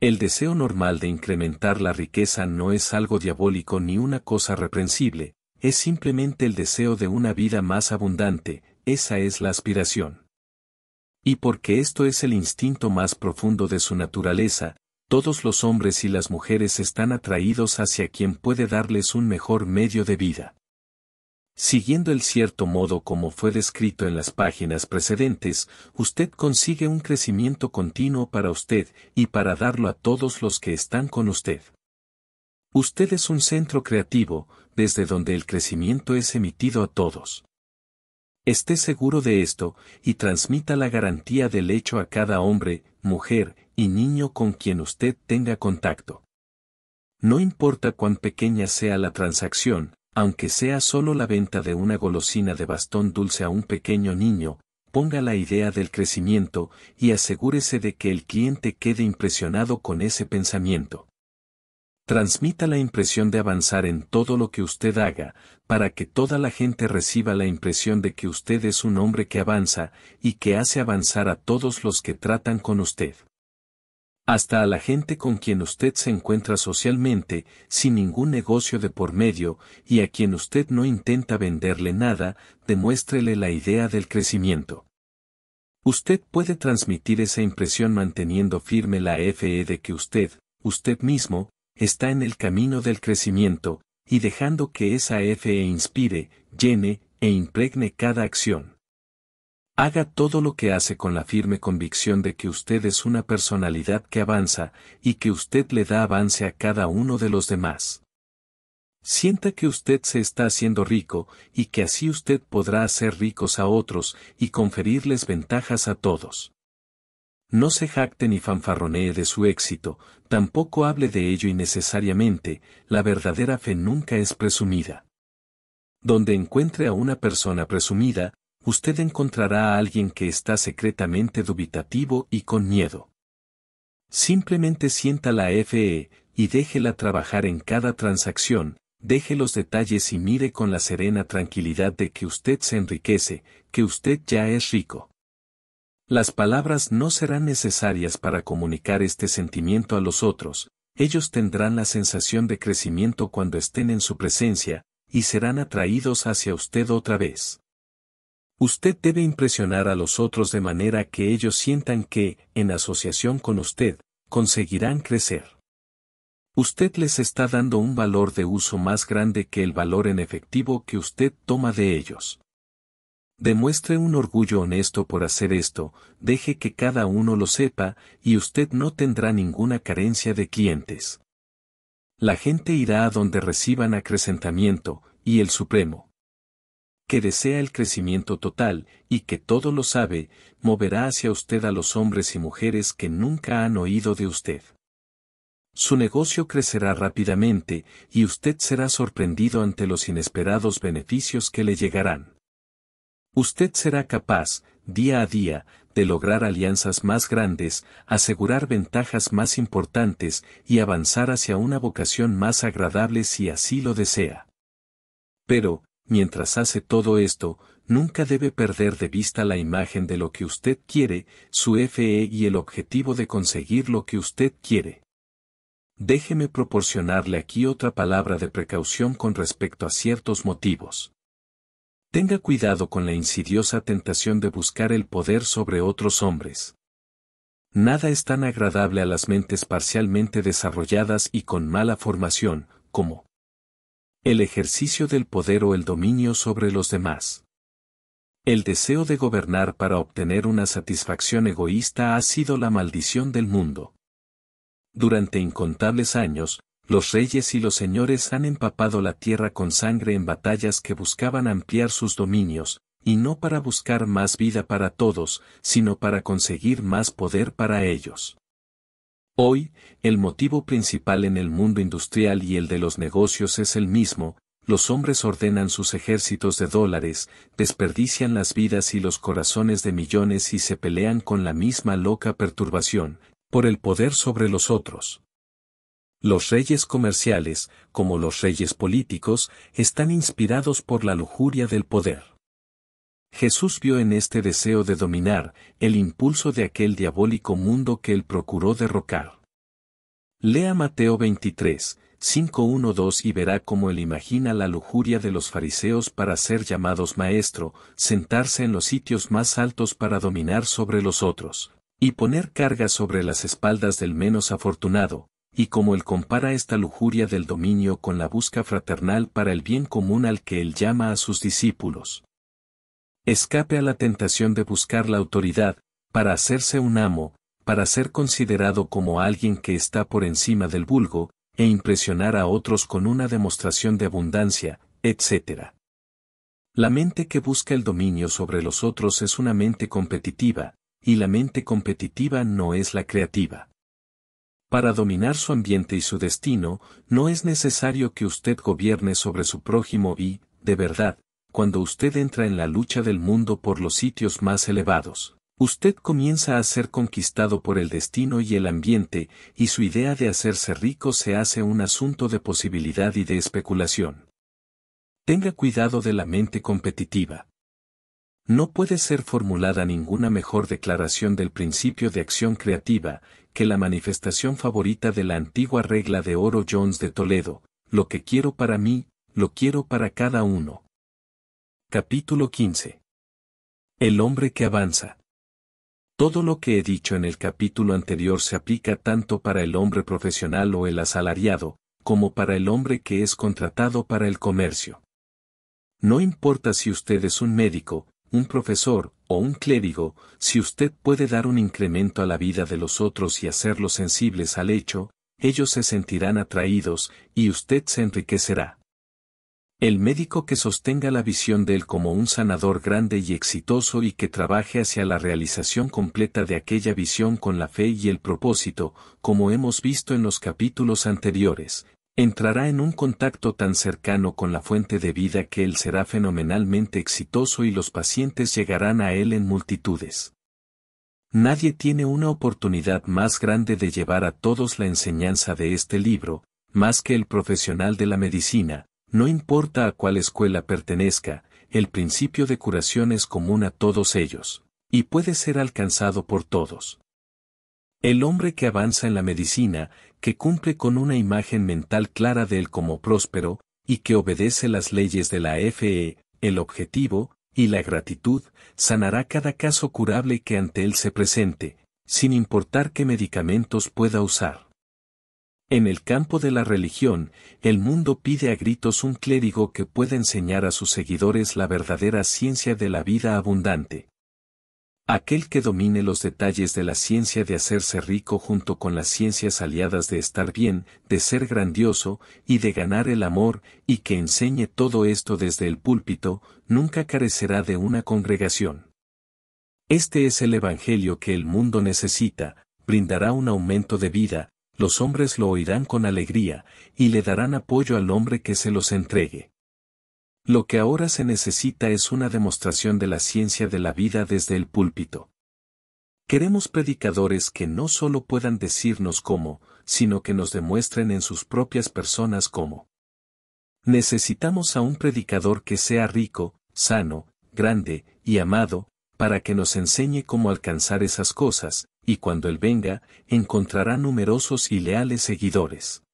El deseo normal de incrementar la riqueza no es algo diabólico ni una cosa reprensible, es simplemente el deseo de una vida más abundante, esa es la aspiración. Y porque esto es el instinto más profundo de su naturaleza, todos los hombres y las mujeres están atraídos hacia quien puede darles un mejor medio de vida. Siguiendo el cierto modo como fue descrito en las páginas precedentes, usted consigue un crecimiento continuo para usted y para darlo a todos los que están con usted. Usted es un centro creativo, desde donde el crecimiento es emitido a todos. Esté seguro de esto y transmita la garantía del hecho a cada hombre, mujer y niño con quien usted tenga contacto. No importa cuán pequeña sea la transacción, aunque sea solo la venta de una golosina de bastón dulce a un pequeño niño, ponga la idea del crecimiento y asegúrese de que el cliente quede impresionado con ese pensamiento. Transmita la impresión de avanzar en todo lo que usted haga, para que toda la gente reciba la impresión de que usted es un hombre que avanza y que hace avanzar a todos los que tratan con usted hasta a la gente con quien usted se encuentra socialmente, sin ningún negocio de por medio, y a quien usted no intenta venderle nada, demuéstrele la idea del crecimiento. Usted puede transmitir esa impresión manteniendo firme la FE de que usted, usted mismo, está en el camino del crecimiento, y dejando que esa FE inspire, llene e impregne cada acción. Haga todo lo que hace con la firme convicción de que usted es una personalidad que avanza y que usted le da avance a cada uno de los demás. Sienta que usted se está haciendo rico y que así usted podrá hacer ricos a otros y conferirles ventajas a todos. No se jacte ni fanfarronee de su éxito, tampoco hable de ello innecesariamente, la verdadera fe nunca es presumida. Donde encuentre a una persona presumida, usted encontrará a alguien que está secretamente dubitativo y con miedo. Simplemente sienta la FE y déjela trabajar en cada transacción, deje los detalles y mire con la serena tranquilidad de que usted se enriquece, que usted ya es rico. Las palabras no serán necesarias para comunicar este sentimiento a los otros, ellos tendrán la sensación de crecimiento cuando estén en su presencia, y serán atraídos hacia usted otra vez. Usted debe impresionar a los otros de manera que ellos sientan que, en asociación con usted, conseguirán crecer. Usted les está dando un valor de uso más grande que el valor en efectivo que usted toma de ellos. Demuestre un orgullo honesto por hacer esto, deje que cada uno lo sepa, y usted no tendrá ninguna carencia de clientes. La gente irá a donde reciban acrecentamiento, y el Supremo, que desea el crecimiento total y que todo lo sabe, moverá hacia usted a los hombres y mujeres que nunca han oído de usted. Su negocio crecerá rápidamente y usted será sorprendido ante los inesperados beneficios que le llegarán. Usted será capaz, día a día, de lograr alianzas más grandes, asegurar ventajas más importantes y avanzar hacia una vocación más agradable si así lo desea. Pero, mientras hace todo esto, nunca debe perder de vista la imagen de lo que usted quiere, su FE y el objetivo de conseguir lo que usted quiere. Déjeme proporcionarle aquí otra palabra de precaución con respecto a ciertos motivos. Tenga cuidado con la insidiosa tentación de buscar el poder sobre otros hombres. Nada es tan agradable a las mentes parcialmente desarrolladas y con mala formación, como el ejercicio del poder o el dominio sobre los demás. El deseo de gobernar para obtener una satisfacción egoísta ha sido la maldición del mundo. Durante incontables años, los reyes y los señores han empapado la tierra con sangre en batallas que buscaban ampliar sus dominios, y no para buscar más vida para todos, sino para conseguir más poder para ellos. Hoy, el motivo principal en el mundo industrial y el de los negocios es el mismo, los hombres ordenan sus ejércitos de dólares, desperdician las vidas y los corazones de millones y se pelean con la misma loca perturbación, por el poder sobre los otros. Los reyes comerciales, como los reyes políticos, están inspirados por la lujuria del poder. Jesús vio en este deseo de dominar el impulso de aquel diabólico mundo que él procuró derrocar. Lea Mateo 23, 5-1-2 y verá cómo él imagina la lujuria de los fariseos para ser llamados maestro, sentarse en los sitios más altos para dominar sobre los otros, y poner carga sobre las espaldas del menos afortunado, y cómo él compara esta lujuria del dominio con la busca fraternal para el bien común al que él llama a sus discípulos. Escape a la tentación de buscar la autoridad, para hacerse un amo, para ser considerado como alguien que está por encima del vulgo, e impresionar a otros con una demostración de abundancia, etc. La mente que busca el dominio sobre los otros es una mente competitiva, y la mente competitiva no es la creativa. Para dominar su ambiente y su destino, no es necesario que usted gobierne sobre su prójimo y, de verdad, cuando usted entra en la lucha del mundo por los sitios más elevados, usted comienza a ser conquistado por el destino y el ambiente, y su idea de hacerse rico se hace un asunto de posibilidad y de especulación. Tenga cuidado de la mente competitiva. No puede ser formulada ninguna mejor declaración del principio de acción creativa que la manifestación favorita de la antigua regla de Oro Jones de Toledo, lo que quiero para mí, lo quiero para cada uno, Capítulo 15. El hombre que avanza. Todo lo que he dicho en el capítulo anterior se aplica tanto para el hombre profesional o el asalariado, como para el hombre que es contratado para el comercio. No importa si usted es un médico, un profesor o un clérigo, si usted puede dar un incremento a la vida de los otros y hacerlos sensibles al hecho, ellos se sentirán atraídos y usted se enriquecerá. El médico que sostenga la visión de él como un sanador grande y exitoso y que trabaje hacia la realización completa de aquella visión con la fe y el propósito, como hemos visto en los capítulos anteriores, entrará en un contacto tan cercano con la fuente de vida que él será fenomenalmente exitoso y los pacientes llegarán a él en multitudes. Nadie tiene una oportunidad más grande de llevar a todos la enseñanza de este libro, más que el profesional de la medicina, no importa a cuál escuela pertenezca, el principio de curación es común a todos ellos, y puede ser alcanzado por todos. El hombre que avanza en la medicina, que cumple con una imagen mental clara de él como próspero, y que obedece las leyes de la FE, el objetivo, y la gratitud, sanará cada caso curable que ante él se presente, sin importar qué medicamentos pueda usar. En el campo de la religión, el mundo pide a gritos un clérigo que pueda enseñar a sus seguidores la verdadera ciencia de la vida abundante. Aquel que domine los detalles de la ciencia de hacerse rico junto con las ciencias aliadas de estar bien, de ser grandioso y de ganar el amor, y que enseñe todo esto desde el púlpito, nunca carecerá de una congregación. Este es el Evangelio que el mundo necesita, brindará un aumento de vida, los hombres lo oirán con alegría, y le darán apoyo al hombre que se los entregue. Lo que ahora se necesita es una demostración de la ciencia de la vida desde el púlpito. Queremos predicadores que no solo puedan decirnos cómo, sino que nos demuestren en sus propias personas cómo. Necesitamos a un predicador que sea rico, sano, grande y amado, para que nos enseñe cómo alcanzar esas cosas, y cuando Él venga, encontrará numerosos y leales seguidores.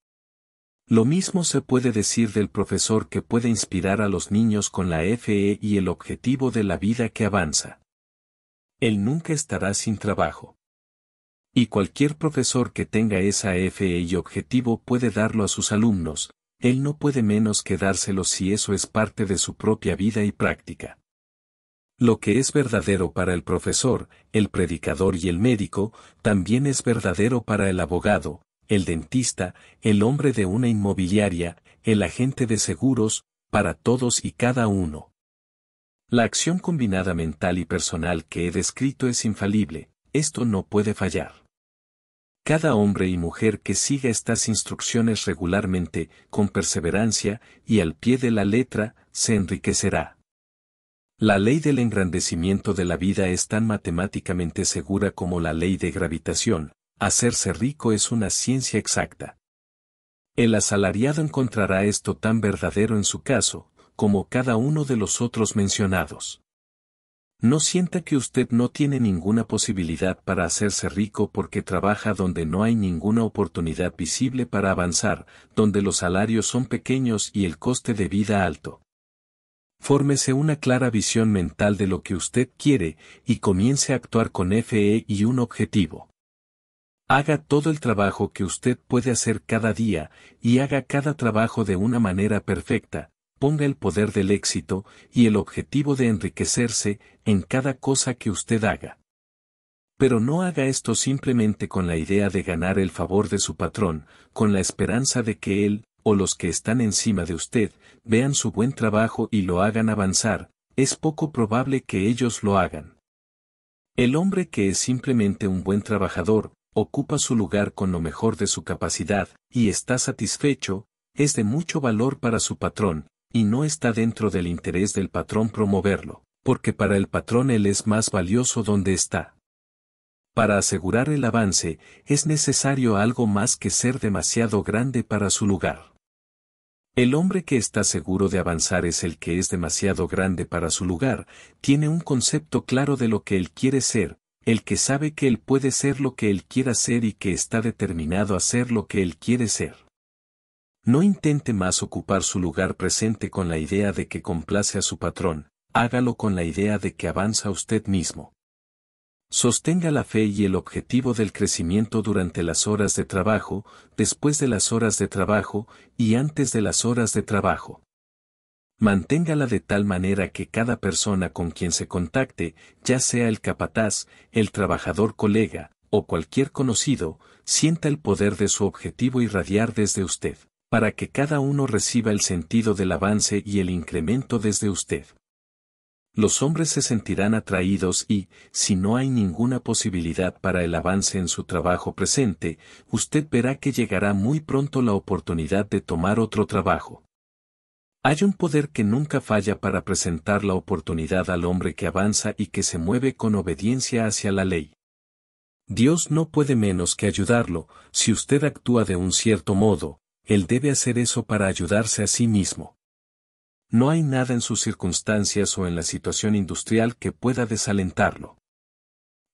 Lo mismo se puede decir del profesor que puede inspirar a los niños con la FE y el objetivo de la vida que avanza. Él nunca estará sin trabajo. Y cualquier profesor que tenga esa FE y objetivo puede darlo a sus alumnos, él no puede menos que dárselo si eso es parte de su propia vida y práctica. Lo que es verdadero para el profesor, el predicador y el médico, también es verdadero para el abogado, el dentista, el hombre de una inmobiliaria, el agente de seguros, para todos y cada uno. La acción combinada mental y personal que he descrito es infalible, esto no puede fallar. Cada hombre y mujer que siga estas instrucciones regularmente, con perseverancia y al pie de la letra, se enriquecerá. La ley del engrandecimiento de la vida es tan matemáticamente segura como la ley de gravitación, hacerse rico es una ciencia exacta. El asalariado encontrará esto tan verdadero en su caso, como cada uno de los otros mencionados. No sienta que usted no tiene ninguna posibilidad para hacerse rico porque trabaja donde no hay ninguna oportunidad visible para avanzar, donde los salarios son pequeños y el coste de vida alto. Fórmese una clara visión mental de lo que usted quiere y comience a actuar con FE y un objetivo. Haga todo el trabajo que usted puede hacer cada día y haga cada trabajo de una manera perfecta, ponga el poder del éxito y el objetivo de enriquecerse en cada cosa que usted haga. Pero no haga esto simplemente con la idea de ganar el favor de su patrón, con la esperanza de que él, o los que están encima de usted, vean su buen trabajo y lo hagan avanzar, es poco probable que ellos lo hagan. El hombre que es simplemente un buen trabajador, ocupa su lugar con lo mejor de su capacidad, y está satisfecho, es de mucho valor para su patrón, y no está dentro del interés del patrón promoverlo, porque para el patrón él es más valioso donde está. Para asegurar el avance, es necesario algo más que ser demasiado grande para su lugar. El hombre que está seguro de avanzar es el que es demasiado grande para su lugar, tiene un concepto claro de lo que él quiere ser, el que sabe que él puede ser lo que él quiera ser y que está determinado a ser lo que él quiere ser. No intente más ocupar su lugar presente con la idea de que complace a su patrón, hágalo con la idea de que avanza usted mismo. Sostenga la fe y el objetivo del crecimiento durante las horas de trabajo, después de las horas de trabajo y antes de las horas de trabajo. Manténgala de tal manera que cada persona con quien se contacte, ya sea el capataz, el trabajador colega o cualquier conocido, sienta el poder de su objetivo irradiar desde usted, para que cada uno reciba el sentido del avance y el incremento desde usted los hombres se sentirán atraídos y, si no hay ninguna posibilidad para el avance en su trabajo presente, usted verá que llegará muy pronto la oportunidad de tomar otro trabajo. Hay un poder que nunca falla para presentar la oportunidad al hombre que avanza y que se mueve con obediencia hacia la ley. Dios no puede menos que ayudarlo, si usted actúa de un cierto modo, Él debe hacer eso para ayudarse a sí mismo. No hay nada en sus circunstancias o en la situación industrial que pueda desalentarlo.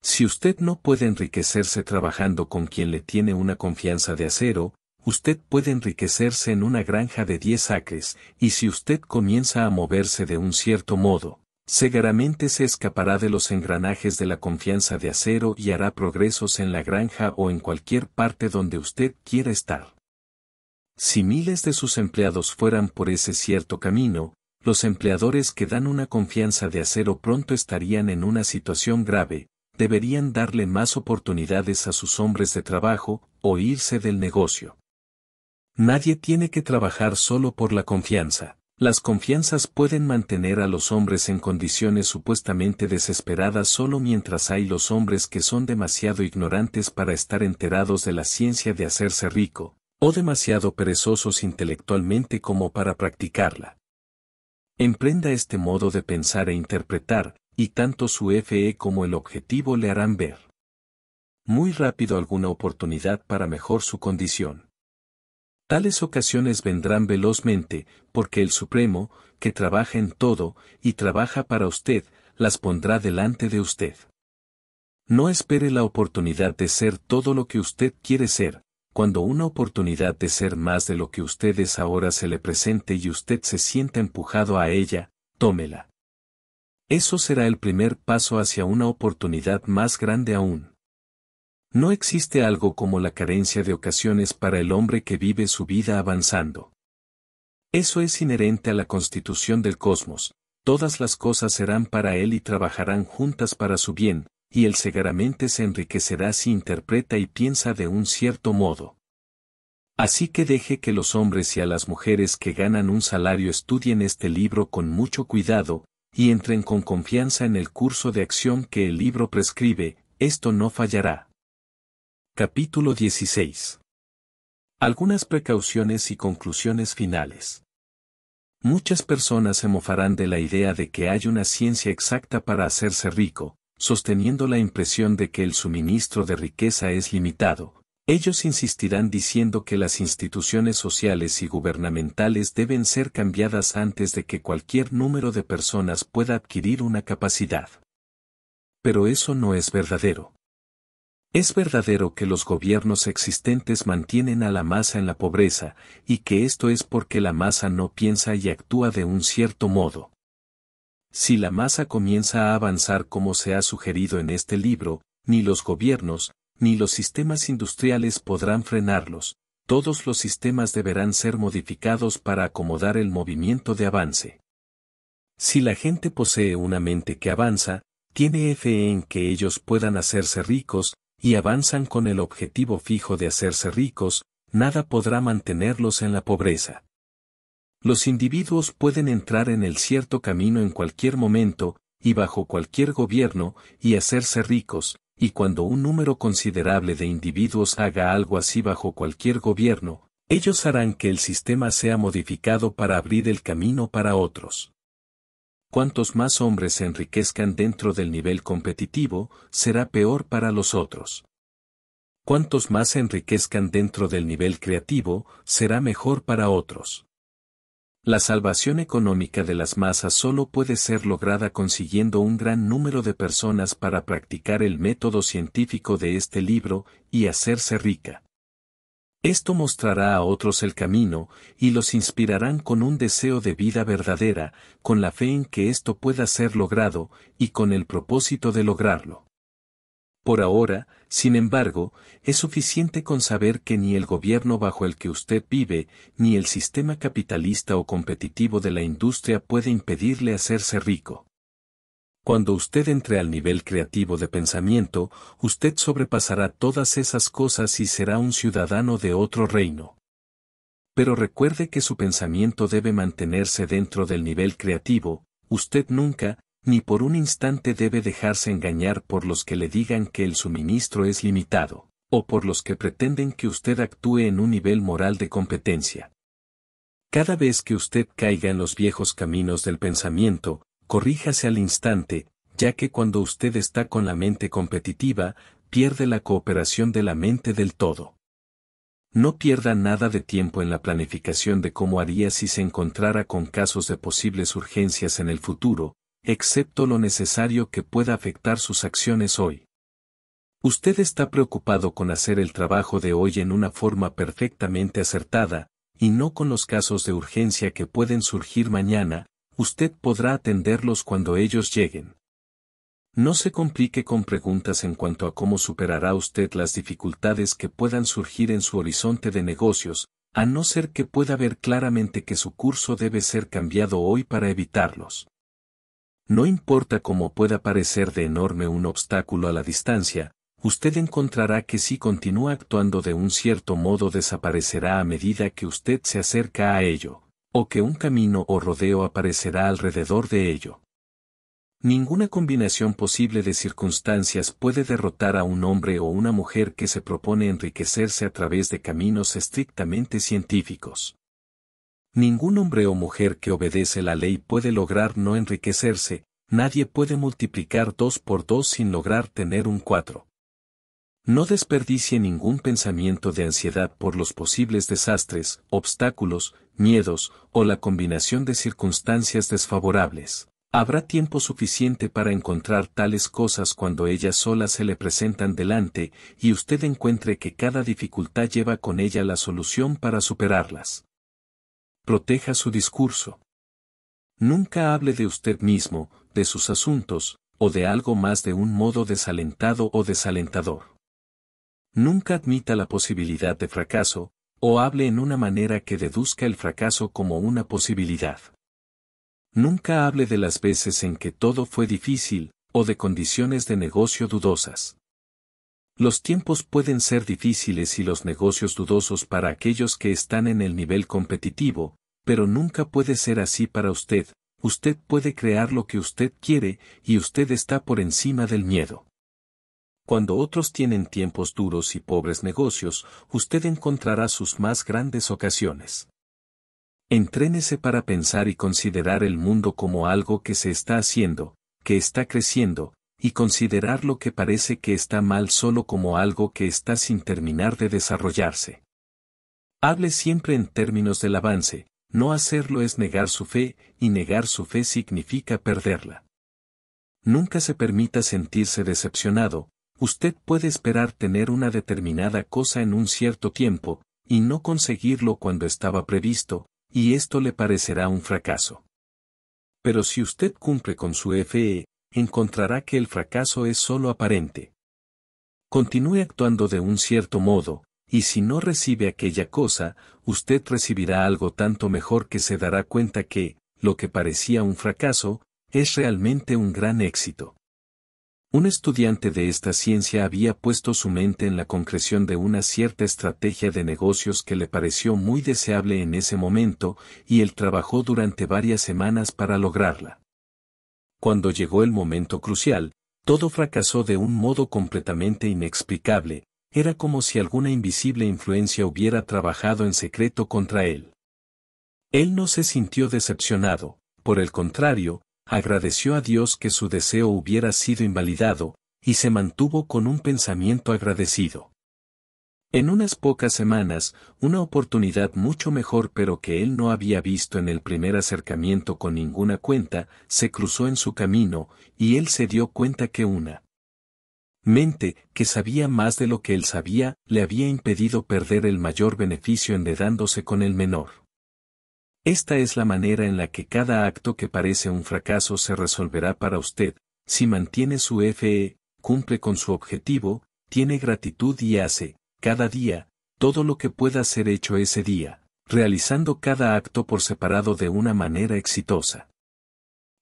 Si usted no puede enriquecerse trabajando con quien le tiene una confianza de acero, usted puede enriquecerse en una granja de 10 acres, y si usted comienza a moverse de un cierto modo, seguramente se escapará de los engranajes de la confianza de acero y hará progresos en la granja o en cualquier parte donde usted quiera estar. Si miles de sus empleados fueran por ese cierto camino, los empleadores que dan una confianza de acero pronto estarían en una situación grave, deberían darle más oportunidades a sus hombres de trabajo o irse del negocio. Nadie tiene que trabajar solo por la confianza. Las confianzas pueden mantener a los hombres en condiciones supuestamente desesperadas solo mientras hay los hombres que son demasiado ignorantes para estar enterados de la ciencia de hacerse rico, o demasiado perezosos intelectualmente como para practicarla. Emprenda este modo de pensar e interpretar, y tanto su FE como el objetivo le harán ver muy rápido alguna oportunidad para mejor su condición. Tales ocasiones vendrán velozmente, porque el Supremo, que trabaja en todo, y trabaja para usted, las pondrá delante de usted. No espere la oportunidad de ser todo lo que usted quiere ser, cuando una oportunidad de ser más de lo que ustedes ahora se le presente y usted se sienta empujado a ella, tómela. Eso será el primer paso hacia una oportunidad más grande aún. No existe algo como la carencia de ocasiones para el hombre que vive su vida avanzando. Eso es inherente a la constitución del cosmos, todas las cosas serán para él y trabajarán juntas para su bien, y él cegaramente se enriquecerá si interpreta y piensa de un cierto modo. Así que deje que los hombres y a las mujeres que ganan un salario estudien este libro con mucho cuidado, y entren con confianza en el curso de acción que el libro prescribe, esto no fallará. Capítulo 16. Algunas precauciones y conclusiones finales. Muchas personas se mofarán de la idea de que hay una ciencia exacta para hacerse rico, sosteniendo la impresión de que el suministro de riqueza es limitado, ellos insistirán diciendo que las instituciones sociales y gubernamentales deben ser cambiadas antes de que cualquier número de personas pueda adquirir una capacidad. Pero eso no es verdadero. Es verdadero que los gobiernos existentes mantienen a la masa en la pobreza, y que esto es porque la masa no piensa y actúa de un cierto modo. Si la masa comienza a avanzar como se ha sugerido en este libro, ni los gobiernos, ni los sistemas industriales podrán frenarlos, todos los sistemas deberán ser modificados para acomodar el movimiento de avance. Si la gente posee una mente que avanza, tiene fe en que ellos puedan hacerse ricos, y avanzan con el objetivo fijo de hacerse ricos, nada podrá mantenerlos en la pobreza. Los individuos pueden entrar en el cierto camino en cualquier momento, y bajo cualquier gobierno, y hacerse ricos, y cuando un número considerable de individuos haga algo así bajo cualquier gobierno, ellos harán que el sistema sea modificado para abrir el camino para otros. Cuantos más hombres se enriquezcan dentro del nivel competitivo, será peor para los otros. Cuantos más se enriquezcan dentro del nivel creativo, será mejor para otros. La salvación económica de las masas solo puede ser lograda consiguiendo un gran número de personas para practicar el método científico de este libro y hacerse rica. Esto mostrará a otros el camino y los inspirarán con un deseo de vida verdadera, con la fe en que esto pueda ser logrado y con el propósito de lograrlo. Por ahora, sin embargo, es suficiente con saber que ni el gobierno bajo el que usted vive, ni el sistema capitalista o competitivo de la industria puede impedirle hacerse rico. Cuando usted entre al nivel creativo de pensamiento, usted sobrepasará todas esas cosas y será un ciudadano de otro reino. Pero recuerde que su pensamiento debe mantenerse dentro del nivel creativo, usted nunca, ni por un instante debe dejarse engañar por los que le digan que el suministro es limitado, o por los que pretenden que usted actúe en un nivel moral de competencia. Cada vez que usted caiga en los viejos caminos del pensamiento, corríjase al instante, ya que cuando usted está con la mente competitiva, pierde la cooperación de la mente del todo. No pierda nada de tiempo en la planificación de cómo haría si se encontrara con casos de posibles urgencias en el futuro, excepto lo necesario que pueda afectar sus acciones hoy. Usted está preocupado con hacer el trabajo de hoy en una forma perfectamente acertada, y no con los casos de urgencia que pueden surgir mañana, usted podrá atenderlos cuando ellos lleguen. No se complique con preguntas en cuanto a cómo superará usted las dificultades que puedan surgir en su horizonte de negocios, a no ser que pueda ver claramente que su curso debe ser cambiado hoy para evitarlos. No importa cómo pueda parecer de enorme un obstáculo a la distancia, usted encontrará que si continúa actuando de un cierto modo desaparecerá a medida que usted se acerca a ello, o que un camino o rodeo aparecerá alrededor de ello. Ninguna combinación posible de circunstancias puede derrotar a un hombre o una mujer que se propone enriquecerse a través de caminos estrictamente científicos. Ningún hombre o mujer que obedece la ley puede lograr no enriquecerse, nadie puede multiplicar dos por dos sin lograr tener un cuatro. No desperdicie ningún pensamiento de ansiedad por los posibles desastres, obstáculos, miedos o la combinación de circunstancias desfavorables. Habrá tiempo suficiente para encontrar tales cosas cuando ellas solas se le presentan delante y usted encuentre que cada dificultad lleva con ella la solución para superarlas. Proteja su discurso. Nunca hable de usted mismo, de sus asuntos, o de algo más de un modo desalentado o desalentador. Nunca admita la posibilidad de fracaso, o hable en una manera que deduzca el fracaso como una posibilidad. Nunca hable de las veces en que todo fue difícil, o de condiciones de negocio dudosas. Los tiempos pueden ser difíciles y los negocios dudosos para aquellos que están en el nivel competitivo, pero nunca puede ser así para usted, usted puede crear lo que usted quiere y usted está por encima del miedo. Cuando otros tienen tiempos duros y pobres negocios, usted encontrará sus más grandes ocasiones. Entrénese para pensar y considerar el mundo como algo que se está haciendo, que está creciendo, y considerar lo que parece que está mal solo como algo que está sin terminar de desarrollarse. Hable siempre en términos del avance, no hacerlo es negar su fe, y negar su fe significa perderla. Nunca se permita sentirse decepcionado, usted puede esperar tener una determinada cosa en un cierto tiempo, y no conseguirlo cuando estaba previsto, y esto le parecerá un fracaso. Pero si usted cumple con su FE, encontrará que el fracaso es solo aparente. Continúe actuando de un cierto modo, y si no recibe aquella cosa, usted recibirá algo tanto mejor que se dará cuenta que, lo que parecía un fracaso, es realmente un gran éxito. Un estudiante de esta ciencia había puesto su mente en la concreción de una cierta estrategia de negocios que le pareció muy deseable en ese momento, y él trabajó durante varias semanas para lograrla. Cuando llegó el momento crucial, todo fracasó de un modo completamente inexplicable, era como si alguna invisible influencia hubiera trabajado en secreto contra él. Él no se sintió decepcionado, por el contrario, agradeció a Dios que su deseo hubiera sido invalidado, y se mantuvo con un pensamiento agradecido. En unas pocas semanas, una oportunidad mucho mejor pero que él no había visto en el primer acercamiento con ninguna cuenta, se cruzó en su camino, y él se dio cuenta que una mente, que sabía más de lo que él sabía, le había impedido perder el mayor beneficio enredándose con el menor. Esta es la manera en la que cada acto que parece un fracaso se resolverá para usted, si mantiene su FE, cumple con su objetivo, tiene gratitud y hace, cada día, todo lo que pueda ser hecho ese día, realizando cada acto por separado de una manera exitosa.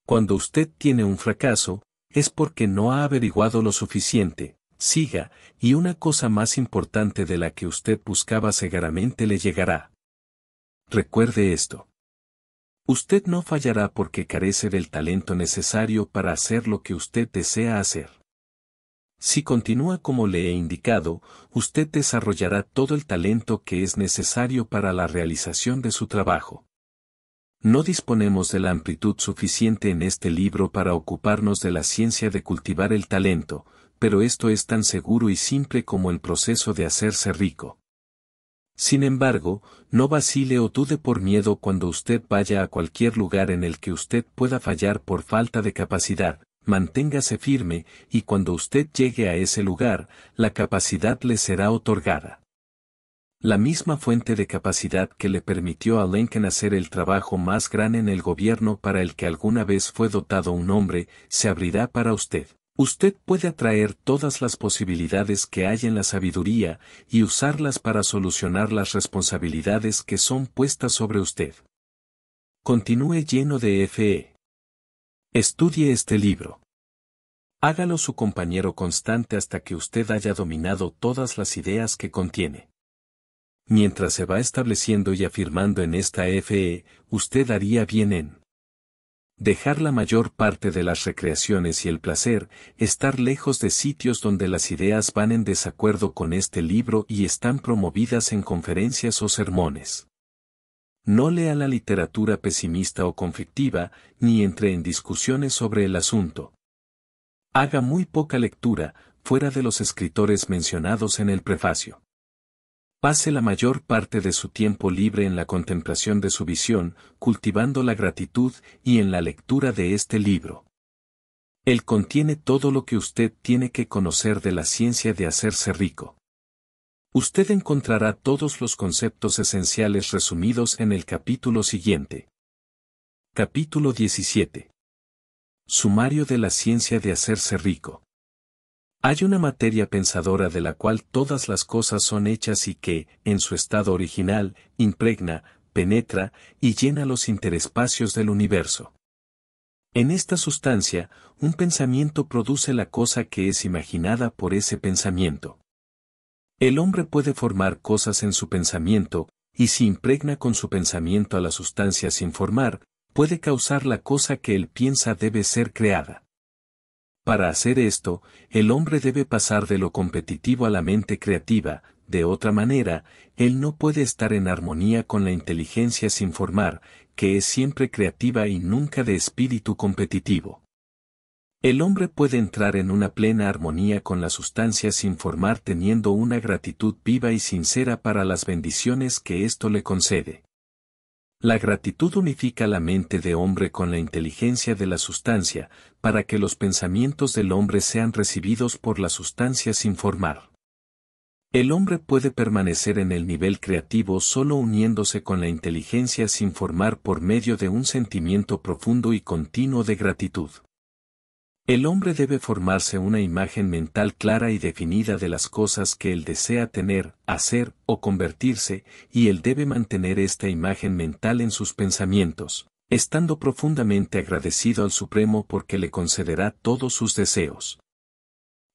Cuando usted tiene un fracaso, es porque no ha averiguado lo suficiente, siga, y una cosa más importante de la que usted buscaba cegaramente le llegará. Recuerde esto. Usted no fallará porque carece del talento necesario para hacer lo que usted desea hacer. Si continúa como le he indicado, usted desarrollará todo el talento que es necesario para la realización de su trabajo. No disponemos de la amplitud suficiente en este libro para ocuparnos de la ciencia de cultivar el talento, pero esto es tan seguro y simple como el proceso de hacerse rico. Sin embargo, no vacile o dude por miedo cuando usted vaya a cualquier lugar en el que usted pueda fallar por falta de capacidad, manténgase firme, y cuando usted llegue a ese lugar, la capacidad le será otorgada la misma fuente de capacidad que le permitió a Lincoln hacer el trabajo más grande en el gobierno para el que alguna vez fue dotado un hombre, se abrirá para usted. Usted puede atraer todas las posibilidades que hay en la sabiduría y usarlas para solucionar las responsabilidades que son puestas sobre usted. Continúe lleno de FE. Estudie este libro. Hágalo su compañero constante hasta que usted haya dominado todas las ideas que contiene mientras se va estableciendo y afirmando en esta FE, usted haría bien en dejar la mayor parte de las recreaciones y el placer, estar lejos de sitios donde las ideas van en desacuerdo con este libro y están promovidas en conferencias o sermones. No lea la literatura pesimista o conflictiva, ni entre en discusiones sobre el asunto. Haga muy poca lectura, fuera de los escritores mencionados en el prefacio. Pase la mayor parte de su tiempo libre en la contemplación de su visión, cultivando la gratitud y en la lectura de este libro. Él contiene todo lo que usted tiene que conocer de la ciencia de hacerse rico. Usted encontrará todos los conceptos esenciales resumidos en el capítulo siguiente. Capítulo 17. Sumario de la ciencia de hacerse rico. Hay una materia pensadora de la cual todas las cosas son hechas y que, en su estado original, impregna, penetra y llena los interespacios del universo. En esta sustancia, un pensamiento produce la cosa que es imaginada por ese pensamiento. El hombre puede formar cosas en su pensamiento, y si impregna con su pensamiento a la sustancia sin formar, puede causar la cosa que él piensa debe ser creada. Para hacer esto, el hombre debe pasar de lo competitivo a la mente creativa, de otra manera, él no puede estar en armonía con la inteligencia sin formar, que es siempre creativa y nunca de espíritu competitivo. El hombre puede entrar en una plena armonía con la sustancia sin formar teniendo una gratitud viva y sincera para las bendiciones que esto le concede. La gratitud unifica la mente de hombre con la inteligencia de la sustancia, para que los pensamientos del hombre sean recibidos por la sustancia sin formar. El hombre puede permanecer en el nivel creativo solo uniéndose con la inteligencia sin formar por medio de un sentimiento profundo y continuo de gratitud. El hombre debe formarse una imagen mental clara y definida de las cosas que él desea tener, hacer o convertirse, y él debe mantener esta imagen mental en sus pensamientos, estando profundamente agradecido al Supremo porque le concederá todos sus deseos.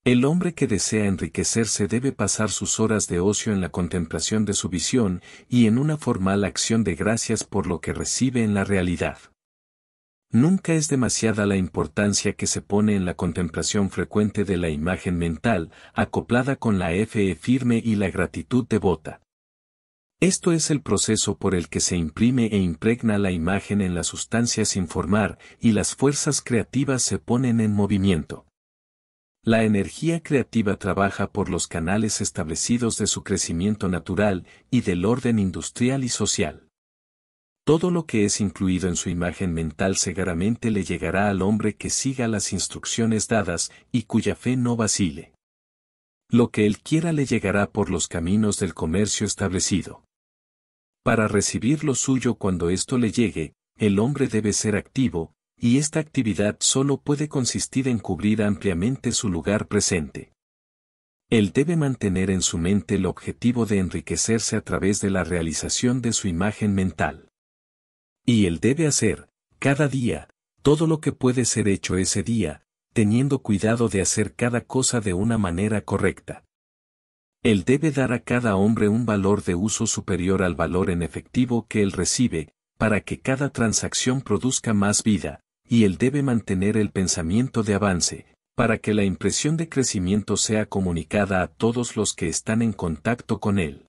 El hombre que desea enriquecerse debe pasar sus horas de ocio en la contemplación de su visión y en una formal acción de gracias por lo que recibe en la realidad. Nunca es demasiada la importancia que se pone en la contemplación frecuente de la imagen mental, acoplada con la fe firme y la gratitud devota. Esto es el proceso por el que se imprime e impregna la imagen en la sustancia sin formar, y las fuerzas creativas se ponen en movimiento. La energía creativa trabaja por los canales establecidos de su crecimiento natural y del orden industrial y social. Todo lo que es incluido en su imagen mental seguramente le llegará al hombre que siga las instrucciones dadas y cuya fe no vacile. Lo que él quiera le llegará por los caminos del comercio establecido. Para recibir lo suyo cuando esto le llegue, el hombre debe ser activo, y esta actividad solo puede consistir en cubrir ampliamente su lugar presente. Él debe mantener en su mente el objetivo de enriquecerse a través de la realización de su imagen mental. Y él debe hacer, cada día, todo lo que puede ser hecho ese día, teniendo cuidado de hacer cada cosa de una manera correcta. Él debe dar a cada hombre un valor de uso superior al valor en efectivo que él recibe, para que cada transacción produzca más vida, y él debe mantener el pensamiento de avance, para que la impresión de crecimiento sea comunicada a todos los que están en contacto con él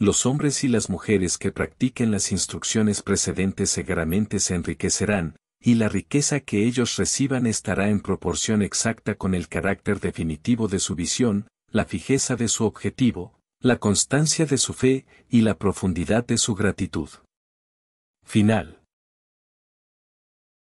los hombres y las mujeres que practiquen las instrucciones precedentes seguramente se enriquecerán, y la riqueza que ellos reciban estará en proporción exacta con el carácter definitivo de su visión, la fijeza de su objetivo, la constancia de su fe y la profundidad de su gratitud. Final.